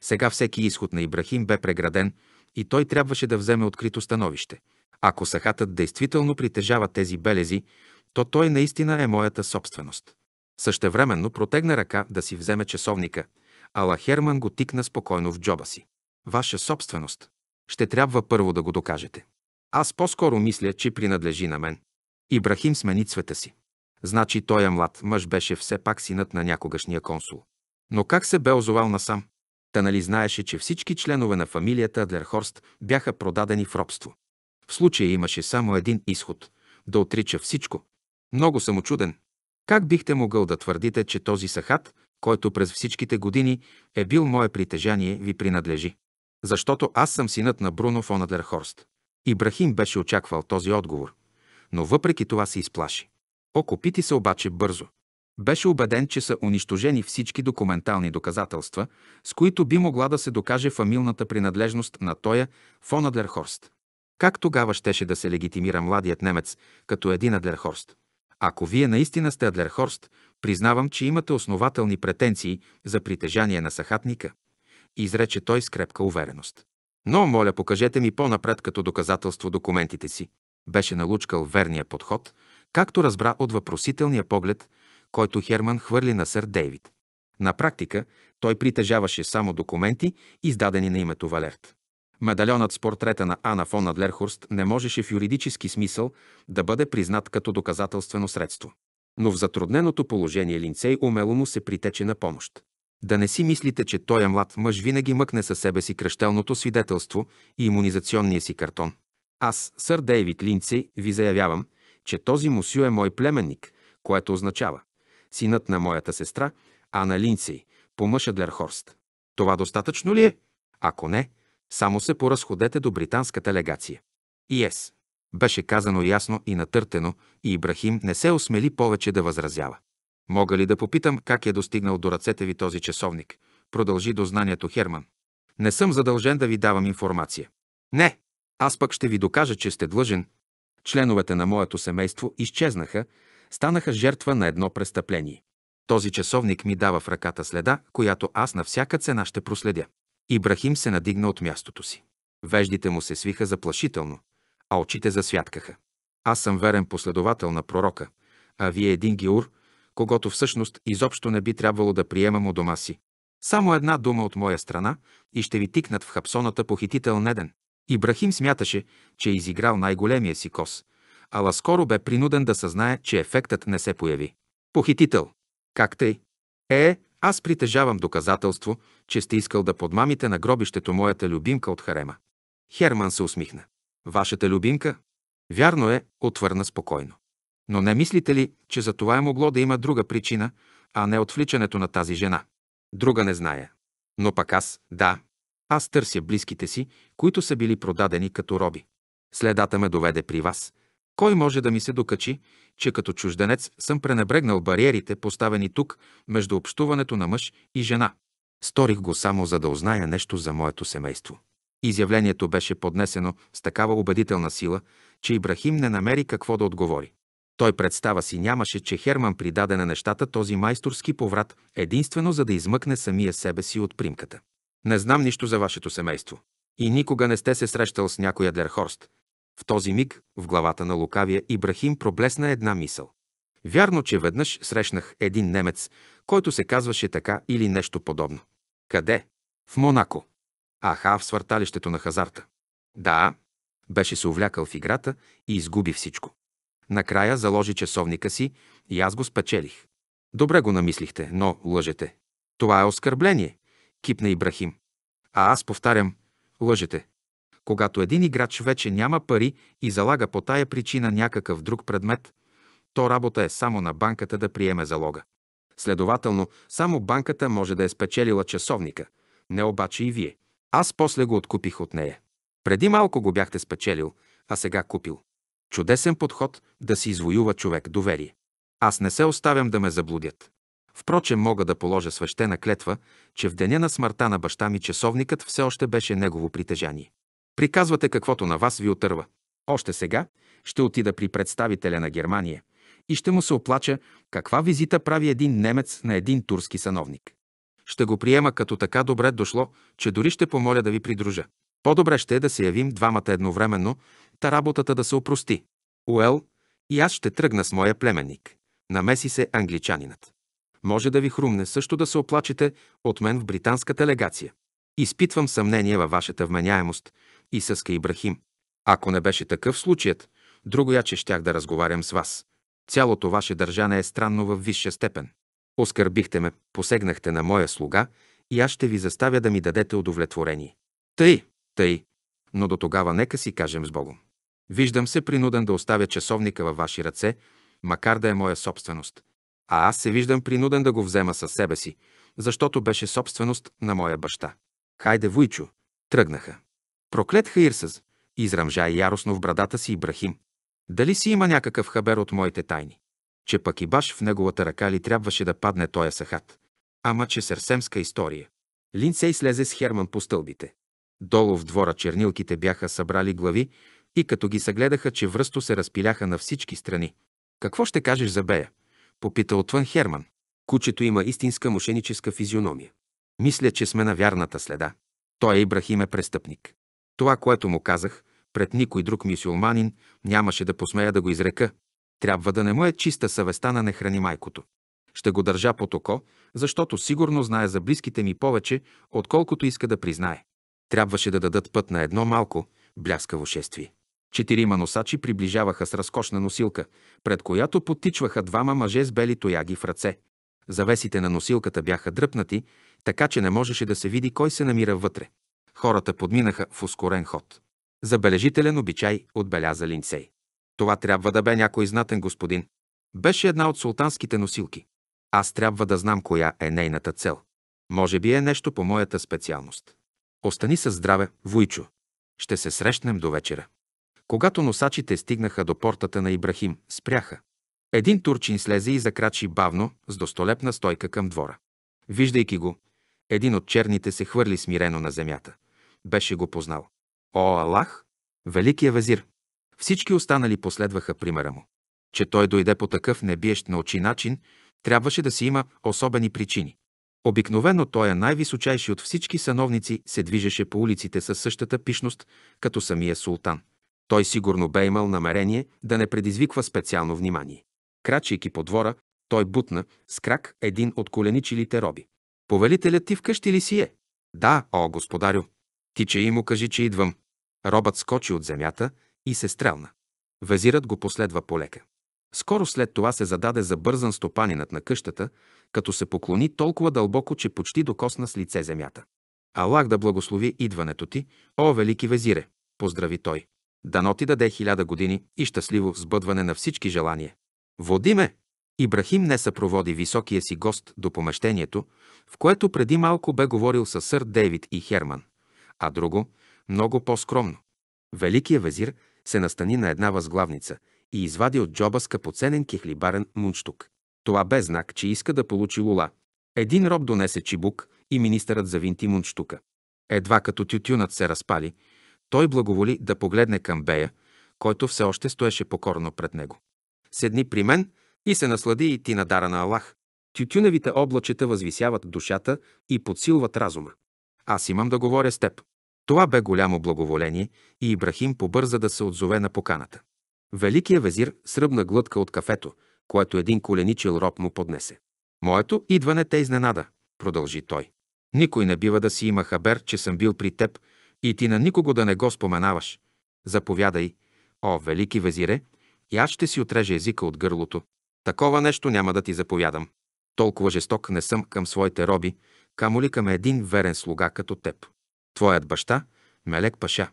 Speaker 1: Сега всеки изход на Ибрахим бе преграден и той трябваше да вземе открито становище – ако сахатът действително притежава тези белези, то той наистина е моята собственост. Същевременно протегна ръка да си вземе часовника, ала Херман го тикна спокойно в джоба си. Ваша собственост. Ще трябва първо да го докажете. Аз по-скоро мисля, че принадлежи на мен. Ибрахим смени цвета си. Значи той е млад мъж беше все пак синът на някогашния консул. Но как се бе озовал насам? Та нали знаеше, че всички членове на фамилията Адлерхорст бяха продадени в робство. В случая имаше само един изход – да отрича всичко. Много съм очуден. Как бихте могъл да твърдите, че този сахат, който през всичките години е бил мое притежание, ви принадлежи? Защото аз съм синът на Бруно фон Адерхорст. Ибрахим беше очаквал този отговор, но въпреки това се изплаши. Окопити се обаче бързо. Беше убеден, че са унищожени всички документални доказателства, с които би могла да се докаже фамилната принадлежност на тоя фон Адлерхорст. Как тогава щеше да се легитимира младият немец като един Адлерхорст? Ако вие наистина сте Адлерхорст, признавам, че имате основателни претенции за притежание на сахатника, изрече той с крепка увереност. Но, моля, покажете ми по-напред като доказателство документите си. Беше налучкал верния подход, както разбра от въпросителния поглед, който Херман хвърли на сър Дейвид. На практика той притежаваше само документи, издадени на името Валерт. Медальонът с портрета на Ана фон Адлерхурст не можеше в юридически смисъл да бъде признат като доказателствено средство. Но в затрудненото положение Линцей умело му се притече на помощ. Да не си мислите, че той е млад мъж винаги мъкне със себе си кръщелното свидетелство и иммунизационния си картон. Аз, сър Дейвид Линцей, ви заявявам, че този мусю е мой племенник, което означава синът на моята сестра, Ана Линцей, по мъж Адлерхорст. Това достатъчно ли е? Ако не, само се поразходете до британската легация. И ес. Беше казано ясно и натъртено, и Ибрахим не се осмели повече да възразява. Мога ли да попитам как е достигнал до ръцете ви този часовник? Продължи до знанието Херман. Не съм задължен да ви давам информация. Не, аз пък ще ви докажа, че сте длъжен. Членовете на моето семейство изчезнаха, станаха жертва на едно престъпление. Този часовник ми дава в ръката следа, която аз на всяка цена ще проследя. Ибрахим се надигна от мястото си. Веждите му се свиха заплашително, а очите засвяткаха. Аз съм верен последовател на пророка, а вие един гиур, когато всъщност изобщо не би трябвало да приемам у дома си. Само една дума от моя страна и ще ви тикнат в хапсоната похитител неден. Ибрахим смяташе, че е изиграл най-големия си кос, ала скоро бе принуден да съзнае, че ефектът не се появи. Похитител. Как тъй? Е, аз притежавам доказателство, че сте искал да подмамите на гробището моята любимка от харема. Херман се усмихна. Вашата любимка? Вярно е, отвърна спокойно. Но не мислите ли, че за това е могло да има друга причина, а не отвличането на тази жена? Друга не зная. Но пък аз, да. Аз търся близките си, които са били продадени като роби. Следата ме доведе при вас, кой може да ми се докачи, че като чужденец съм пренебрегнал бариерите, поставени тук между общуването на мъж и жена? Сторих го само за да узная нещо за моето семейство. Изявлението беше поднесено с такава убедителна сила, че Ибрахим не намери какво да отговори. Той представа си нямаше, че Херман придаде на нещата този майсторски поврат единствено за да измъкне самия себе си от примката. Не знам нищо за вашето семейство. И никога не сте се срещал с някоя Дерхорст, в този миг в главата на лукавия Ибрахим проблесна една мисъл. Вярно, че веднъж срещнах един немец, който се казваше така или нещо подобно. Къде? В Монако. Аха, в свърталището на хазарта. Да, беше се увлякал в играта и изгуби всичко. Накрая заложи часовника си и аз го спечелих. Добре го намислихте, но лъжете. Това е оскърбление, кипна Ибрахим. А аз повтарям, лъжете. Когато един играч вече няма пари и залага по тая причина някакъв друг предмет, то работа е само на банката да приеме залога. Следователно, само банката може да е спечелила часовника, не обаче и вие. Аз после го откупих от нея. Преди малко го бяхте спечелил, а сега купил. Чудесен подход да си извоюва човек доверие. Аз не се оставям да ме заблудят. Впрочем, мога да положа свещена клетва, че в деня на смъртта на баща ми часовникът все още беше негово притежание. Приказвате каквото на вас ви отърва. Още сега ще отида при представителя на Германия и ще му се оплача каква визита прави един немец на един турски сановник. Ще го приема като така добре дошло, че дори ще помоля да ви придружа. По-добре ще е да се явим двамата едновременно, та работата да се опрости. Уел, и аз ще тръгна с моя племенник. Намеси се англичанинът. Може да ви хрумне също да се оплачете от мен в британска делегация. Изпитвам съмнение във вашата вменяемост, и Съска е Ибрахим. Ако не беше такъв случаят, другояче щях да разговарям с вас. Цялото ваше държане е странно във висша степен. Оскърбихте ме, посегнахте на моя слуга и аз ще ви заставя да ми дадете удовлетворение. Тъй, тъй, но до тогава нека си кажем с Богом. Виждам се принуден да оставя часовника във ваши ръце, макар да е моя собственост. А аз се виждам принуден да го взема със себе си, защото беше собственост на моя баща. Хайде, Вуйчо, тръгнаха. Проклет Хаирсъз, израмжа яростно в брадата си Ибрахим. Дали си има някакъв хабер от моите тайни? Че пък и баш в неговата ръка ли трябваше да падне тоя сахат? Ама че сърсемска история. Линцей слезе с Херман по стълбите. Долу в двора чернилките бяха събрали глави и като ги съгледаха, че връсто се разпиляха на всички страни. Какво ще кажеш за Бея? Попита отвън Херман. Кучето има истинска мошеническа физиономия. Мисля, че сме на вярната следа. Той Ибрахим е престъпник. Това, което му казах, пред никой друг мисюлманин нямаше да посмея да го изрека. Трябва да не му е чиста съвестта на нехрани майкото. Ще го държа под око, защото сигурно знае за близките ми повече, отколкото иска да признае. Трябваше да дадат път на едно малко, бляскаво шествие. Четирима носачи приближаваха с разкошна носилка, пред която потичваха двама мъже с бели тояги в ръце. Завесите на носилката бяха дръпнати, така че не можеше да се види кой се намира вътре. Хората подминаха в ускорен ход. Забележителен обичай, отбеляза Линцей. Това трябва да бе някой знатен господин. Беше една от султанските носилки. Аз трябва да знам коя е нейната цел. Може би е нещо по моята специалност. Остани със здраве, Вуйчо. Ще се срещнем до вечера. Когато носачите стигнаха до портата на Ибрахим, спряха. Един турчин слезе и закрачи бавно, с достолепна стойка към двора. Виждайки го, един от черните се хвърли смирено на земята беше го познал. О, Аллах! Великия везир! Всички останали последваха примера му. Че той дойде по такъв небиещ на очи начин, трябваше да си има особени причини. Обикновено той е най-височайши от всички сановници се движеше по улиците със същата пишност, като самия султан. Той сигурно бе имал намерение да не предизвиква специално внимание. Крачейки по двора, той бутна с крак един от коленичилите роби. Повелителят ти вкъщи ли си е? Да, о, господарю, тичай и му кажи, че идвам. Робът скочи от земята и се стрелна. Везират го последва полека. Скоро след това се зададе забързан стопанинът на къщата, като се поклони толкова дълбоко, че почти докосна с лице земята. Аллах да благослови идването ти, о велики везире, поздрави той. Дано ти даде хиляда години и щастливо сбъдване на всички желания. Води ме! Ибрахим не съпроводи високия си гост до помещението, в което преди малко бе говорил със сър Дейвид и Херман а друго, много по-скромно. Великият везир се настани на една възглавница и извади от джоба скъпоценен кехлибарен мунштук. Това бе знак, че иска да получи лула. Един роб донесе чибук и министърът завинти мунштука. Едва като тютюнът се разпали, той благоволи да погледне към Бея, който все още стоеше покорно пред него. Седни при мен и се наслади и ти на дара на Аллах. Тютюневите облачета възвисяват душата и подсилват разума. Аз имам да говоря с теб. Това бе голямо благоволение и Ибрахим побърза да се отзове на поканата. Великия везир сръбна глътка от кафето, което един коленичил роб му поднесе. Моето идване те изненада, продължи той. Никой не бива да си има хабер, че съм бил при теб и ти на никого да не го споменаваш. Заповядай, о, велики везире, и аз ще си отрежа езика от гърлото. Такова нещо няма да ти заповядам. Толкова жесток не съм към своите роби, камо ли към един верен слуга като теб. Твоят баща, Мелек Паша,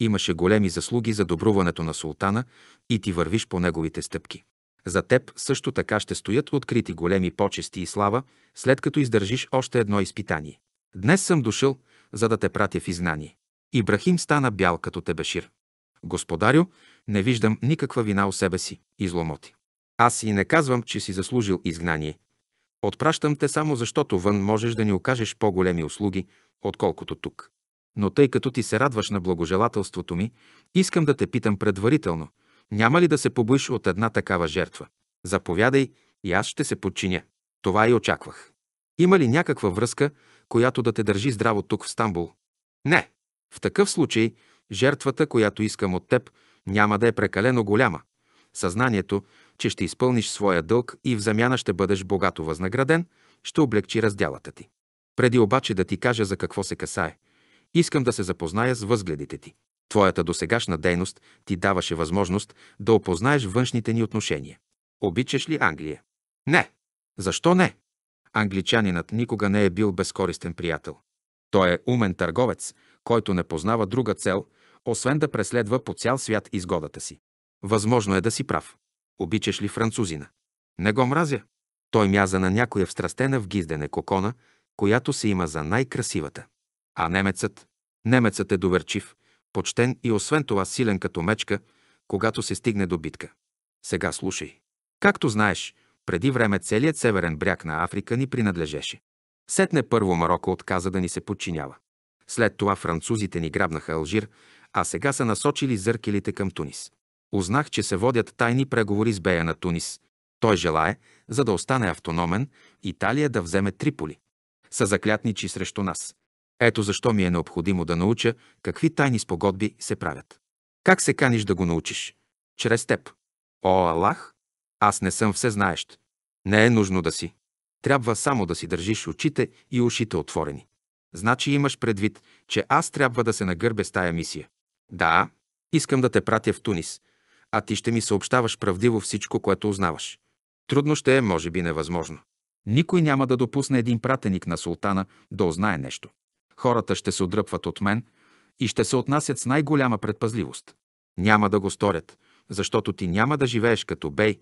Speaker 1: имаше големи заслуги за добруването на султана и ти вървиш по неговите стъпки. За теб също така ще стоят открити големи почести и слава, след като издържиш още едно изпитание. Днес съм дошъл, за да те пратя в изгнание. Ибрахим стана бял като тебешир. Господарю, не виждам никаква вина у себе си, изломоти. Аз и не казвам, че си заслужил изгнание, Отпращам те само защото вън можеш да ни окажеш по-големи услуги, отколкото тук. Но тъй като ти се радваш на благожелателството ми, искам да те питам предварително. Няма ли да се побоиш от една такава жертва? Заповядай и аз ще се подчиня. Това и очаквах. Има ли някаква връзка, която да те държи здраво тук в Стамбул? Не. В такъв случай жертвата, която искам от теб, няма да е прекалено голяма. Съзнанието, че ще изпълниш своя дълг и в замяна ще бъдеш богато възнаграден, ще облегчи разделата ти. Преди обаче да ти кажа за какво се касае, искам да се запозная с възгледите ти. Твоята досегашна дейност ти даваше възможност да опознаеш външните ни отношения. Обичаш ли Англия? Не. Защо не? Англичанинът никога не е бил безкористен приятел. Той е умен търговец, който не познава друга цел, освен да преследва по цял свят изгодата си. Възможно е да си прав. Обичаш ли французина? Не го мразя. Той мяза на някоя встрастена в гиздене кокона, която се има за най-красивата. А немецът? Немецът е доверчив, почтен и освен това силен като мечка, когато се стигне до битка. Сега слушай. Както знаеш, преди време целият северен бряг на Африка ни принадлежеше. Сетне първо Марокко отказа да ни се подчинява. След това французите ни грабнаха Алжир, а сега са насочили зъркелите към Тунис. Узнах, че се водят тайни преговори с Бея на Тунис. Той желае, за да остане автономен, Италия да вземе Триполи. Са заклятничи срещу нас. Ето защо ми е необходимо да науча какви тайни спогодби се правят. Как се каниш да го научиш? Чрез теб. О, Аллах! Аз не съм всезнаещ. Не е нужно да си. Трябва само да си държиш очите и ушите отворени. Значи имаш предвид, че аз трябва да се нагърбя с тая мисия. Да, искам да те пратя в Тунис, а ти ще ми съобщаваш правдиво всичко, което узнаваш. Трудно ще е, може би невъзможно. Никой няма да допусне един пратеник на султана да узнае нещо. Хората ще се отдръпват от мен и ще се отнасят с най-голяма предпазливост. Няма да го сторят, защото ти няма да живееш като бей,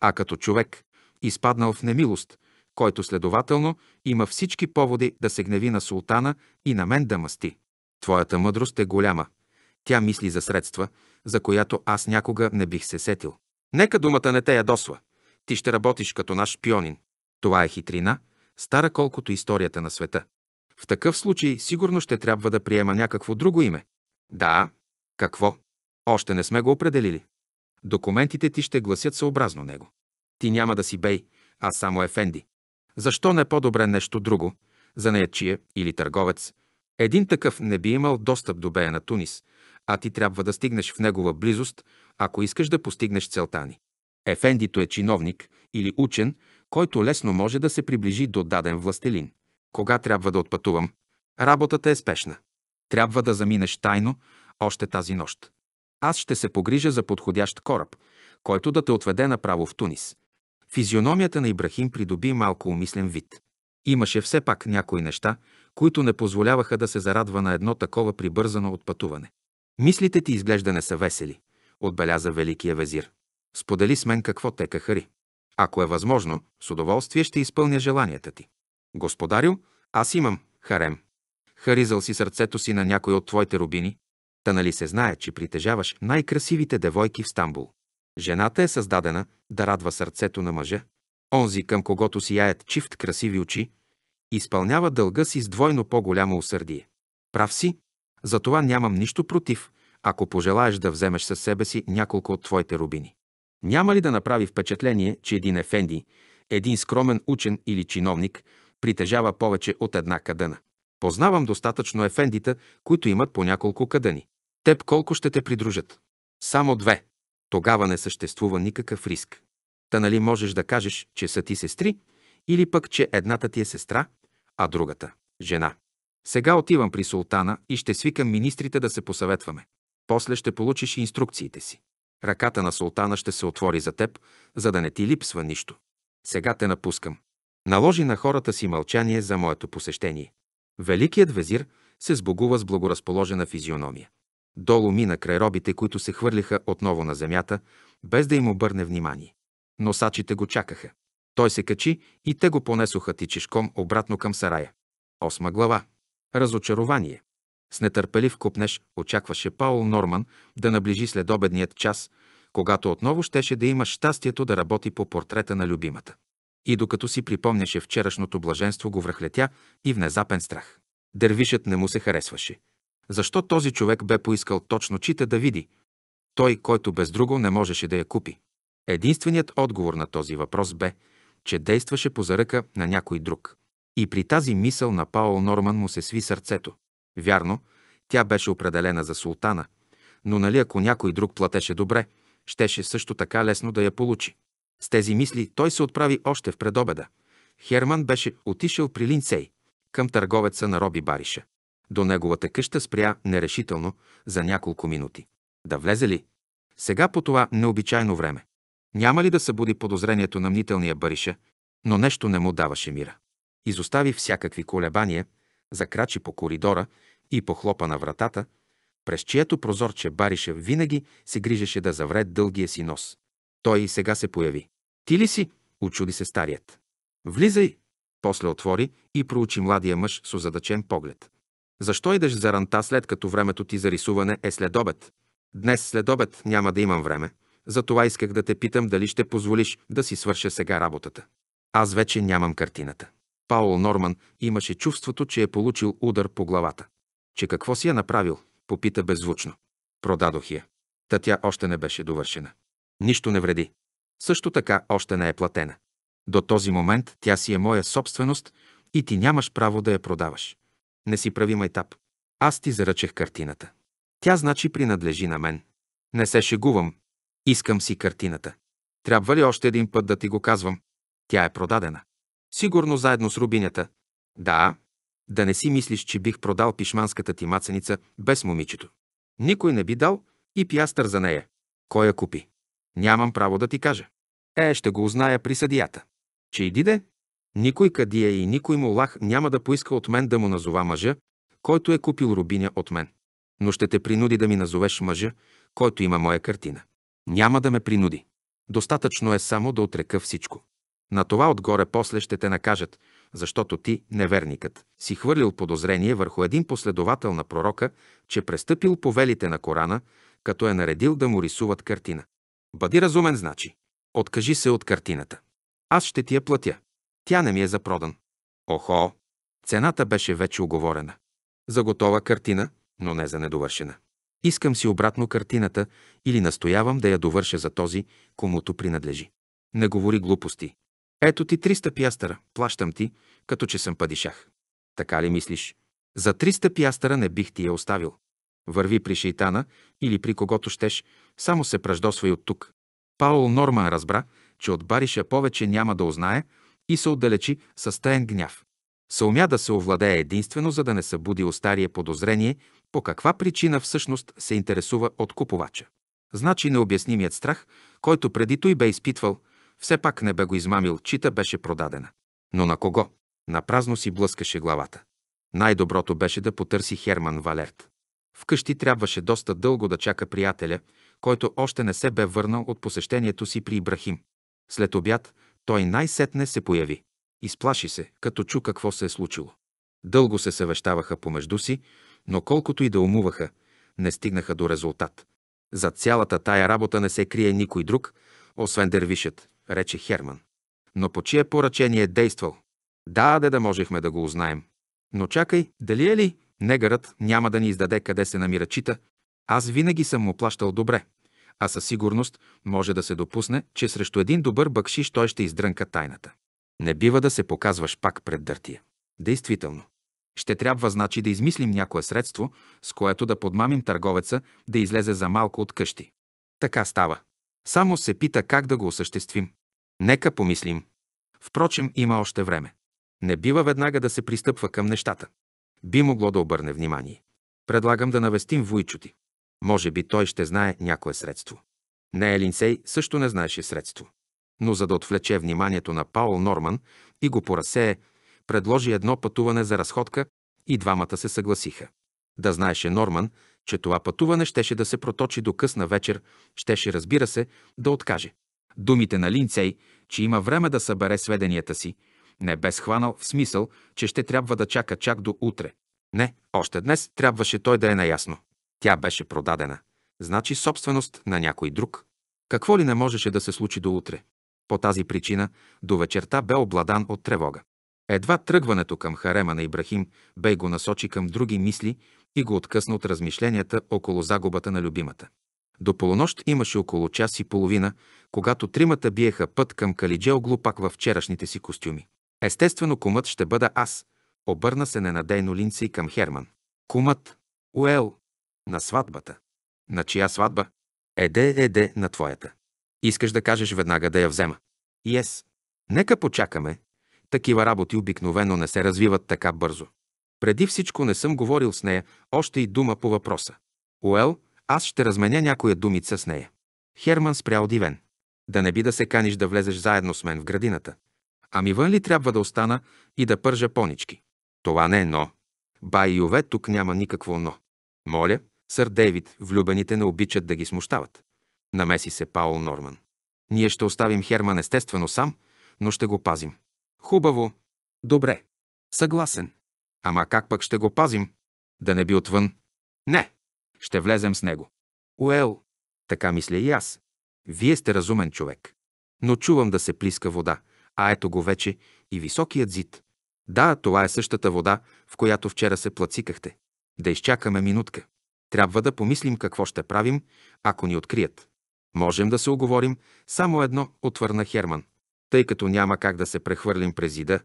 Speaker 1: а като човек, изпаднал в немилост, който следователно има всички поводи да се гневи на султана и на мен да мъсти. Твоята мъдрост е голяма, тя мисли за средства, за която аз някога не бих се сетил. Нека думата не те ядосва. Ти ще работиш като наш пионин. Това е хитрина, стара колкото историята на света. В такъв случай сигурно ще трябва да приема някакво друго име. Да, какво? Още не сме го определили. Документите ти ще гласят съобразно него. Ти няма да си бей, а само ефенди. Защо не по-добре нещо друго, за неячия или търговец? Един такъв не би имал достъп до бея на Тунис, а ти трябва да стигнеш в негова близост, ако искаш да постигнеш целта ни. Ефендито е чиновник или учен, който лесно може да се приближи до даден властелин. Кога трябва да отпътувам? Работата е спешна. Трябва да заминеш тайно още тази нощ. Аз ще се погрижа за подходящ кораб, който да те отведе направо в Тунис. Физиономията на Ибрахим придоби малко умислен вид. Имаше все пак някои неща, които не позволяваха да се зарадва на едно такова прибързано отпътуване. Мислите ти изглежда не са весели, отбеляза Великия везир. Сподели с мен какво те кахари. Ако е възможно, с удоволствие ще изпълня желанията ти. Господарю, аз имам харем. Харизал си сърцето си на някой от твоите рубини. Та нали се знае, че притежаваш най-красивите девойки в Стамбул. Жената е създадена да радва сърцето на мъжа. Онзи, към когото сияят чифт красиви очи, изпълнява дълга си с двойно по-голямо усърдие. Прав си, затова нямам нищо против, ако пожелаеш да вземеш със себе си няколко от твоите рубини. Няма ли да направи впечатление, че един ефенди, един скромен учен или чиновник, притежава повече от една кадъна? Познавам достатъчно ефендита, които имат по няколко кадъни. Теб колко ще те придружат? Само две. Тогава не съществува никакъв риск. Та нали можеш да кажеш, че са ти сестри, или пък, че едната ти е сестра, а другата – жена. Сега отивам при султана и ще свикам министрите да се посъветваме. После ще получиш инструкциите си. Ръката на султана ще се отвори за теб, за да не ти липсва нищо. Сега те напускам. Наложи на хората си мълчание за моето посещение. Великият везир се сбогува с благоразположена физиономия. Долу мина край робите, които се хвърлиха отново на земята, без да им обърне внимание. Носачите го чакаха. Той се качи и те го понесоха тичешком обратно към сарая. Осма глава. Разочарование. С нетърпелив купнеш очакваше Паул Норман да наближи следобедният час, когато отново щеше да има щастието да работи по портрета на любимата. И докато си припомняше вчерашното блаженство, го връхлетя и внезапен страх. Дървишът не му се харесваше. Защо този човек бе поискал точно чита да види? Той, който без друго не можеше да я купи. Единственият отговор на този въпрос бе, че действаше по заръка на някой друг. И при тази мисъл на Паул Норман му се сви сърцето. Вярно, тя беше определена за султана, но нали ако някой друг платеше добре, щеше също така лесно да я получи. С тези мисли той се отправи още в предобеда. Херман беше отишъл при Линцей, към търговеца на Роби Бариша. До неговата къща спря нерешително за няколко минути. Да влезе ли? Сега по това необичайно време. Няма ли да събуди подозрението на мнителния Бариша, но нещо не му даваше мира изостави всякакви колебания, закрачи по коридора и похлопа на вратата, през чието прозорче Бариша винаги се грижеше да завре дългия си нос. Той и сега се появи. «Ти ли си?» – очуди се старият. «Влизай!» – после отвори и проучи младия мъж с озадачен поглед. «Защо идеш за ранта след като времето ти за рисуване е след обед? Днес след обед няма да имам време, затова исках да те питам дали ще позволиш да си свърша сега работата. Аз вече нямам картината. Паул Норман имаше чувството, че е получил удар по главата. Че какво си е направил, попита беззвучно. Продадох я. Та тя още не беше довършена. Нищо не вреди. Също така още не е платена. До този момент тя си е моя собственост и ти нямаш право да я продаваш. Не си прави майтап. Аз ти заръчех картината. Тя значи принадлежи на мен. Не се шегувам. Искам си картината. Трябва ли още един път да ти го казвам? Тя е продадена. Сигурно заедно с рубинята. Да, да не си мислиш, че бих продал пишманската ти маценица без момичето. Никой не би дал и пястър за нея. Кой я купи? Нямам право да ти кажа. Е, ще го узная при съдията. Че иди де? Никой кадия и никой му лах няма да поиска от мен да му назова мъжа, който е купил рубиня от мен. Но ще те принуди да ми назовеш мъжа, който има моя картина. Няма да ме принуди. Достатъчно е само да отрека всичко. На това отгоре после ще те накажат, защото ти, неверникът, си хвърлил подозрение върху един последовател на пророка, че престъпил повелите на Корана, като е наредил да му рисуват картина. Бъди разумен, значи. Откажи се от картината. Аз ще ти я платя. Тя не ми е запродан. Охо! Цената беше вече оговорена. За готова картина, но не за недовършена. Искам си обратно картината или настоявам да я довърша за този, комуто принадлежи. Не говори глупости. Ето ти 300 пиастъра, плащам ти, като че съм падишах. Така ли мислиш? За 300 пиастъра не бих ти я оставил. Върви при шейтана или при когото щеш, само се пръждосвай от тук. Паул Норман разбра, че от Бариша повече няма да узнае и се отдалечи с таен гняв. Съумя да се овладее единствено, за да не събуди стария подозрение по каква причина всъщност се интересува от купувача. Значи необяснимият страх, който преди той бе изпитвал – все пак не бе го измамил, чита беше продадена. Но на кого? На празно си блъскаше главата. Най-доброто беше да потърси Херман Валерт. Вкъщи трябваше доста дълго да чака приятеля, който още не се бе върнал от посещението си при Ибрахим. След обяд той най-сетне се появи. Изплаши се, като чу какво се е случило. Дълго се съвещаваха помежду си, но колкото и да умуваха, не стигнаха до резултат. За цялата тая работа не се крие никой друг, освен дервишът рече Херман. Но по чие поръчение е действал? Да, де да можехме да го узнаем. Но чакай, дали е ли? Негърът няма да ни издаде къде се намира чита. Аз винаги съм му плащал добре, а със сигурност може да се допусне, че срещу един добър бъкшиш, той ще издрънка тайната. Не бива да се показваш пак пред дъртия. Действително. Ще трябва, значи, да измислим някое средство, с което да подмамим търговеца да излезе за малко от къщи. Така става. Само се пита как да го осъществим. Нека помислим. Впрочем, има още време. Не бива веднага да се пристъпва към нещата. Би могло да обърне внимание. Предлагам да навестим Вуйчоти. Може би той ще знае някое средство. Не Елинсей също не знаеше средство. Но за да отвлече вниманието на Паул Норман и го поразсее, предложи едно пътуване за разходка и двамата се съгласиха. Да знаеше Норман, че това пътуване щеше да се проточи до късна вечер, щеше, разбира се, да откаже. Думите на Линцей, че има време да събере сведенията си, не бе схванал в смисъл, че ще трябва да чака чак до утре. Не, още днес трябваше той да е наясно. Тя беше продадена. Значи собственост на някой друг. Какво ли не можеше да се случи до утре? По тази причина до вечерта бе обладан от тревога. Едва тръгването към харема на Ибрахим бе го насочи към други мисли, и го откъсна от размишленията около загубата на любимата. До полунощ имаше около час и половина, когато тримата биеха път към калиджел глупак във вчерашните си костюми. Естествено, кумът ще бъда аз. Обърна се ненадейно Линци към Херман. Кумът. Уел. На сватбата. На чия сватба? Еде, еде, на твоята. Искаш да кажеш веднага да я взема. Йес. Yes. Нека почакаме. Такива работи обикновено не се развиват така бързо. Преди всичко не съм говорил с нея още и дума по въпроса. Уел, аз ще разменя някоя думица с нея. Херман спря удивен. Да не би да се каниш да влезеш заедно с мен в градината. Ами вън ли трябва да остана и да пържа понички? Това не е но. Бай и Ове тук няма никакво но. Моля, сър Дейвид, влюбените не обичат да ги смущават. Намеси се Паул Норман. Ние ще оставим Херман естествено сам, но ще го пазим. Хубаво. Добре. Съгласен. Ама как пък ще го пазим? Да не би отвън? Не, ще влезем с него. Уел, така мисля и аз. Вие сте разумен човек. Но чувам да се плиска вода, а ето го вече и високият зид. Да, това е същата вода, в която вчера се плацикахте. Да изчакаме минутка. Трябва да помислим какво ще правим, ако ни открият. Можем да се оговорим, само едно, отвърна Херман. Тъй като няма как да се прехвърлим през зида,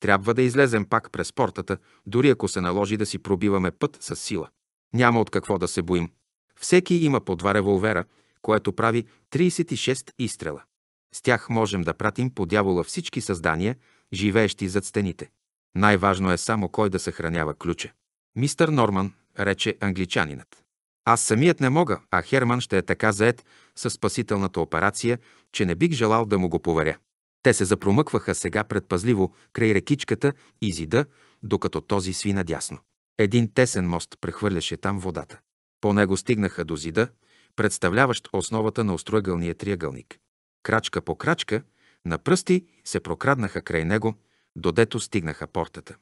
Speaker 1: трябва да излезем пак през портата, дори ако се наложи да си пробиваме път с сила. Няма от какво да се боим. Всеки има по два револвера, което прави 36 изстрела. С тях можем да пратим по дявола всички създания, живеещи зад стените. Най-важно е само кой да съхранява ключа. Мистър Норман, рече англичанинът. Аз самият не мога, а Херман ще е така заед със спасителната операция, че не бих желал да му го поверя. Те се запромъкваха сега предпазливо край рекичката и зида, докато този сви надясно. Един тесен мост прехвърляше там водата. По него стигнаха до зида, представляващ основата на остроъгълния триъгълник. Крачка по крачка, на пръсти се прокраднаха край него, додето стигнаха портата.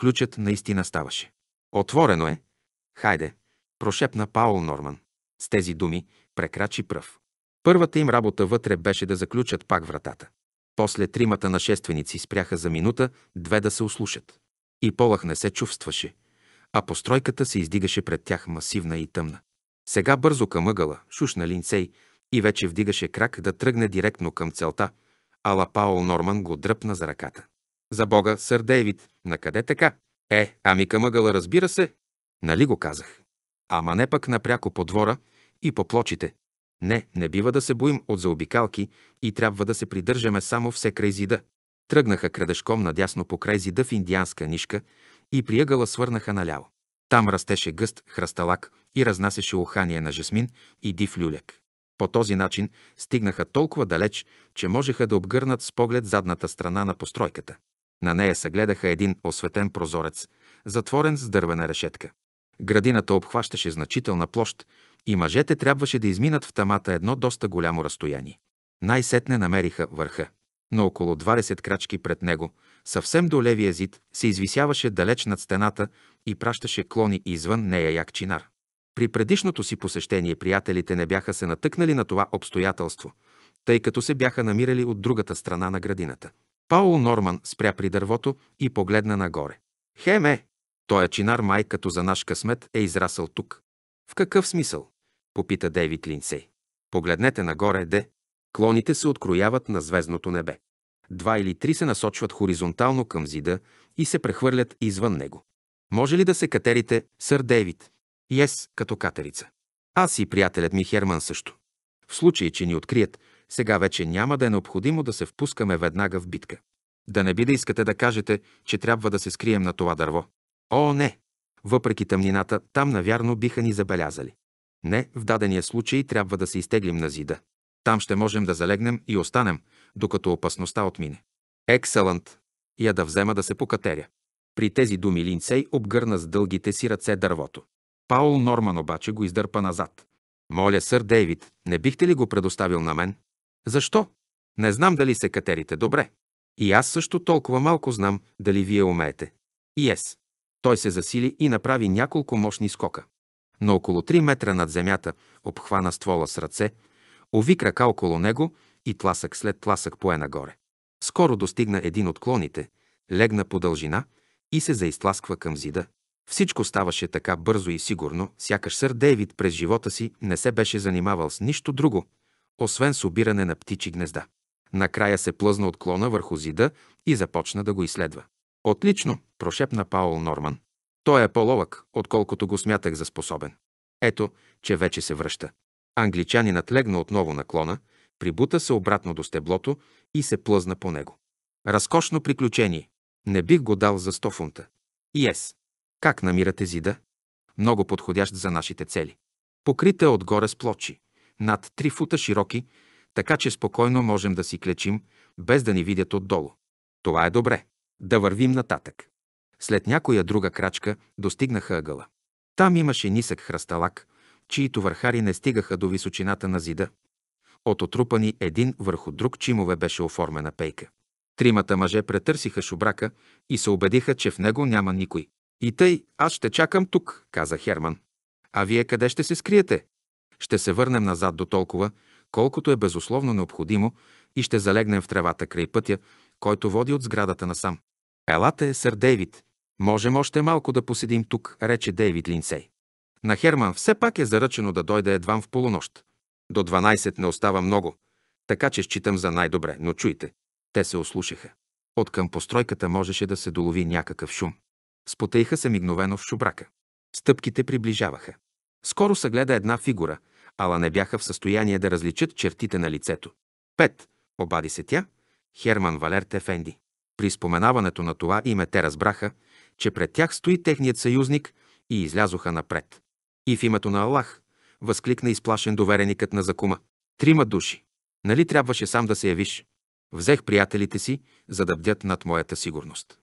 Speaker 1: Ключът наистина ставаше. Отворено е. Хайде, прошепна Паул Норман. С тези думи прекрачи пръв. Първата им работа вътре беше да заключат пак вратата. После тримата нашественици спряха за минута, две да се услушат. И полах не се чувстваше, а постройката се издигаше пред тях масивна и тъмна. Сега бързо към ъгъла, шушна линцей и вече вдигаше крак да тръгне директно към целта, ала Паол Норман го дръпна за ръката. За Бога, сър Дейвид, накъде така? Е, ами към ъгъла, разбира се. Нали го казах? Ама не пък напряко по двора и по плочите, не, не бива да се боим от заобикалки и трябва да се придържаме само все край зида. Тръгнаха крадешком надясно по край зида в индианска нишка и приъгъла свърнаха наляво. Там растеше гъст храсталак и разнасяше ухание на жасмин и див люлек. По този начин стигнаха толкова далеч, че можеха да обгърнат с поглед задната страна на постройката. На нея се гледаха един осветен прозорец, затворен с дървена решетка. Градината обхващаше значителна площ, и мъжете трябваше да изминат в тамата едно доста голямо разстояние. Най-сетне намериха върха. Но около 20 крачки пред него, съвсем до левия зид, се извисяваше далеч над стената и пращаше клони извън нея як чинар. При предишното си посещение приятелите не бяха се натъкнали на това обстоятелство, тъй като се бяха намирали от другата страна на градината. Паул Норман спря при дървото и погледна нагоре. Хеме! Той е чинар май като за наш късмет е израсъл тук. В какъв смисъл? Попита Дейвид Линсей. Погледнете нагоре, де. Клоните се открояват на звездното небе. Два или три се насочват хоризонтално към зида и се прехвърлят извън него. Може ли да се катерите, сър Дейвид? Ес, като катерица. Аз и приятелят ми Херман също. В случай, че ни открият, сега вече няма да е необходимо да се впускаме веднага в битка. Да не би да искате да кажете, че трябва да се скрием на това дърво. О, не! Въпреки тъмнината, там навярно биха ни забелязали. Не, в дадения случай трябва да се изтеглим на зида. Там ще можем да залегнем и останем, докато опасността отмине. Екселент! Я да взема да се покатеря. При тези думи Линцей обгърна с дългите си ръце дървото. Паул Норман обаче го издърпа назад. Моля, сър Дейвид, не бихте ли го предоставил на мен? Защо? Не знам дали се катерите добре. И аз също толкова малко знам дали вие умеете. И ес. Той се засили и направи няколко мощни скока на около 3 метра над земята, обхвана ствола с ръце, ови крака около него и тласък след тласък пое нагоре. Скоро достигна един от клоните, легна по дължина и се заизтласква към зида. Всичко ставаше така бързо и сигурно, сякаш сър Дейвид през живота си не се беше занимавал с нищо друго, освен с обиране на птичи гнезда. Накрая се плъзна от клона върху зида и започна да го изследва. Отлично, прошепна Паул Норман. Той е по-ловък, отколкото го смятах за способен. Ето, че вече се връща. Англичанинът легна отново на клона, прибута се обратно до стеблото и се плъзна по него. Разкошно приключение. Не бих го дал за 100 фунта. И ес. Как намирате зида? Много подходящ за нашите цели. Покрита е отгоре с плочи, над 3 фута широки, така че спокойно можем да си клечим, без да ни видят отдолу. Това е добре. Да вървим нататък. След някоя друга крачка достигнаха ъгъла. Там имаше нисък храсталак, чието върхари не стигаха до височината на зида. От отрупани един върху друг чимове беше оформена пейка. Тримата мъже претърсиха шубрака и се убедиха, че в него няма никой. И тъй, аз ще чакам тук, каза Херман. А вие къде ще се скриете? Ще се върнем назад до толкова, колкото е безусловно необходимо и ще залегнем в тревата край пътя, който води от сградата насам. Елате, сър Дейвид, Можем още малко да поседим тук, рече Дейвид Линсей. На Херман все пак е заръчено да дойде едвам в полунощ. До 12 не остава много, така че считам за най-добре, но чуйте. Те се ослушаха. От към постройката можеше да се долови някакъв шум. Спотеиха се мигновено в шубрака. Стъпките приближаваха. Скоро се гледа една фигура, ала не бяха в състояние да различат чертите на лицето. Пет, обади се тя, Херман Валер Тефенди. При споменаването на това име те разбраха, че пред тях стои техният съюзник и излязоха напред. И в името на Аллах възкликна изплашен довереникът на Закума. Трима души. Нали трябваше сам да се явиш? Взех приятелите си, за да бдят над моята сигурност.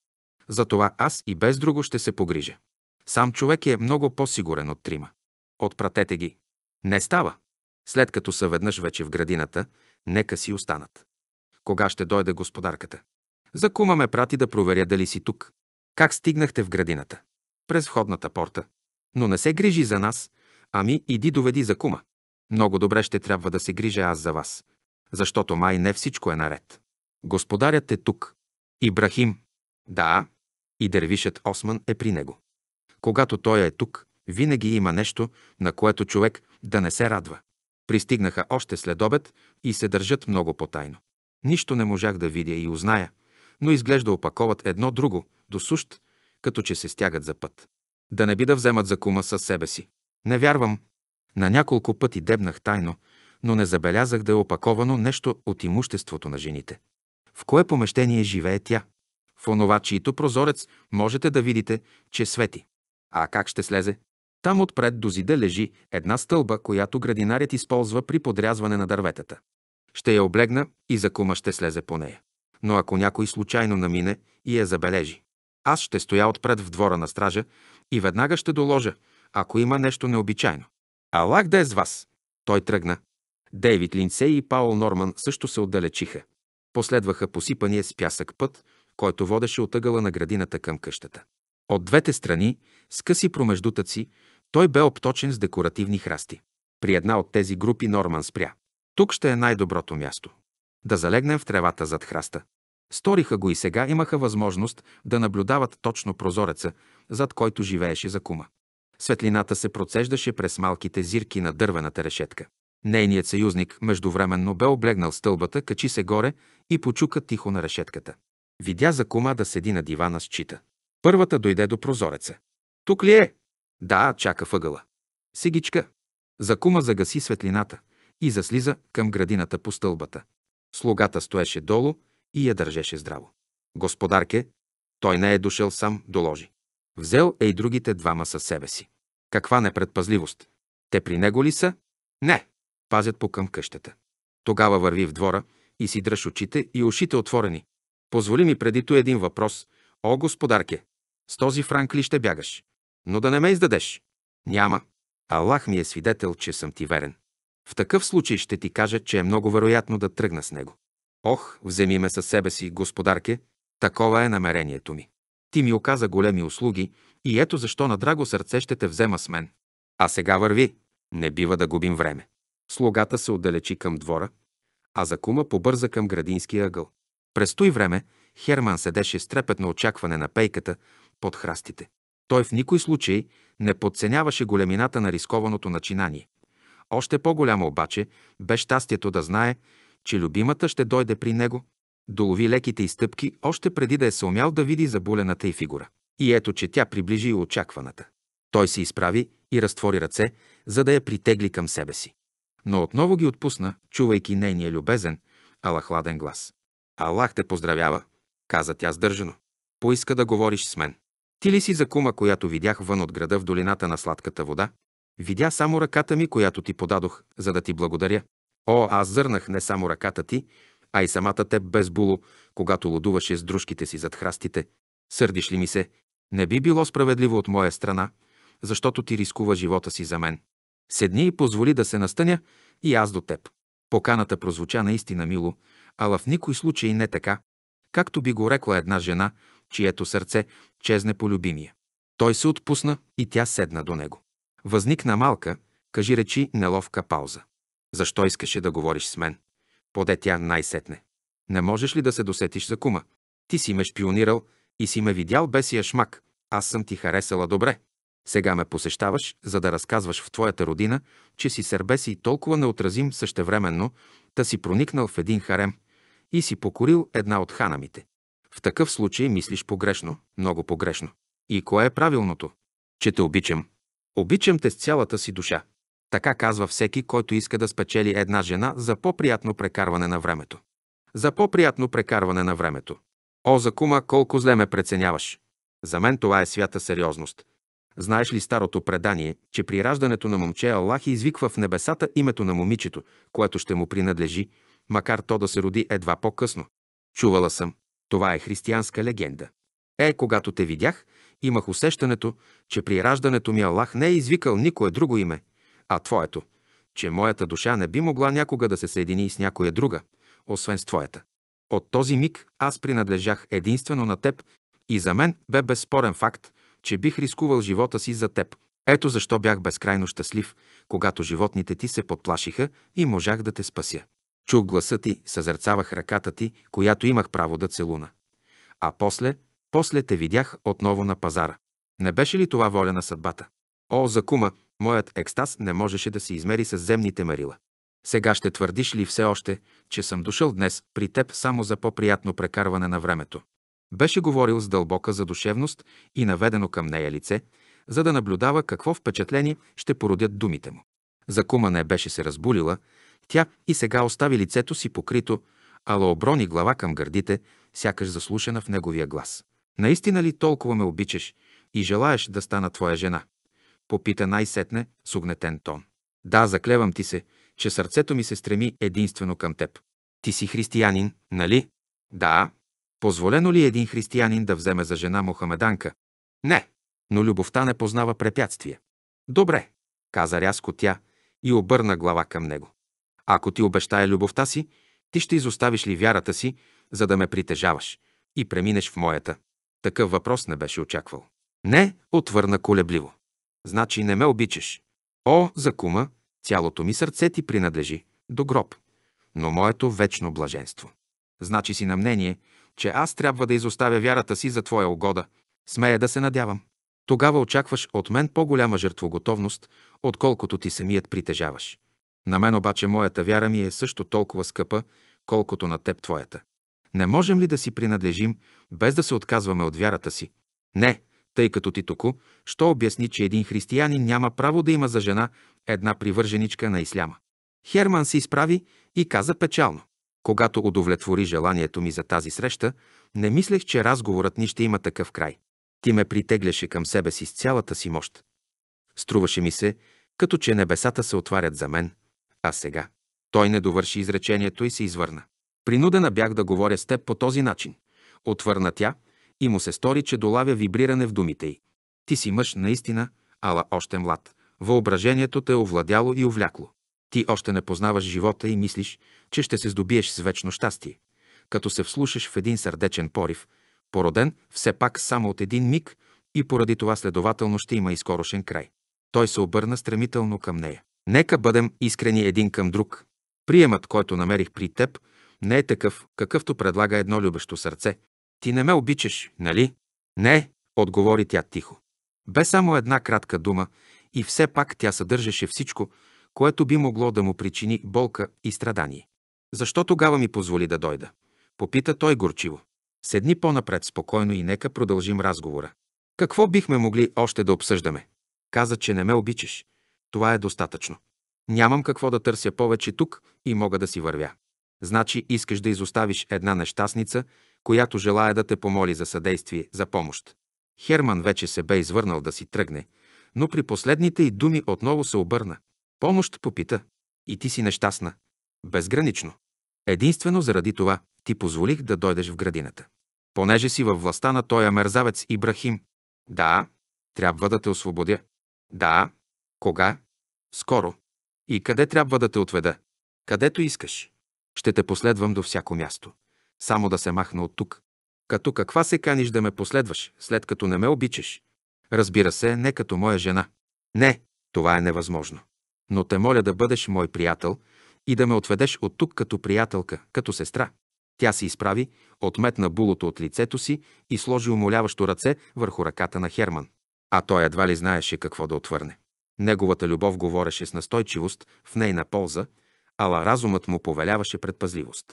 Speaker 1: Затова аз и без друго ще се погрижа. Сам човек е много по-сигурен от трима. Отпратете ги. Не става. След като са веднъж вече в градината, нека си останат. Кога ще дойде господарката? Закума ме прати да проверя дали си тук. Как стигнахте в градината? През входната порта. Но не се грижи за нас, ами иди доведи за кума. Много добре ще трябва да се грижа аз за вас, защото май не всичко е наред. Господарят е тук. Ибрахим. Да, и дервишът Осман е при него. Когато той е тук, винаги има нещо, на което човек да не се радва. Пристигнаха още след обед и се държат много потайно. Нищо не можах да видя и узная, но изглежда опаковат едно друго, до сущ, като че се стягат за път. Да не би да вземат за кума със себе си. Не вярвам. На няколко пъти дебнах тайно, но не забелязах да е опаковано нещо от имуществото на жените. В кое помещение живее тя? В онова, чието прозорец можете да видите, че свети. А как ще слезе? Там отпред до зида лежи една стълба, която градинарят използва при подрязване на дърветата. Ще я облегна и за кума ще слезе по нея но ако някой случайно намине и я забележи. Аз ще стоя отпред в двора на стража и веднага ще доложа, ако има нещо необичайно. Аллах да е с вас! Той тръгна. Дейвид Линсей и Паул Норман също се отдалечиха. Последваха посипания с пясък път, който водеше от ъгъла на градината към къщата. От двете страни, с къси промеждутъци, той бе обточен с декоративни храсти. При една от тези групи Норман спря. Тук ще е най-доброто място да залегнем в тревата зад храста. Сториха го и сега имаха възможност да наблюдават точно прозореца, зад който живееше Закума. Светлината се процеждаше през малките зирки на дървената решетка. Нейният съюзник междувременно бе облегнал стълбата, качи се горе и почука тихо на решетката. Видя Закума да седи на дивана с чита. Първата дойде до прозореца. Тук ли е? Да, чака въгъла. Сигичка. Закума загаси светлината и заслиза към градината по стълбата. Слугата стоеше долу и я държеше здраво. Господарке, той не е дошъл сам, доложи. Взел е и другите двама със себе си. Каква непредпазливост! Те при него ли са? Не! Пазят по към къщата. Тогава върви в двора и си дръж очите и ушите отворени. Позволи ми преди ту един въпрос. О, господарке, с този франк ли ще бягаш? Но да не ме издадеш. Няма. Аллах ми е свидетел, че съм ти верен. В такъв случай ще ти кажа, че е много вероятно да тръгна с него. Ох, вземи ме със себе си, господарке, такова е намерението ми. Ти ми оказа големи услуги и ето защо на драго сърце ще те взема с мен. А сега върви, не бива да губим време. Слугата се отдалечи към двора, а за кума побърза към градинския ъгъл. През той време Херман седеше с трепетно очакване на пейката под храстите. Той в никой случай не подценяваше големината на рискованото начинание. Още по-голямо обаче бе щастието да знае, че любимата ще дойде при него, долови леките изтъпки още преди да е съумял да види заболената й фигура. И ето, че тя приближи очакваната. Той се изправи и разтвори ръце, за да я притегли към себе си. Но отново ги отпусна, чувайки нейния любезен, ала хладен глас. Аллах те поздравява, каза тя сдържано. Поиска да говориш с мен. Ти ли си за кума, която видях вън от града в долината на сладката вода? Видя само ръката ми, която ти подадох, за да ти благодаря. О, аз зърнах не само ръката ти, а и самата теб без було, когато лодуваше с дружките си зад храстите. Сърдиш ли ми се? Не би било справедливо от моя страна, защото ти рискува живота си за мен. Седни и позволи да се настъня и аз до теб. Поканата прозвуча наистина мило, ала в никой случай не така, както би го рекла една жена, чието сърце чезне по любимия. Той се отпусна и тя седна до него. Възникна малка, кажи речи, неловка пауза. Защо искаше да говориш с мен? Поде тя най-сетне. Не можеш ли да се досетиш за кума? Ти си ме шпионирал и си ме видял бесия шмак. Аз съм ти харесала добре. Сега ме посещаваш, за да разказваш в твоята родина, че си сербеси и толкова неотразим същевременно, да си проникнал в един харем и си покорил една от ханамите. В такъв случай мислиш погрешно, много погрешно. И кое е правилното? Че те обичам, Обичам те с цялата си душа. Така казва всеки, който иска да спечели една жена за по-приятно прекарване на времето. За по-приятно прекарване на времето. О, за кума, колко зле ме преценяваш. За мен това е свята сериозност. Знаеш ли старото предание, че при раждането на момче Аллах извиква в небесата името на момичето, което ще му принадлежи, макар то да се роди едва по-късно? Чувала съм. Това е християнска легенда. Е, когато те видях, Имах усещането, че при раждането ми Аллах не е извикал никое друго име, а Твоето, че моята душа не би могла някога да се съедини с някоя друга, освен с Твоята. От този миг аз принадлежах единствено на Теб и за мен бе безспорен факт, че бих рискувал живота си за Теб. Ето защо бях безкрайно щастлив, когато животните ти се подплашиха и можах да те спася. Чух гласа ти, съзерцавах ръката ти, която имах право да целуна. А после после те видях отново на пазара. Не беше ли това воля на съдбата? О, закума, моят екстаз не можеше да се измери с земните мерила. Сега ще твърдиш ли все още, че съм дошъл днес при теб само за по-приятно прекарване на времето? Беше говорил с дълбока задушевност и наведено към нея лице, за да наблюдава какво впечатление ще породят думите му. Закума не беше се разбулила, тя и сега остави лицето си покрито, ала оброни глава към гърдите, сякаш заслушана в неговия глас. Наистина ли толкова ме обичаш и желаеш да стана твоя жена? Попита най-сетне с огнетен тон. Да, заклевам ти се, че сърцето ми се стреми единствено към теб. Ти си християнин, нали? Да. Позволено ли е един християнин да вземе за жена мохамеданка? Не. Но любовта не познава препятствия. Добре, каза рязко тя и обърна глава към него. Ако ти обещая любовта си, ти ще изоставиш ли вярата си, за да ме притежаваш и преминеш в моята? Такъв въпрос не беше очаквал. Не, отвърна колебливо. Значи не ме обичаш. О, за кума, цялото ми сърце ти принадлежи, до гроб, но моето вечно блаженство. Значи си на мнение, че аз трябва да изоставя вярата си за твоя угода. Смея да се надявам. Тогава очакваш от мен по-голяма жертвоготовност, отколкото ти самият притежаваш. На мен обаче моята вяра ми е също толкова скъпа, колкото на теб твоята. Не можем ли да си принадлежим, без да се отказваме от вярата си? Не, тъй като ти току, що обясни, че един християнин няма право да има за жена една привърженичка на исляма. Херман се изправи и каза печално. Когато удовлетвори желанието ми за тази среща, не мислех, че разговорът ни ще има такъв край. Ти ме притегляше към себе си с цялата си мощ. Струваше ми се, като че небесата се отварят за мен, а сега. Той не довърши изречението и се извърна. Принудена бях да говоря с теб по този начин. Отвърна тя и му се стори, че долавя вибриране в думите й. Ти си мъж наистина, ала още млад. Въображението те е овладяло и увлякло. Ти още не познаваш живота и мислиш, че ще се здобиеш с вечно щастие. Като се вслушаш в един сърдечен порив, породен все пак само от един миг и поради това следователно ще има и скорошен край. Той се обърна стремително към нея. Нека бъдем искрени един към друг. Приемът, който намерих при теб, не е такъв, какъвто предлага едно любещо сърце. Ти не ме обичаш, нали? Не, отговори тя тихо. Бе само една кратка дума и все пак тя съдържаше всичко, което би могло да му причини болка и страдание. Защо тогава ми позволи да дойда? Попита той горчиво. Седни по-напред спокойно и нека продължим разговора. Какво бихме могли още да обсъждаме? Каза, че не ме обичаш. Това е достатъчно. Нямам какво да търся повече тук и мога да си вървя. Значи искаш да изоставиш една нещастница, която желая да те помоли за съдействие, за помощ. Херман вече се бе извърнал да си тръгне, но при последните й думи отново се обърна. Помощ попита. И ти си нещастна. Безгранично. Единствено заради това ти позволих да дойдеш в градината. Понеже си във властта на тоя мерзавец Ибрахим. Да, трябва да те освободя. Да, кога? Скоро. И къде трябва да те отведа? Където искаш. Ще те последвам до всяко място. Само да се махна от тук. Като каква се каниш да ме последваш, след като не ме обичаш? Разбира се, не като моя жена. Не, това е невъзможно. Но те моля да бъдеш мой приятел и да ме отведеш от тук като приятелка, като сестра. Тя се изправи, отметна булото от лицето си и сложи умоляващо ръце върху ръката на Херман. А той едва ли знаеше какво да отвърне. Неговата любов говореше с настойчивост в нейна полза ала разумът му повеляваше предпазливост.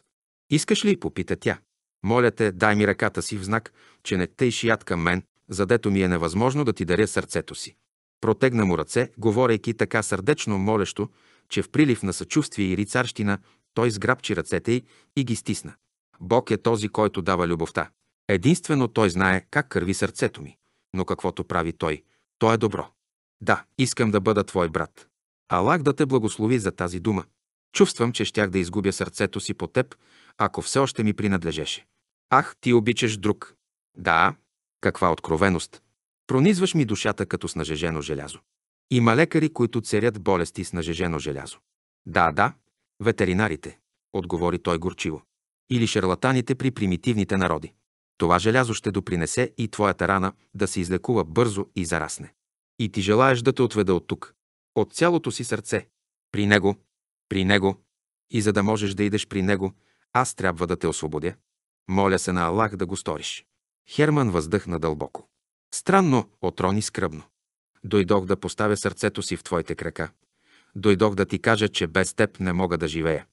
Speaker 1: Искаш ли, попита тя. Моля те, дай ми ръката си в знак, че не тъй шият към мен, задето ми е невъзможно да ти даря сърцето си. Протегна му ръце, говорейки така сърдечно молещо, че в прилив на съчувствие и рицарщина той сграбчи ръцете й и ги стисна. Бог е този, който дава любовта. Единствено той знае как кърви сърцето ми. Но каквото прави той, то е добро. Да, искам да бъда твой брат. Аллах да те благослови за тази дума, Чувствам, че щях да изгубя сърцето си по теб, ако все още ми принадлежеше. Ах, ти обичаш друг. Да, каква откровеност. Пронизваш ми душата като снажежено желязо. Има лекари, които церят болести с нажежено желязо. Да, да, ветеринарите, отговори той горчиво. Или шарлатаните при примитивните народи. Това желязо ще допринесе и твоята рана да се излекува бързо и зарасне. И ти желаеш да те отведа от тук, от цялото си сърце. При него, при Него и за да можеш да идеш при Него, аз трябва да те освободя. Моля се на Аллах да го сториш. Херман въздъхна дълбоко. Странно, отрони скръбно. Дойдох да поставя сърцето си в твоите крака. Дойдох да ти кажа, че без теб не мога да живея.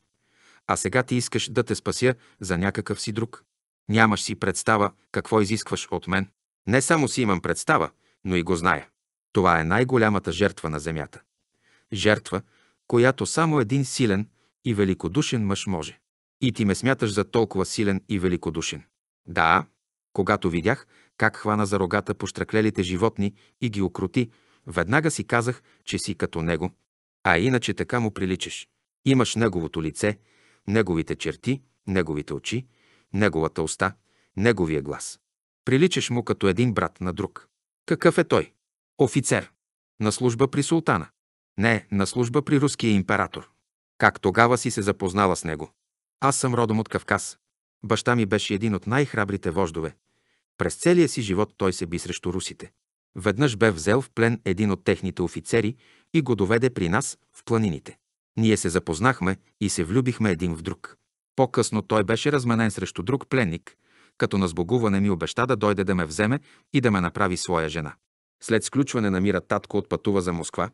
Speaker 1: А сега ти искаш да те спася за някакъв си друг. Нямаш си представа какво изискваш от мен. Не само си имам представа, но и го зная. Това е най-голямата жертва на земята. Жертва, която само един силен и великодушен мъж може. И ти ме смяташ за толкова силен и великодушен. Да, когато видях как хвана за рогата поштръклелите животни и ги окрути, веднага си казах, че си като него, а иначе така му приличаш. Имаш неговото лице, неговите черти, неговите очи, неговата уста, неговия глас. Приличаш му като един брат на друг. Какъв е той? Офицер. На служба при султана. Не, на служба при руския император. Как тогава си се запознала с него? Аз съм родом от Кавказ. Баща ми беше един от най-храбрите вождове. През целия си живот той се би срещу русите. Веднъж бе взел в плен един от техните офицери и го доведе при нас в планините. Ние се запознахме и се влюбихме един в друг. По-късно той беше разменен срещу друг пленник, като на сбогуване ми обеща да дойде да ме вземе и да ме направи своя жена. След сключване на мира татко отпътува за Москва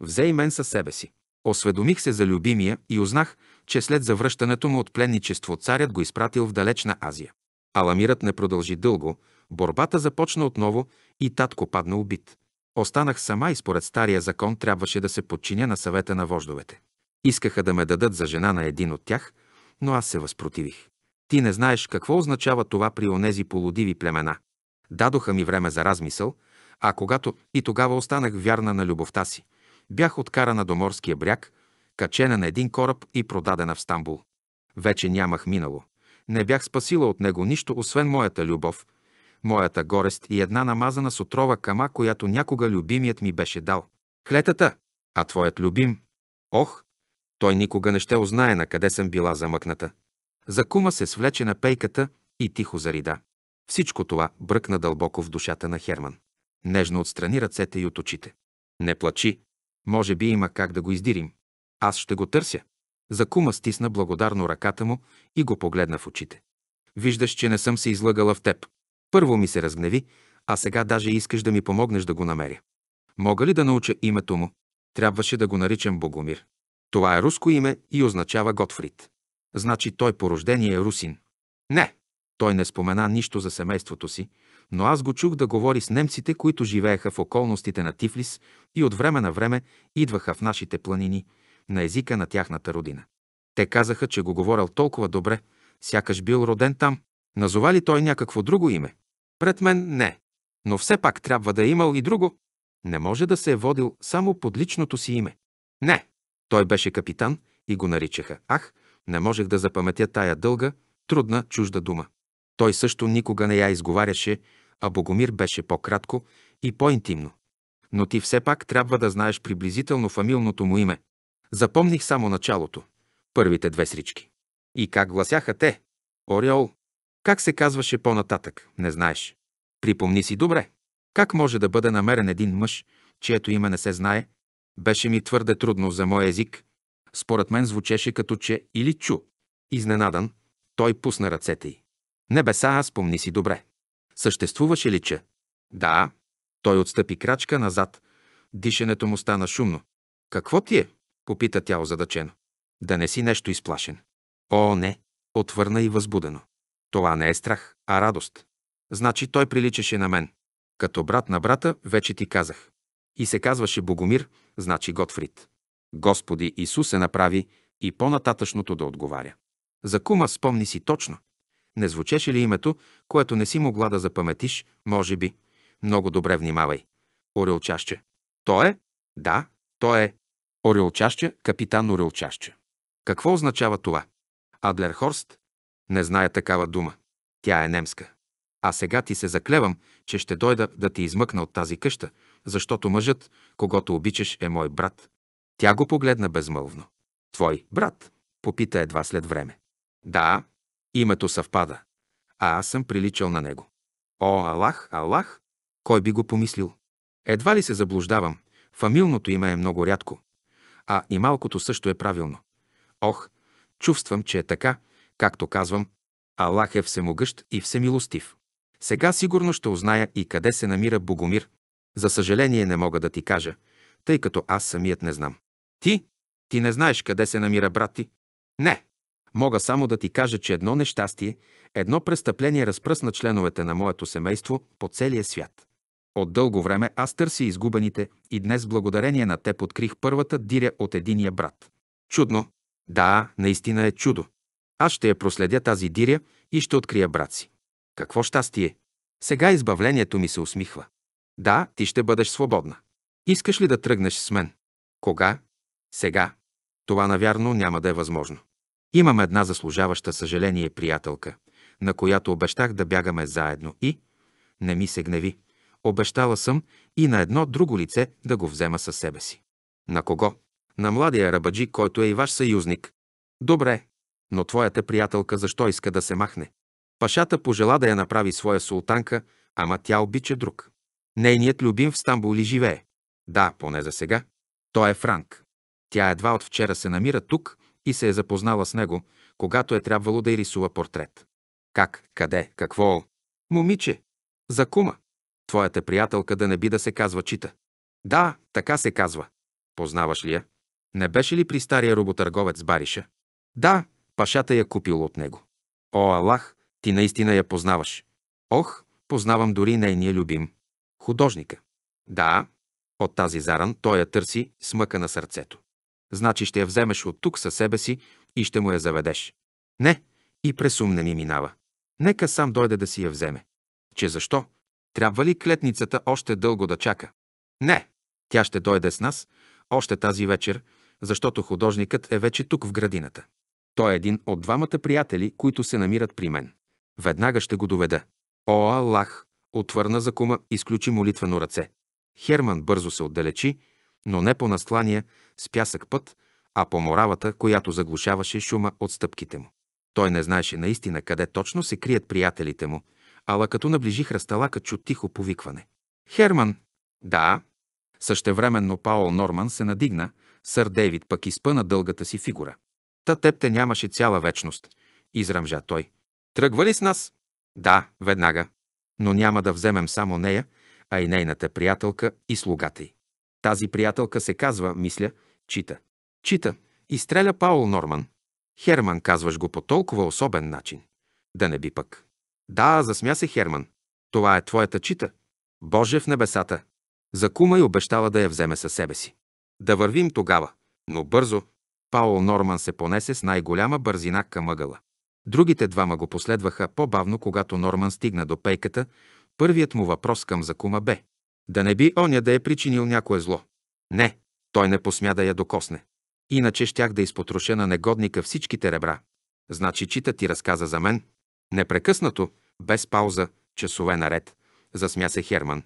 Speaker 1: взе и мен със себе си. Осведомих се за любимия и узнах, че след завръщането му от пленничество царят го изпратил в далечна Азия. Аламирът не продължи дълго, борбата започна отново и татко падна убит. Останах сама и според стария закон трябваше да се подчиня на съвета на вождовете. Искаха да ме дадат за жена на един от тях, но аз се възпротивих. Ти не знаеш какво означава това при онези полудиви племена. Дадоха ми време за размисъл, а когато и тогава останах вярна на любовта си – Бях откарана до морския бряг, качена на един кораб и продадена в Стамбул. Вече нямах минало. Не бях спасила от него нищо, освен моята любов, моята горест и една намазана с отрова кама, която някога любимият ми беше дал. Клетата, а твоят любим? Ох, той никога не ще узнае на къде съм била замъкната. Закума се свлече на пейката и тихо зарида. Всичко това бръкна дълбоко в душата на Херман. Нежно отстрани ръцете и от очите. Не плачи, може би има как да го издирим. Аз ще го търся. Закума стисна благодарно ръката му и го погледна в очите. Виждаш, че не съм се излъгала в теб. Първо ми се разгневи, а сега даже искаш да ми помогнеш да го намеря. Мога ли да науча името му? Трябваше да го наричам Богомир. Това е руско име и означава Готфрид. Значи той по рождение е русин. Не, той не спомена нищо за семейството си, но аз го чух да говори с немците, които живееха в околностите на Тифлис и от време на време идваха в нашите планини, на езика на тяхната родина. Те казаха, че го говорил толкова добре, сякаш бил роден там. Назова ли той някакво друго име? Пред мен не. Но все пак трябва да е имал и друго. Не може да се е водил само под личното си име. Не. Той беше капитан и го наричаха. Ах, не можех да запаметя тая дълга, трудна чужда дума. Той също никога не я изговаряше, а Богомир беше по-кратко и по-интимно. Но ти все пак трябва да знаеш приблизително фамилното му име. Запомних само началото, първите две срички. И как гласяха те? Ореол. Как се казваше по-нататък, не знаеш. Припомни си добре. Как може да бъде намерен един мъж, чието име не се знае? Беше ми твърде трудно за мой език. Според мен звучеше като че или чу. Изненадан, той пусна ръцете й. Небеса, аз помни си добре. Съществуваше ли че? Да. Той отстъпи крачка назад. Дишането му стана шумно. Какво ти е? попита тя озадачено. Да не си нещо изплашен. О, не, отвърна и възбудено. Това не е страх, а радост. Значи той приличаше на мен. Като брат на брата, вече ти казах. И се казваше Богомир, значи Готфрид. Господи Исус се направи и по-нататъчното да отговаря. За кума спомни си точно. Не звучеше ли името, което не си могла да запаметиш, може би? Много добре внимавай. Орелчаще. То е? Да, то е. Орелчаще, капитан Орелчаще. Какво означава това? Адлерхорст? Не зная такава дума. Тя е немска. А сега ти се заклевам, че ще дойда да ти измъкна от тази къща, защото мъжът, когато обичаш, е мой брат. Тя го погледна безмълвно. Твой брат? Попита едва след време. Да, Името съвпада, а аз съм приличал на него. О, Аллах, Аллах! Кой би го помислил? Едва ли се заблуждавам, фамилното име е много рядко, а и малкото също е правилно. Ох, чувствам, че е така, както казвам, Аллах е всемогъщ и всемилостив. Сега сигурно ще узная и къде се намира Богомир. За съжаление не мога да ти кажа, тъй като аз самият не знам. Ти? Ти не знаеш къде се намира брат ти? Не, Мога само да ти кажа, че едно нещастие, едно престъпление разпръсна членовете на моето семейство по целия свят. От дълго време аз търси изгубените и днес благодарение на те открих първата диря от единия брат. Чудно. Да, наистина е чудо. Аз ще я проследя тази диря и ще открия брат си. Какво щастие! Сега избавлението ми се усмихва. Да, ти ще бъдеш свободна. Искаш ли да тръгнеш с мен? Кога? Сега. Това навярно няма да е възможно. Имам една заслужаваща съжаление приятелка, на която обещах да бягаме заедно и... Не ми се гневи. Обещала съм и на едно друго лице да го взема със себе си. На кого? На младия рабаджи, който е и ваш съюзник. Добре, но твоята приятелка защо иска да се махне? Пашата пожела да я направи своя султанка, ама тя обича друг. Нейният любим в Стамбул и живее? Да, поне за сега. Той е Франк. Тя едва от вчера се намира тук и се е запознала с него, когато е трябвало да й рисува портрет. Как, къде, какво? Момиче, за кума. Твоята приятелка да не би да се казва Чита. Да, така се казва. Познаваш ли я? Не беше ли при стария роботърговец Бариша? Да, пашата я купил от него. О, Аллах, ти наистина я познаваш. Ох, познавам дори нейния любим. Художника. Да, от тази заран той я търси смъка на сърцето. Значи ще я вземеш от тук със себе си и ще му я заведеш. Не, и през ум не ми минава. Нека сам дойде да си я вземе. Че защо? Трябва ли клетницата още дълго да чака? Не, тя ще дойде с нас още тази вечер, защото художникът е вече тук в градината. Той е един от двамата приятели, които се намират при мен. Веднага ще го доведа. О, Аллах! Отвърна за кума, изключи молитвено ръце. Херман бързо се отдалечи, но не по настлания с пясък път, а по моравата, която заглушаваше шума от стъпките му. Той не знаеше наистина къде точно се крият приятелите му, ала като наближи хръсталака, чу тихо повикване. «Херман!» «Да!» Същевременно Паол Норман се надигна, сър Дейвид пък изпъна дългата си фигура. «Та теб те нямаше цяла вечност», израмжа той. «Тръгва ли с нас?» «Да, веднага. Но няма да вземем само нея, а и нейната приятелка и слугата й. Тази приятелка се казва, мисля, Чита. Чита. Изстреля Паул Норман. Херман, казваш го по толкова особен начин. Да не би пък. Да, засмя се Херман. Това е твоята чита. Боже в небесата. Закума и обещава да я вземе със себе си. Да вървим тогава, но бързо. Паул Норман се понесе с най-голяма бързина към ъгъла. Другите двама го последваха по-бавно, когато Норман стигна до пейката. Първият му въпрос към Закума бе. Да не би оня да е причинил някое зло. Не, той не посмя да я докосне. Иначе щях да изпотроша на негодника всичките ребра. Значи Чита ти разказа за мен. Непрекъснато, без пауза, часове наред, засмя се Херман.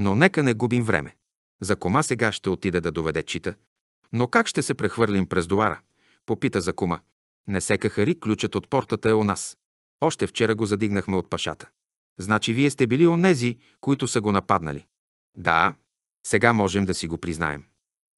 Speaker 1: Но нека не губим време. За кома сега ще отида да доведе Чита. Но как ще се прехвърлим през довара? Попита за кома. Не се кахари, ключът от портата е у нас. Още вчера го задигнахме от пашата. Значи вие сте били онези, които са го нападнали. Да, сега можем да си го признаем.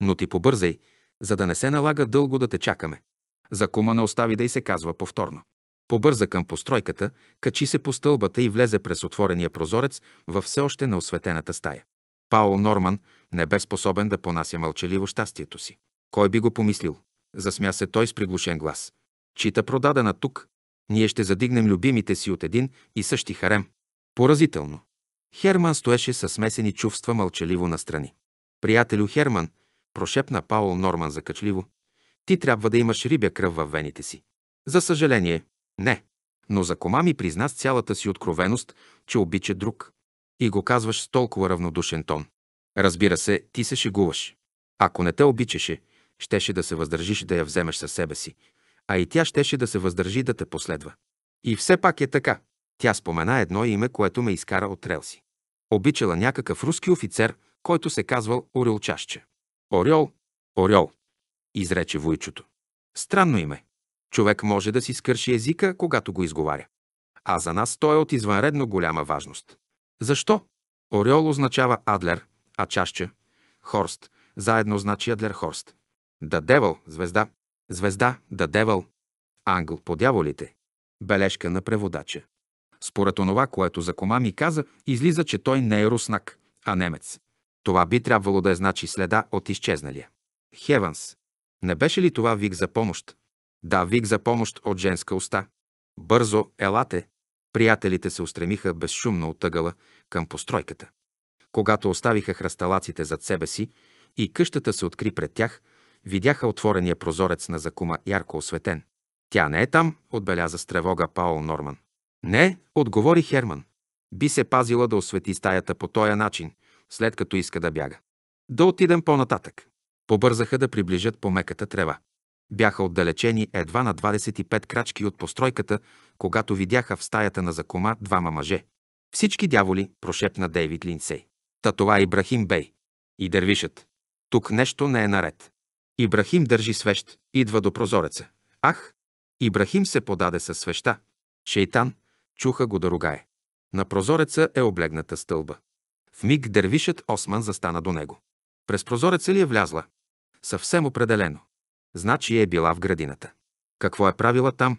Speaker 1: Но ти побързай, за да не се налага дълго да те чакаме. За кума не остави да й се казва повторно. Побърза към постройката, качи се по стълбата и влезе през отворения прозорец във все още на осветената стая. Паул Норман не бе способен да понася мълчаливо щастието си. Кой би го помислил? Засмя се той с приглушен глас. Чита продадена тук. Ние ще задигнем любимите си от един и същи харем. Поразително. Херман стоеше със смесени чувства мълчаливо настрани. Приятелю Херман, прошепна Паул Норман закачливо, ти трябва да имаш рибя кръв във вените си. За съжаление, не. Но за кома ми призна с цялата си откровеност, че обича друг. И го казваш с толкова равнодушен тон. Разбира се, ти се шегуваш. Ако не те обичаше, щеше да се въздържиш да я вземеш със себе си, а и тя щеше да се въздържи да те последва. И все пак е така. Тя спомена едно име, което ме изкара от релси. Обичала някакъв руски офицер, който се казвал Чашче. Орел, Орел, изрече войчото. Странно име. Човек може да си скърши езика, когато го изговаря. А за нас той е от извънредно голяма важност. Защо? Орел означава Адлер, а чашче – Хорст. Заедно значи Адлер Хорст. Да девъл – звезда. Звезда – да девъл. Англ – по дяволите. Бележка на преводача. Според онова, което за кома ми каза, излиза, че той не е руснак, а немец. Това би трябвало да е значи следа от изчезналия. Хеванс. Не беше ли това вик за помощ? Да, вик за помощ от женска уста. Бързо, елате! Приятелите се устремиха безшумно от тъгала към постройката. Когато оставиха храсталаците зад себе си и къщата се откри пред тях, видяха отворения прозорец на закума ярко осветен. Тя не е там, отбеляза с тревога Паол Норман. Не, отговори Херман. Би се пазила да освети стаята по този начин, след като иска да бяга. Да отидем по-нататък. Побързаха да приближат по меката трева. Бяха отдалечени едва на 25 крачки от постройката, когато видяха в стаята на закома двама мъже. Всички дяволи, прошепна Дейвид Линсей. Та това е Ибрахим Бей. И дървишът. Тук нещо не е наред. Ибрахим държи свещ, идва до прозореца. Ах! Ибрахим се подаде със свеща. Шейтан, чуха го да ругае. На прозореца е облегната стълба. В миг дървишът Осман застана до него. През прозореца ли е влязла? Съвсем определено. Значи е била в градината. Какво е правила там?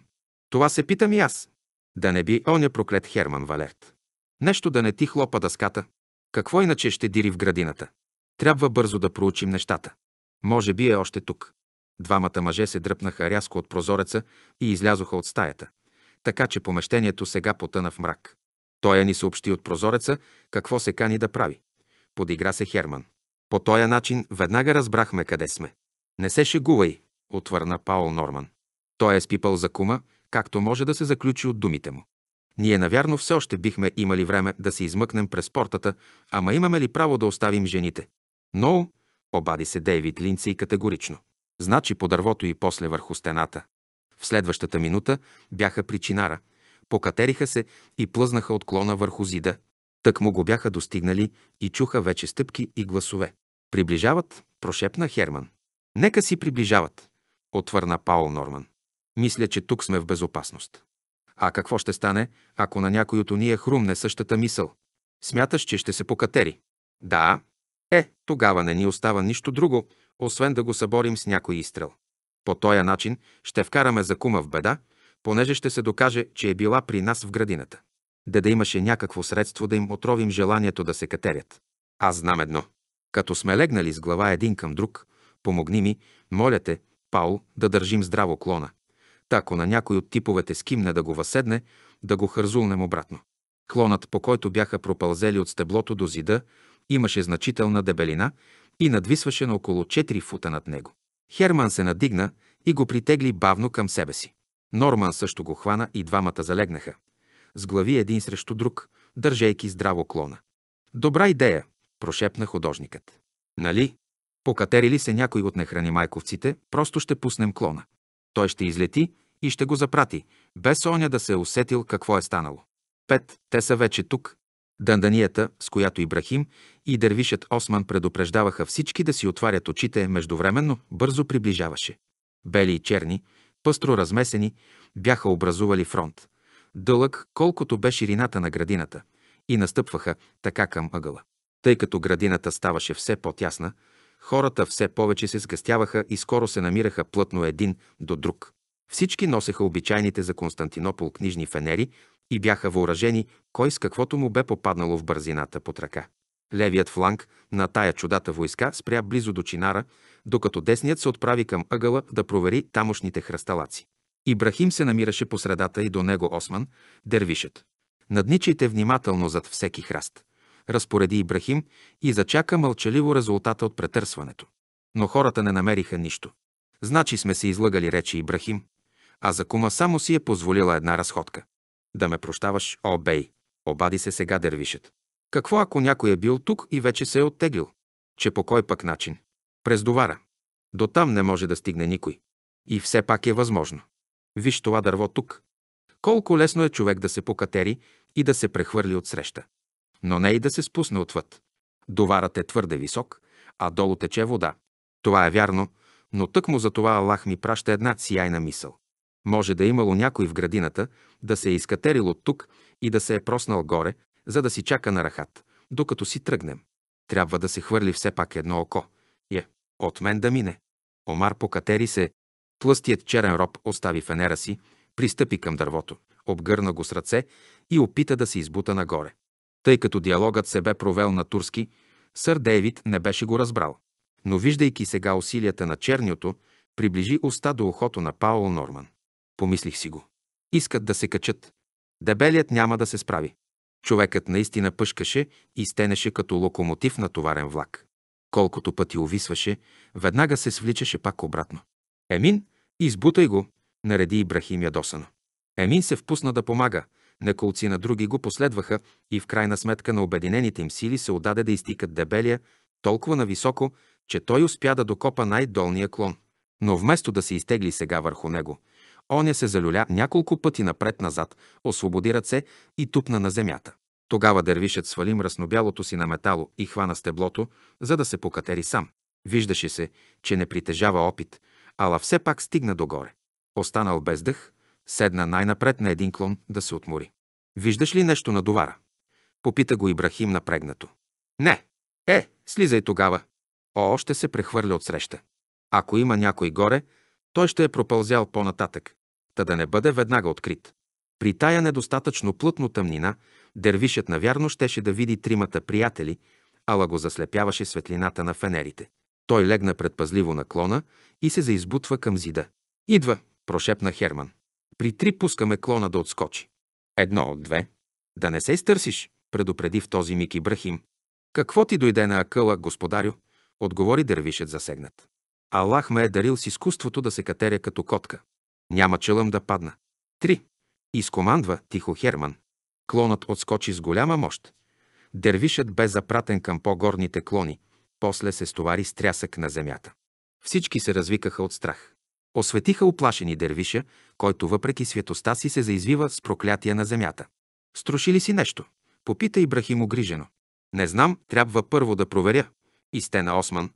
Speaker 1: Това се питам и аз. Да не би оня проклет Херман Валерт. Нещо да не ти хлопа дъската. Какво иначе ще дири в градината? Трябва бързо да проучим нещата. Може би е още тук. Двамата мъже се дръпнаха рязко от прозореца и излязоха от стаята така че помещението сега потъна в мрак. Той ни съобщи от прозореца какво се кани да прави. Подигра се Херман. По този начин веднага разбрахме къде сме. Не се шегувай, отвърна Паул Норман. Той е спипал за кума, както може да се заключи от думите му. Ние навярно все още бихме имали време да се измъкнем през портата, ама имаме ли право да оставим жените? Но, обади се Дейвид Линци категорично. Значи по дървото и после върху стената. В следващата минута бяха при чинара, покатериха се и плъзнаха от клона върху зида. Тък му го бяха достигнали и чуха вече стъпки и гласове. Приближават, прошепна Херман. Нека си приближават, отвърна Паул Норман. Мисля, че тук сме в безопасност. А какво ще стане, ако на някой от уния хрумне същата мисъл? Смяташ, че ще се покатери? Да. Е, тогава не ни остава нищо друго, освен да го съборим с някой изстрел. По този начин ще вкараме за кума в беда, понеже ще се докаже, че е била при нас в градината. Де да имаше някакво средство да им отровим желанието да се катерят. Аз знам едно. Като сме легнали с глава един към друг, помогни ми, моля те, Паул, да държим здраво клона. Тако на някой от типовете скимне да го въседне, да го хързулнем обратно. Клонът, по който бяха пропълзели от стеблото до зида, имаше значителна дебелина и надвисваше на около 4 фута над него. Херман се надигна и го притегли бавно към себе си. Норман също го хвана и двамата залегнаха, с глави един срещу друг, държейки здраво клона. Добра идея, прошепна художникът. Нали? Покатерили се някой от нехрани майковците, просто ще пуснем клона. Той ще излети и ще го запрати, без Оня да се е усетил какво е станало. Пет, те са вече тук Данданията, с която Ибрахим и дервишът Осман предупреждаваха всички да си отварят очите, междувременно бързо приближаваше. Бели и черни, пъстро размесени, бяха образували фронт, дълъг колкото бе ширината на градината, и настъпваха така към ъгъла. Тъй като градината ставаше все по-тясна, хората все повече се сгъстяваха и скоро се намираха плътно един до друг. Всички носеха обичайните за Константинопол книжни фенери и бяха въоръжени кой с каквото му бе попаднало в бързината под ръка. Левият фланг на тая чудата войска спря близо до Чинара, докато десният се отправи към ъгъла да провери тамошните хръсталаци. Ибрахим се намираше по средата и до него Осман, дервишът. Надничайте внимателно зад всеки храст, разпореди Ибрахим и зачака мълчаливо резултата от претърсването. Но хората не намериха нищо. Значи сме се излъгали, рече Ибрахим, а за кума само си е позволила една разходка. Да ме прощаваш, о бей, Обади се сега дервишът. Какво ако някой е бил тук и вече се е оттеглил? Че по кой пък начин? През довара. До там не може да стигне никой. И все пак е възможно. Виж това дърво тук. Колко лесно е човек да се покатери и да се прехвърли от среща. Но не и да се спусне отвъд. Доварът е твърде висок, а долу тече вода. Това е вярно, но тъкмо за това Аллах ми праща една сияйна мисъл. Може да е имало някой в градината, да се е изкатерил от тук и да се е проснал горе, за да си чака на рахат, докато си тръгнем. Трябва да се хвърли все пак едно око. Е, от мен да мине. Омар покатери се. Плъстият черен роб остави фенера си, пристъпи към дървото, обгърна го с ръце и опита да се избута нагоре. Тъй като диалогът се бе провел на турски, сър Дейвид не беше го разбрал. Но виждайки сега усилията на черниото, приближи уста до ухото на Паул Норман. Помислих си го. Искат да се качат, Дебелият няма да се справи. Човекът наистина пъшкаше и стенеше като локомотив на товарен влак. Колкото пъти увисваше, веднага се свличаше пак обратно. Емин, избутай го, нареди Ибрахим ядосано. Емин се впусна да помага, неколци на други го последваха и в крайна сметка на обединените им сили се отдаде да изтикат дебелия толкова нависоко, че той успя да докопа най-долния клон. Но вместо да се изтегли сега върху него, Оня се залюля няколко пъти напред-назад, освободи ръце и тупна на земята. Тогава дървишът свали мръснобялото си на метало и хвана стеблото, за да се покатери сам. Виждаше се, че не притежава опит, ала все пак стигна догоре. Останал без дъх, седна най-напред на един клон да се отмори. Виждаш ли нещо на довара? Попита го Ибрахим напрегнато. Не. Е, слизай тогава. О, още се прехвърля отсреща. Ако има някой горе, той ще е пропълзял по-нататък та да не бъде веднага открит. При тая недостатъчно плътно тъмнина, дервишът навярно щеше да види тримата приятели, ала го заслепяваше светлината на фенерите. Той легна предпазливо клона и се заизбутва към зида. «Идва!» – прошепна Херман. При три пускаме клона да отскочи. Едно, от две. Да не се изтърсиш, предупреди в този миг Ибрахим. Какво ти дойде на акъла, господарю? Отговори дървишът засегнат. Аллах ме е дарил с изкуството да се катеря като котка. Няма челъм да падна. Три. Изкомандва тихо Херман. Клонът отскочи с голяма мощ. Дервишът бе запратен към по-горните клони. После се стовари с трясък на земята. Всички се развикаха от страх. Осветиха оплашени дервиша, който въпреки светоста си се заизвива с проклятия на земята. Струши ли си нещо? Попита Ибрахим огрижено. Не знам, трябва първо да проверя. Истена Осман.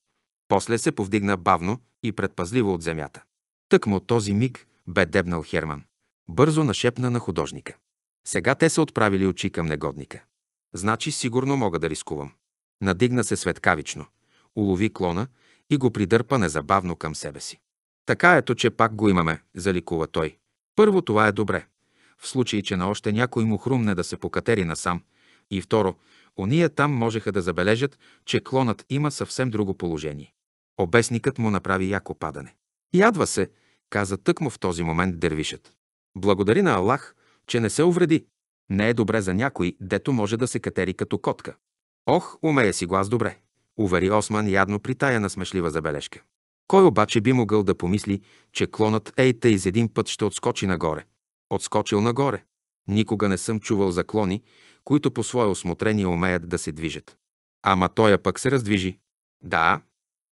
Speaker 1: После се повдигна бавно и предпазливо от земята. Тъкмо този миг бе дебнал Херман. Бързо нашепна на художника. Сега те са отправили очи към негодника. Значи сигурно мога да рискувам. Надигна се светкавично, улови клона и го придърпа незабавно към себе си. Така ето, че пак го имаме, заликува той. Първо, това е добре. В случай, че на още някой му хрумне да се покатери насам. И второ, ония там можеха да забележат, че клонът има съвсем друго положение. Обесникът му направи яко падане. Ядва се, каза тъкмо в този момент дервишът. Благодари на Аллах, че не се увреди. Не е добре за някой, дето може да се катери като котка. Ох, умея си глас добре, увери Осман ядно при тая насмешлива забележка. Кой обаче би могъл да помисли, че клонът Ейта из един път ще отскочи нагоре? Отскочил нагоре. Никога не съм чувал за клони, които по свое осмотрение умеят да се движат. Ама той пък се раздвижи. Да,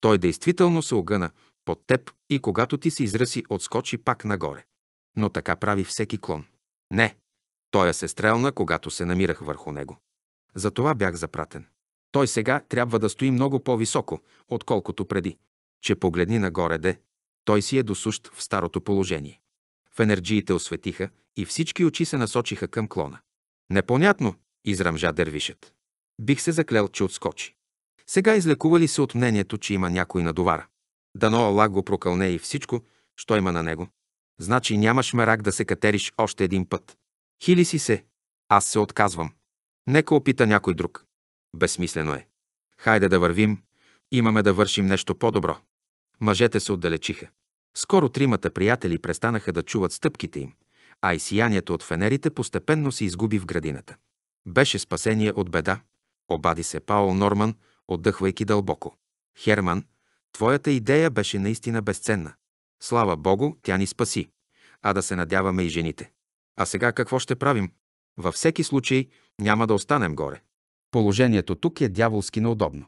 Speaker 1: той действително се огъна, под теб и когато ти се израси, отскочи пак нагоре. Но така прави всеки клон. Не, той е се стрелна, когато се намирах върху него. Затова бях запратен. Той сега трябва да стои много по-високо, отколкото преди. Че погледни нагоре де, той си е досущ в старото положение. В енергиите осветиха и всички очи се насочиха към клона. Непонятно, израмжа дървишът. Бих се заклел, че отскочи. Сега излекували се от мнението, че има някой на довара. Дано Аллах го прокълне и всичко, що има на него. Значи нямаш мерак да се катериш още един път. Хили си се. Аз се отказвам. Нека опита някой друг. Безсмислено е. Хайде да вървим. Имаме да вършим нещо по-добро. Мъжете се отдалечиха. Скоро тримата приятели престанаха да чуват стъпките им, а и сиянието от фенерите постепенно се изгуби в градината. Беше спасение от беда. Обади се Паул Норман, отдъхвайки дълбоко. Херман, Твоята идея беше наистина безценна. Слава Богу, тя ни спаси. А да се надяваме и жените. А сега какво ще правим? Във всеки случай няма да останем горе. Положението тук е дяволски неудобно.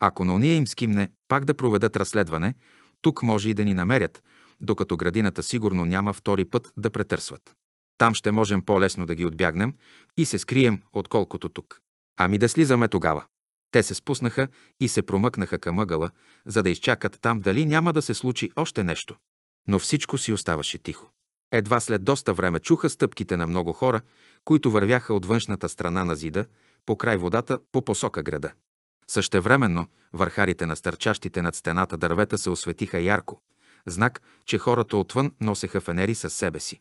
Speaker 1: Ако на уния им скимне пак да проведат разследване, тук може и да ни намерят, докато градината сигурно няма втори път да претърсват. Там ще можем по-лесно да ги отбягнем и се скрием, отколкото тук. Ами да слизаме тогава. Те се спуснаха и се промъкнаха към ъгъла, за да изчакат там дали няма да се случи още нещо. Но всичко си оставаше тихо. Едва след доста време чуха стъпките на много хора, които вървяха от външната страна на зида, по край водата, по посока града. Същевременно върхарите на стърчащите над стената дървета се осветиха ярко, знак, че хората отвън носеха фенери със себе си.